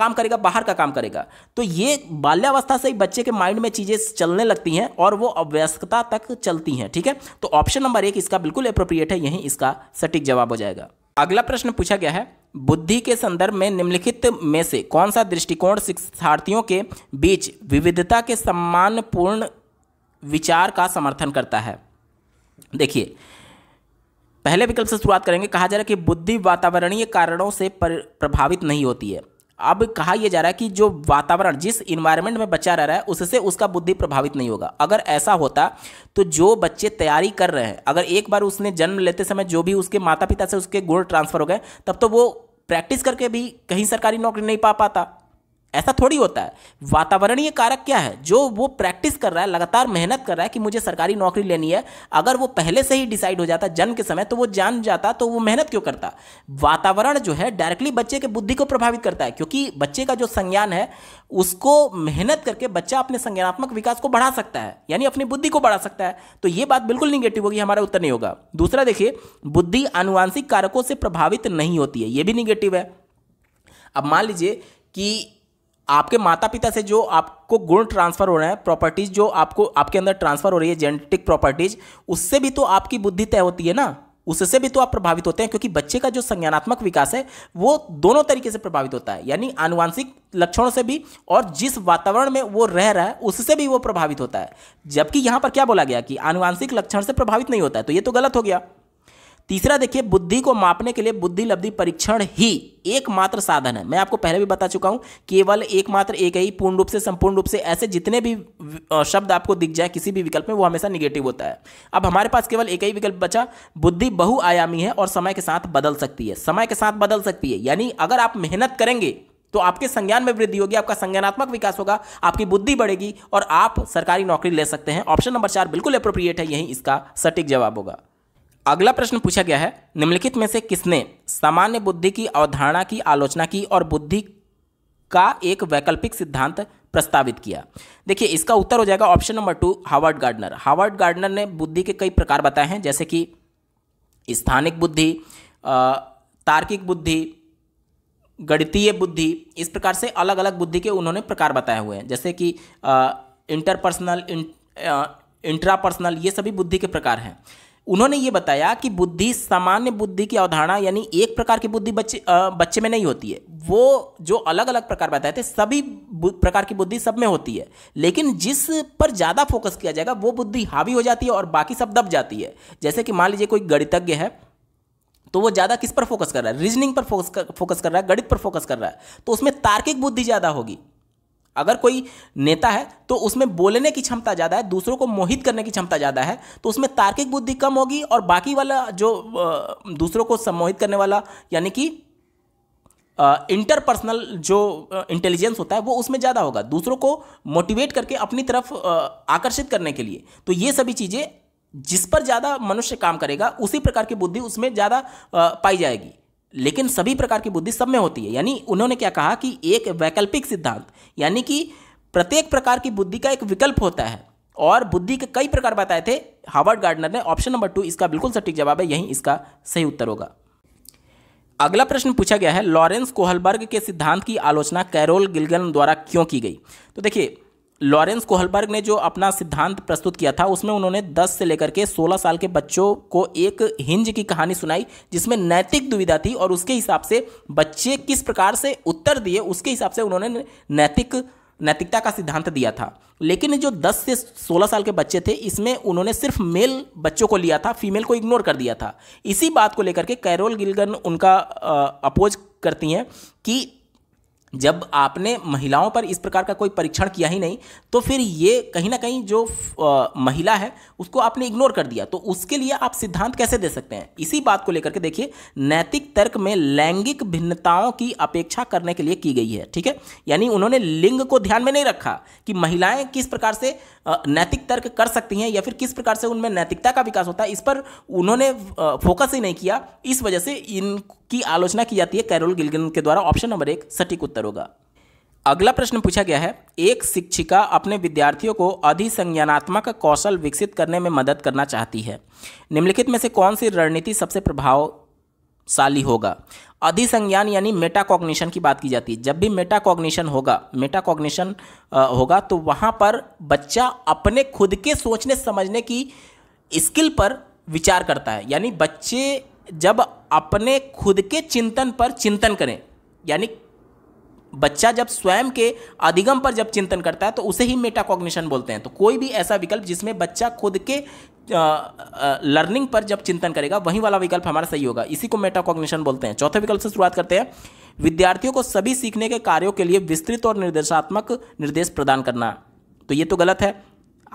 काम करेगा बाहर का काम करेगा तो ये बाल्यावस्था से ही बच्चे के माइंड में चीज़ें चलने लगती हैं और वो अव्यस्कता तक चलती हैं ठीक है तो ऑप्शन नंबर एक इसका बिल्कुल अप्रोप्रिएट है यही इसका सटीक जवाब हो जाएगा अगला प्रश्न पूछा गया है बुद्धि के संदर्भ में निम्नलिखित में से कौन सा दृष्टिकोण शिक्षार्थियों के बीच विविधता के सम्मानपूर्ण विचार का समर्थन करता है देखिए पहले विकल्प से शुरुआत करेंगे कहा जा रहा है कि बुद्धि वातावरणीय कारणों से प्रभावित नहीं होती है अब कहा यह जा रहा है कि जो वातावरण जिस इन्वायरमेंट में बच्चा रह रहा है उससे उसका बुद्धि प्रभावित नहीं होगा अगर ऐसा होता तो जो बच्चे तैयारी कर रहे हैं अगर एक बार उसने जन्म लेते समय जो भी उसके माता पिता से उसके गुण ट्रांसफर हो गए तब तो वो प्रैक्टिस करके भी कहीं सरकारी नौकरी नहीं पा पाता ऐसा थोड़ी होता है वातावरणीय कारक क्या है जो वो प्रैक्टिस कर रहा है लगातार मेहनत कर रहा है कि मुझे सरकारी नौकरी लेनी है अगर वो पहले से ही डिसाइड हो जाता जन्म के समय तो वो जान जाता तो वो मेहनत क्यों करता वातावरण जो है डायरेक्टली बच्चे के बुद्धि को प्रभावित करता है क्योंकि बच्चे का जो संज्ञान है उसको मेहनत करके बच्चा अपने संज्ञानात्मक विकास को बढ़ा सकता है यानी अपनी बुद्धि को बढ़ा सकता है तो ये बात बिल्कुल निगेटिव होगी हमारा उत्तर नहीं होगा दूसरा देखिए बुद्धि आनुवांशिक कारकों से प्रभावित नहीं होती है ये भी निगेटिव है अब मान लीजिए कि आपके माता पिता से जो आपको गुण ट्रांसफर हो रहे हैं प्रॉपर्टीज जो आपको आपके अंदर ट्रांसफर हो रही है जेनेटिक प्रॉपर्टीज उससे भी तो आपकी बुद्धि तय होती है ना उससे भी तो आप प्रभावित होते हैं क्योंकि बच्चे का जो संज्ञानात्मक विकास है वो दोनों तरीके से प्रभावित होता है यानी आनुवांशिक लक्षणों से भी और जिस वातावरण में वो रह रहा है उससे भी वो प्रभावित होता है जबकि यहां पर क्या बोला गया कि आनुवांशिक लक्षण से प्रभावित नहीं होता है तो ये तो गलत हो गया तीसरा देखिए बुद्धि को मापने के लिए बुद्धि लब्धि परीक्षण ही एकमात्र साधन है मैं आपको पहले भी बता चुका हूं केवल एकमात्र एक ही पूर्ण रूप से संपूर्ण रूप से ऐसे जितने भी शब्द आपको दिख जाए किसी भी विकल्प में वो हमेशा निगेटिव होता है अब हमारे पास केवल एक ही विकल्प बचा बुद्धि बहुआयामी है और समय के साथ बदल सकती है समय के साथ बदल सकती है यानी अगर आप मेहनत करेंगे तो आपके संज्ञान में वृद्धि होगी आपका संज्ञानात्मक विकास होगा आपकी बुद्धि बढ़ेगी और आप सरकारी नौकरी ले सकते हैं ऑप्शन नंबर चार बिल्कुल अप्रोप्रिएट है यही इसका सटीक जवाब होगा अगला प्रश्न पूछा गया है निम्नलिखित में से किसने सामान्य बुद्धि की अवधारणा की आलोचना की और बुद्धि का एक वैकल्पिक सिद्धांत प्रस्तावित किया देखिए इसका उत्तर हो जाएगा option number two Harvard Gardner Harvard Gardner ने बुद्धि के कई प्रकार बताए हैं जैसे कि स्थानिक बुद्धि तार्किक बुद्धि गणितीय बुद्धि इस प्रकार से अलग अलग बुद्धि के उन्होंने प्रकार बताए हुए हैं जैसे कि इंटरपर्सनल इंट्रापर्सनल ये सभी बुद्धि के प्रकार हैं उन्होंने ये बताया कि बुद्धि सामान्य बुद्धि की अवधारणा यानी एक प्रकार की बुद्धि बच्चे आ, बच्चे में नहीं होती है वो जो अलग अलग प्रकार बताए थे सभी प्रकार की बुद्धि सब में होती है लेकिन जिस पर ज़्यादा फोकस किया जाएगा वो बुद्धि हावी हो जाती है और बाकी सब दब जाती है जैसे कि मान लीजिए कोई गणितज्ञ है तो वो ज़्यादा किस पर फोकस कर रहा है रीजनिंग पर फोकस कर फोकस कर रहा है गणित पर फोकस कर रहा है तो उसमें तार्किक बुद्धि ज़्यादा होगी अगर कोई नेता है तो उसमें बोलने की क्षमता ज़्यादा है दूसरों को मोहित करने की क्षमता ज़्यादा है तो उसमें तार्किक बुद्धि कम होगी और बाकी वाला जो दूसरों को सम्मोहित करने वाला यानी कि इंटरपर्सनल जो इंटेलिजेंस होता है वो उसमें ज़्यादा होगा दूसरों को मोटिवेट करके अपनी तरफ आकर्षित करने के लिए तो ये सभी चीज़ें जिस पर ज़्यादा मनुष्य काम करेगा उसी प्रकार की बुद्धि उसमें ज़्यादा पाई जाएगी लेकिन सभी प्रकार की बुद्धि सब में होती है यानी उन्होंने क्या कहा कि एक वैकल्पिक सिद्धांत यानी कि प्रत्येक प्रकार की बुद्धि का एक विकल्प होता है और बुद्धि के कई प्रकार बताए थे हार्वर्ड गार्डनर ने ऑप्शन नंबर टू इसका बिल्कुल सटीक जवाब है यही इसका सही उत्तर होगा अगला प्रश्न पूछा गया है लॉरेंस कोहलबर्ग के सिद्धांत की आलोचना कैरोल गिलगन द्वारा क्यों की गई तो देखिए लॉरेंस कोहलबर्ग ने जो अपना सिद्धांत प्रस्तुत किया था उसमें उन्होंने 10 से लेकर के 16 साल के बच्चों को एक हिंज की कहानी सुनाई जिसमें नैतिक दुविधा थी और उसके हिसाब से बच्चे किस प्रकार से उत्तर दिए उसके हिसाब से उन्होंने नैतिक नैतिकता का सिद्धांत दिया था लेकिन जो 10 से 16 साल के बच्चे थे इसमें उन्होंने सिर्फ मेल बच्चों को लिया था फीमेल को इग्नोर कर दिया था इसी बात को लेकर के कैरोल गिलगन उनका अपोज करती हैं कि जब आपने महिलाओं पर इस प्रकार का कोई परीक्षण किया ही नहीं तो फिर ये कहीं ना कहीं जो आ, महिला है उसको आपने इग्नोर कर दिया तो उसके लिए आप सिद्धांत कैसे दे सकते हैं इसी बात को लेकर के देखिए नैतिक तर्क में लैंगिक भिन्नताओं की अपेक्षा करने के लिए की गई है ठीक है यानी उन्होंने लिंग को ध्यान में नहीं रखा कि महिलाएं किस प्रकार से नैतिक तर्क कर सकती हैं या फिर किस प्रकार से उनमें नैतिकता का विकास होता है इस पर उन्होंने फोकस ही नहीं किया इस वजह से इनकी आलोचना की जाती है कैरोल गिलगन के द्वारा ऑप्शन नंबर एक सटीक उत्तर उत्तर होगा अगला प्रश्न पूछा गया है एक शिक्षिका अपने विद्यार्थियों को अधिसंज्ञानात्मक कौशल विकसित करने में मदद करना चाहती है निम्नलिखित में से कौन सी रणनीति सबसे प्रभावशाली होगा अधिसंज्ञान यानी मेटाकॉग्निशन की बात की जाती है जब भी मेटाकॉग्निशन होगा मेटाकॉग्निशन होगा तो वहाँ पर बच्चा अपने खुद के सोचने समझने की स्किल पर विचार करता है यानी बच्चे जब अपने खुद के चिंतन पर चिंतन करें यानी बच्चा जब स्वयं के अधिगम पर जब चिंतन करता है तो उसे ही मेटाकॉग्निशन बोलते हैं तो कोई भी ऐसा विकल्प जिसमें बच्चा खुद के लर्निंग पर जब चिंतन करेगा वहीं वाला विकल्प हमारा सही होगा इसी को मेटाकॉग्निशन बोलते हैं चौथे विकल्प से शुरुआत करते हैं विद्यार्थियों को सभी सीखने के कार्यों के लिए विस्तृत और निर्देशात्मक निर्देश प्रदान करना तो ये तो गलत है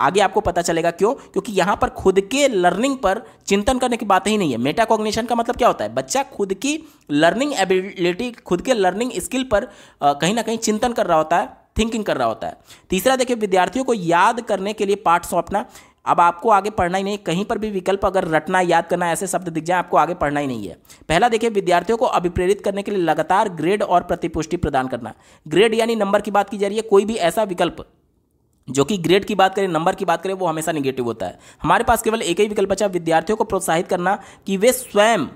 आगे आपको पता चलेगा क्यों क्योंकि यहां पर खुद के लर्निंग पर चिंतन करने की बात ही नहीं है मेटाकॉग्निशन का मतलब क्या होता है बच्चा खुद की लर्निंग एबिलिटी खुद के लर्निंग स्किल पर कहीं ना कहीं चिंतन कर रहा होता है थिंकिंग कर रहा होता है तीसरा देखिए विद्यार्थियों को याद करने के लिए पार्ट सौंपना अब आपको आगे पढ़ना ही नहीं कहीं पर भी विकल्प अगर रटना याद करना ऐसे शब्द दिख जाए आपको आगे पढ़ना ही नहीं है पहला देखिए विद्यार्थियों को अभिप्रेरित करने के लिए लगातार ग्रेड और प्रतिपुष्टि प्रदान करना ग्रेड यानी नंबर की बात की जा रही है कोई भी ऐसा विकल्प जो कि ग्रेड की बात करें नंबर की बात करें वो हमेशा निगेटिव होता है हमारे पास केवल एक ही विकल्प बचा विद्यार्थियों को प्रोत्साहित करना कि वे स्वयं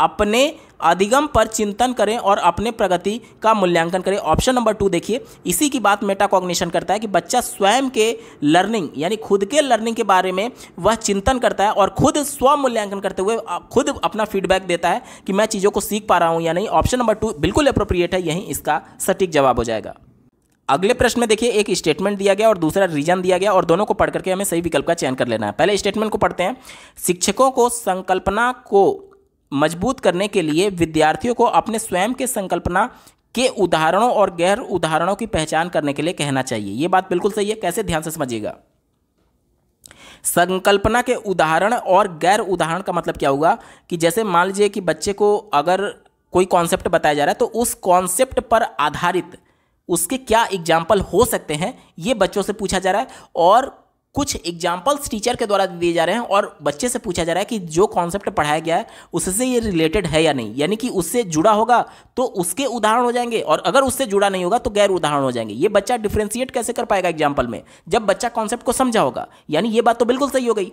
अपने अधिगम पर चिंतन करें और अपने प्रगति का मूल्यांकन करें ऑप्शन नंबर टू देखिए इसी की बात मेटाकॉग्निशन करता है कि बच्चा स्वयं के लर्निंग यानी खुद के लर्निंग के बारे में वह चिंतन करता है और खुद स्व मूल्यांकन करते हुए खुद अपना फीडबैक देता है कि मैं चीज़ों को सीख पा रहा हूँ या नहीं ऑप्शन नंबर टू बिल्कुल अप्रोप्रिएट है यहीं इसका सटीक जवाब हो जाएगा अगले प्रश्न में देखिए एक स्टेटमेंट दिया गया और दूसरा रीजन दिया गया और दोनों को पढ़ करके हमें सही विकल्प का चयन कर लेना है पहले स्टेटमेंट को पढ़ते हैं शिक्षकों को संकल्पना को मजबूत करने के लिए विद्यार्थियों को अपने स्वयं के संकल्पना के उदाहरणों और गैर उदाहरणों की पहचान करने के लिए कहना चाहिए यह बात बिल्कुल सही है कैसे ध्यान से समझिएगा संकल्पना के उदाहरण और गैर उदाहरण का मतलब क्या होगा कि जैसे मान लीजिए कि बच्चे को अगर कोई कॉन्सेप्ट बताया जा रहा है तो उस कॉन्सेप्ट पर आधारित उसके क्या एग्जाम्पल हो सकते हैं ये बच्चों से पूछा जा रहा है और कुछ एग्जाम्पल्स टीचर के द्वारा दिए जा रहे हैं और बच्चे से पूछा जा रहा है कि जो कॉन्सेप्ट पढ़ाया गया है उससे ये रिलेटेड है या नहीं यानी कि उससे जुड़ा होगा तो उसके उदाहरण हो जाएंगे और अगर उससे जुड़ा नहीं होगा तो गैर उदाहरण हो जाएंगे ये बच्चा डिफ्रेंशिएट कैसे कर पाएगा एग्जाम्पल में जब बच्चा कॉन्सेप्ट को समझा होगा यानी ये बात तो बिल्कुल सही हो गई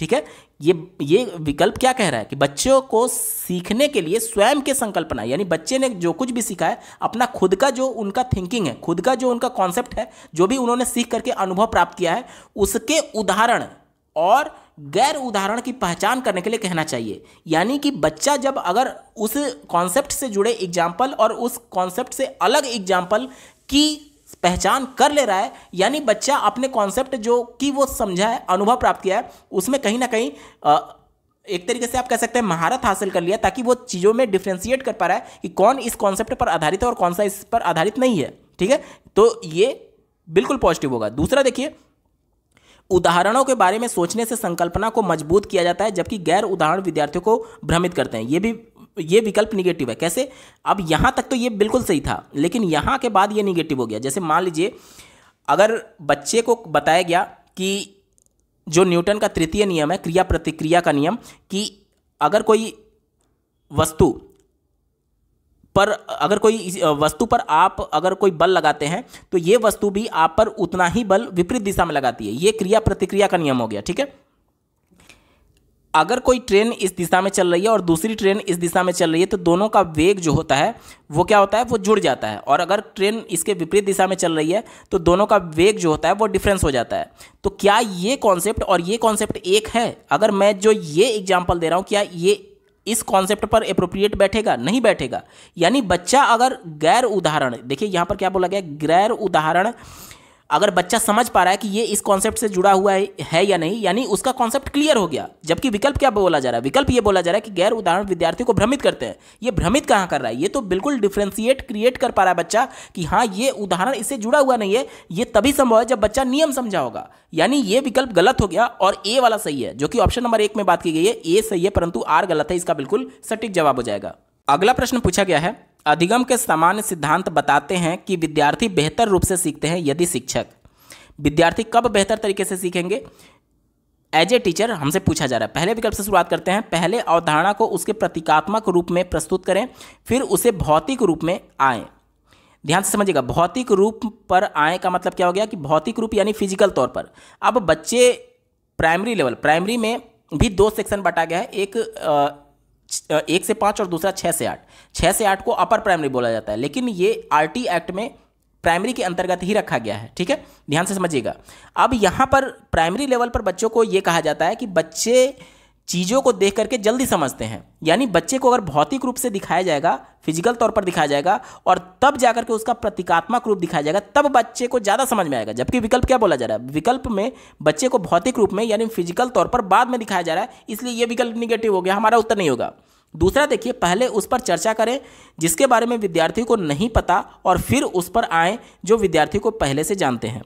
ठीक है ये ये विकल्प क्या कह रहा है कि बच्चों को सीखने के लिए स्वयं के संकल्पना यानी बच्चे ने जो कुछ भी सीखा है अपना खुद का जो उनका थिंकिंग है खुद का जो उनका कॉन्सेप्ट है जो भी उन्होंने सीख करके अनुभव प्राप्त किया है उसके उदाहरण और गैर उदाहरण की पहचान करने के लिए कहना चाहिए यानी कि बच्चा जब अगर उस कॉन्सेप्ट से जुड़े एग्जाम्पल और उस कॉन्सेप्ट से अलग एग्जाम्पल की पहचान कर ले रहा है यानी बच्चा अपने कॉन्सेप्ट जो कि वो समझा है अनुभव प्राप्त किया है उसमें कहीं ना कहीं आ, एक तरीके से आप कह सकते हैं महारत हासिल कर लिया ताकि वो चीज़ों में डिफ्रेंशिएट कर पा रहा है कि कौन इस कॉन्सेप्ट पर आधारित है और कौन सा इस पर आधारित नहीं है ठीक है तो ये बिल्कुल पॉजिटिव होगा दूसरा देखिए उदाहरणों के बारे में सोचने से संकल्पना को मजबूत किया जाता है जबकि गैर उदाहरण विद्यार्थियों को भ्रमित करते हैं ये भी ये विकल्प निगेटिव है कैसे अब यहाँ तक तो ये बिल्कुल सही था लेकिन यहाँ के बाद ये निगेटिव हो गया जैसे मान लीजिए अगर बच्चे को बताया गया कि जो न्यूटन का तृतीय नियम है क्रिया प्रतिक्रिया का नियम कि अगर कोई वस्तु पर अगर कोई वस्तु पर आप अगर कोई बल लगाते हैं तो ये वस्तु भी आप पर उतना ही बल विपरीत दिशा में लगाती है ये क्रिया प्रतिक्रिया का नियम हो गया ठीक है अगर कोई ट्रेन इस दिशा में चल रही है और दूसरी ट्रेन इस दिशा में चल रही है तो दोनों का वेग जो होता है वो क्या होता है वो जुड़ जाता है और अगर ट्रेन इसके विपरीत दिशा में चल रही है तो दोनों का वेग जो होता है वो डिफरेंस हो जाता है तो क्या ये कॉन्सेप्ट और ये कॉन्सेप्ट एक है अगर मैं जो ये एग्जाम्पल दे रहा हूँ क्या ये इस कॉन्सेप्ट पर अप्रोप्रिएट बैठेगा नहीं बैठेगा यानी बच्चा अगर गैर उदाहरण देखिए यहाँ पर क्या बोला गया गैर उदाहरण अगर बच्चा समझ पा रहा है कि ये इस कॉन्सेप्ट से जुड़ा हुआ है या नहीं यानी उसका कॉन्सेप्ट क्लियर हो गया जबकि विकल्प क्या बोला जा रहा है विकल्प ये बोला जा रहा है कि गैर उदाहरण विद्यार्थी को भ्रमित करते हैं ये भ्रमित कहाँ कर रहा है ये तो बिल्कुल डिफ्रेंसिएट क्रिएट कर पा रहा है बच्चा कि हाँ ये उदाहरण इससे जुड़ा हुआ नहीं है ये तभी संभव है जब बच्चा नियम समझा होगा यानी ये विकल्प गलत हो गया और ए वाला सही है जो कि ऑप्शन नंबर एक में बात की गई है ए सही है परंतु आर गलत है इसका बिल्कुल सटीक जवाब हो जाएगा अगला प्रश्न पूछा गया है अधिगम के सामान्य सिद्धांत बताते हैं कि विद्यार्थी बेहतर रूप से सीखते हैं यदि शिक्षक विद्यार्थी कब बेहतर तरीके से सीखेंगे एज ए टीचर हमसे पूछा जा रहा है पहले विकल्प से शुरुआत करते हैं पहले अवधारणा को उसके प्रतीकात्मक रूप में प्रस्तुत करें फिर उसे भौतिक रूप में आए ध्यान से समझिएगा भौतिक रूप पर आए का मतलब क्या हो गया कि भौतिक रूप यानी फिजिकल तौर पर अब बच्चे प्राइमरी लेवल प्राइमरी में भी दो सेक्शन बांटा गया है एक एक से पाँच और दूसरा छः से आठ छः से आठ को अपर प्राइमरी बोला जाता है लेकिन ये आर एक्ट में प्राइमरी के अंतर्गत ही रखा गया है ठीक है ध्यान से समझिएगा अब यहाँ पर प्राइमरी लेवल पर बच्चों को ये कहा जाता है कि बच्चे चीज़ों को देख करके जल्दी समझते हैं यानी बच्चे को अगर भौतिक रूप से दिखाया जाएगा फिजिकल तौर पर दिखाया जाएगा और तब जाकर के उसका प्रतीकात्मक रूप दिखाया जाएगा तब बच्चे को ज़्यादा समझ में आएगा जबकि विकल्प क्या बोला जा रहा है विकल्प में बच्चे को भौतिक रूप में यानी फिजिकल तौर पर बाद में दिखाया जा रहा है इसलिए ये विकल्प निगेटिव हो गया हमारा उत्तर नहीं होगा दूसरा देखिए पहले उस पर चर्चा करें जिसके बारे में विद्यार्थी को नहीं पता और फिर उस पर आएँ जो विद्यार्थी को पहले से जानते हैं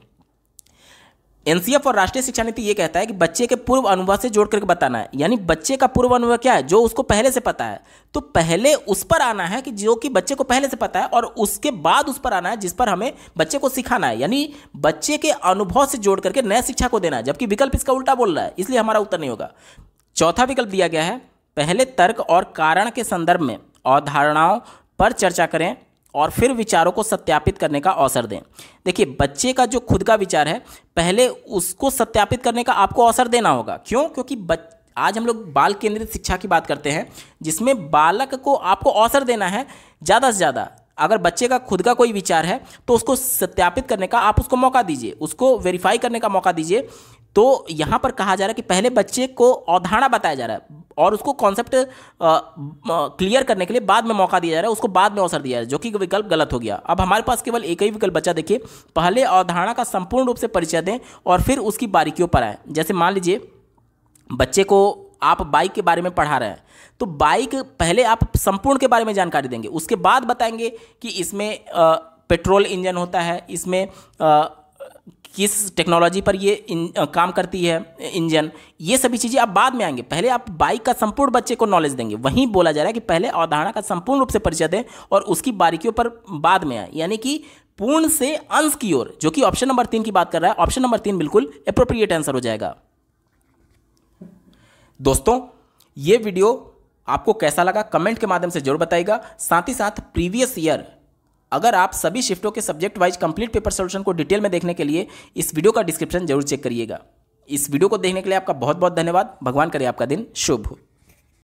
एनसीएफ और राष्ट्रीय शिक्षा नीति ये कहता है कि बच्चे के पूर्व अनुभव से जोड़ करके बताना है यानी बच्चे का पूर्व अनुभव क्या है जो उसको पहले से पता है तो पहले उस पर आना है कि जो कि बच्चे को पहले से पता है और उसके बाद उस पर आना है जिस पर हमें बच्चे को सिखाना है यानी बच्चे के अनुभव से जोड़ करके नया शिक्षा को देना है जबकि विकल्प इसका उल्टा बोल रहा है इसलिए हमारा उत्तर नहीं होगा चौथा विकल्प दिया गया है पहले तर्क और कारण के संदर्भ में अवधारणाओं पर चर्चा करें और फिर विचारों को सत्यापित करने का अवसर दें देखिए बच्चे का जो खुद का विचार है पहले उसको सत्यापित करने का आपको अवसर देना होगा क्यों क्योंकि बच आज हम लोग बाल केंद्रित शिक्षा की बात करते हैं जिसमें बालक को आपको अवसर देना है ज़्यादा से ज़्यादा अगर बच्चे का खुद का कोई विचार है तो उसको सत्यापित करने का आप उसको मौका दीजिए उसको वेरीफाई करने का मौका दीजिए तो यहाँ पर कहा जा रहा है कि पहले बच्चे को अवधारणा बताया जा रहा है और उसको कॉन्सेप्ट क्लियर करने के लिए बाद में मौका दिया जा रहा है उसको बाद में अवसर दिया जा रहा है जो कि विकल्प गलत हो गया अब हमारे पास केवल एक ही विकल्प बचा देखिए पहले अवधारणा का संपूर्ण रूप से परिचय दें और फिर उसकी बारीकियों पर आए जैसे मान लीजिए बच्चे को आप बाइक के बारे में पढ़ा रहे हैं तो बाइक पहले आप संपूर्ण के बारे में जानकारी देंगे उसके बाद बताएंगे कि इसमें पेट्रोल इंजन होता है इसमें आ, किस टेक्नोलॉजी पर ये इन, आ, काम करती है इंजन ये सभी चीज़ें आप बाद में आएंगे पहले आप बाइक का संपूर्ण बच्चे को नॉलेज देंगे वहीं बोला जा रहा है कि पहले अवधारणा का संपूर्ण रूप से परिचय दें और उसकी बारीकियों पर बाद में आए यानी कि पूर्ण से अंश की ओर जो कि ऑप्शन नंबर तीन की बात कर रहा है ऑप्शन नंबर तीन बिल्कुल अप्रोप्रिएट आंसर हो जाएगा दोस्तों ये वीडियो आपको कैसा लगा कमेंट के माध्यम से जरूर बताएगा साथ ही साथ प्रीवियस ईयर अगर आप सभी शिफ्टों के subject wise complete paper solution को डिटेल में देखने के लिए इस वीडियो का डिस्क्रिप्शन जरूर चेक करिएगा इस वीडियो को देखने के लिए आपका बहुत बहुत धन्यवाद भगवान करे आपका दिन शुभ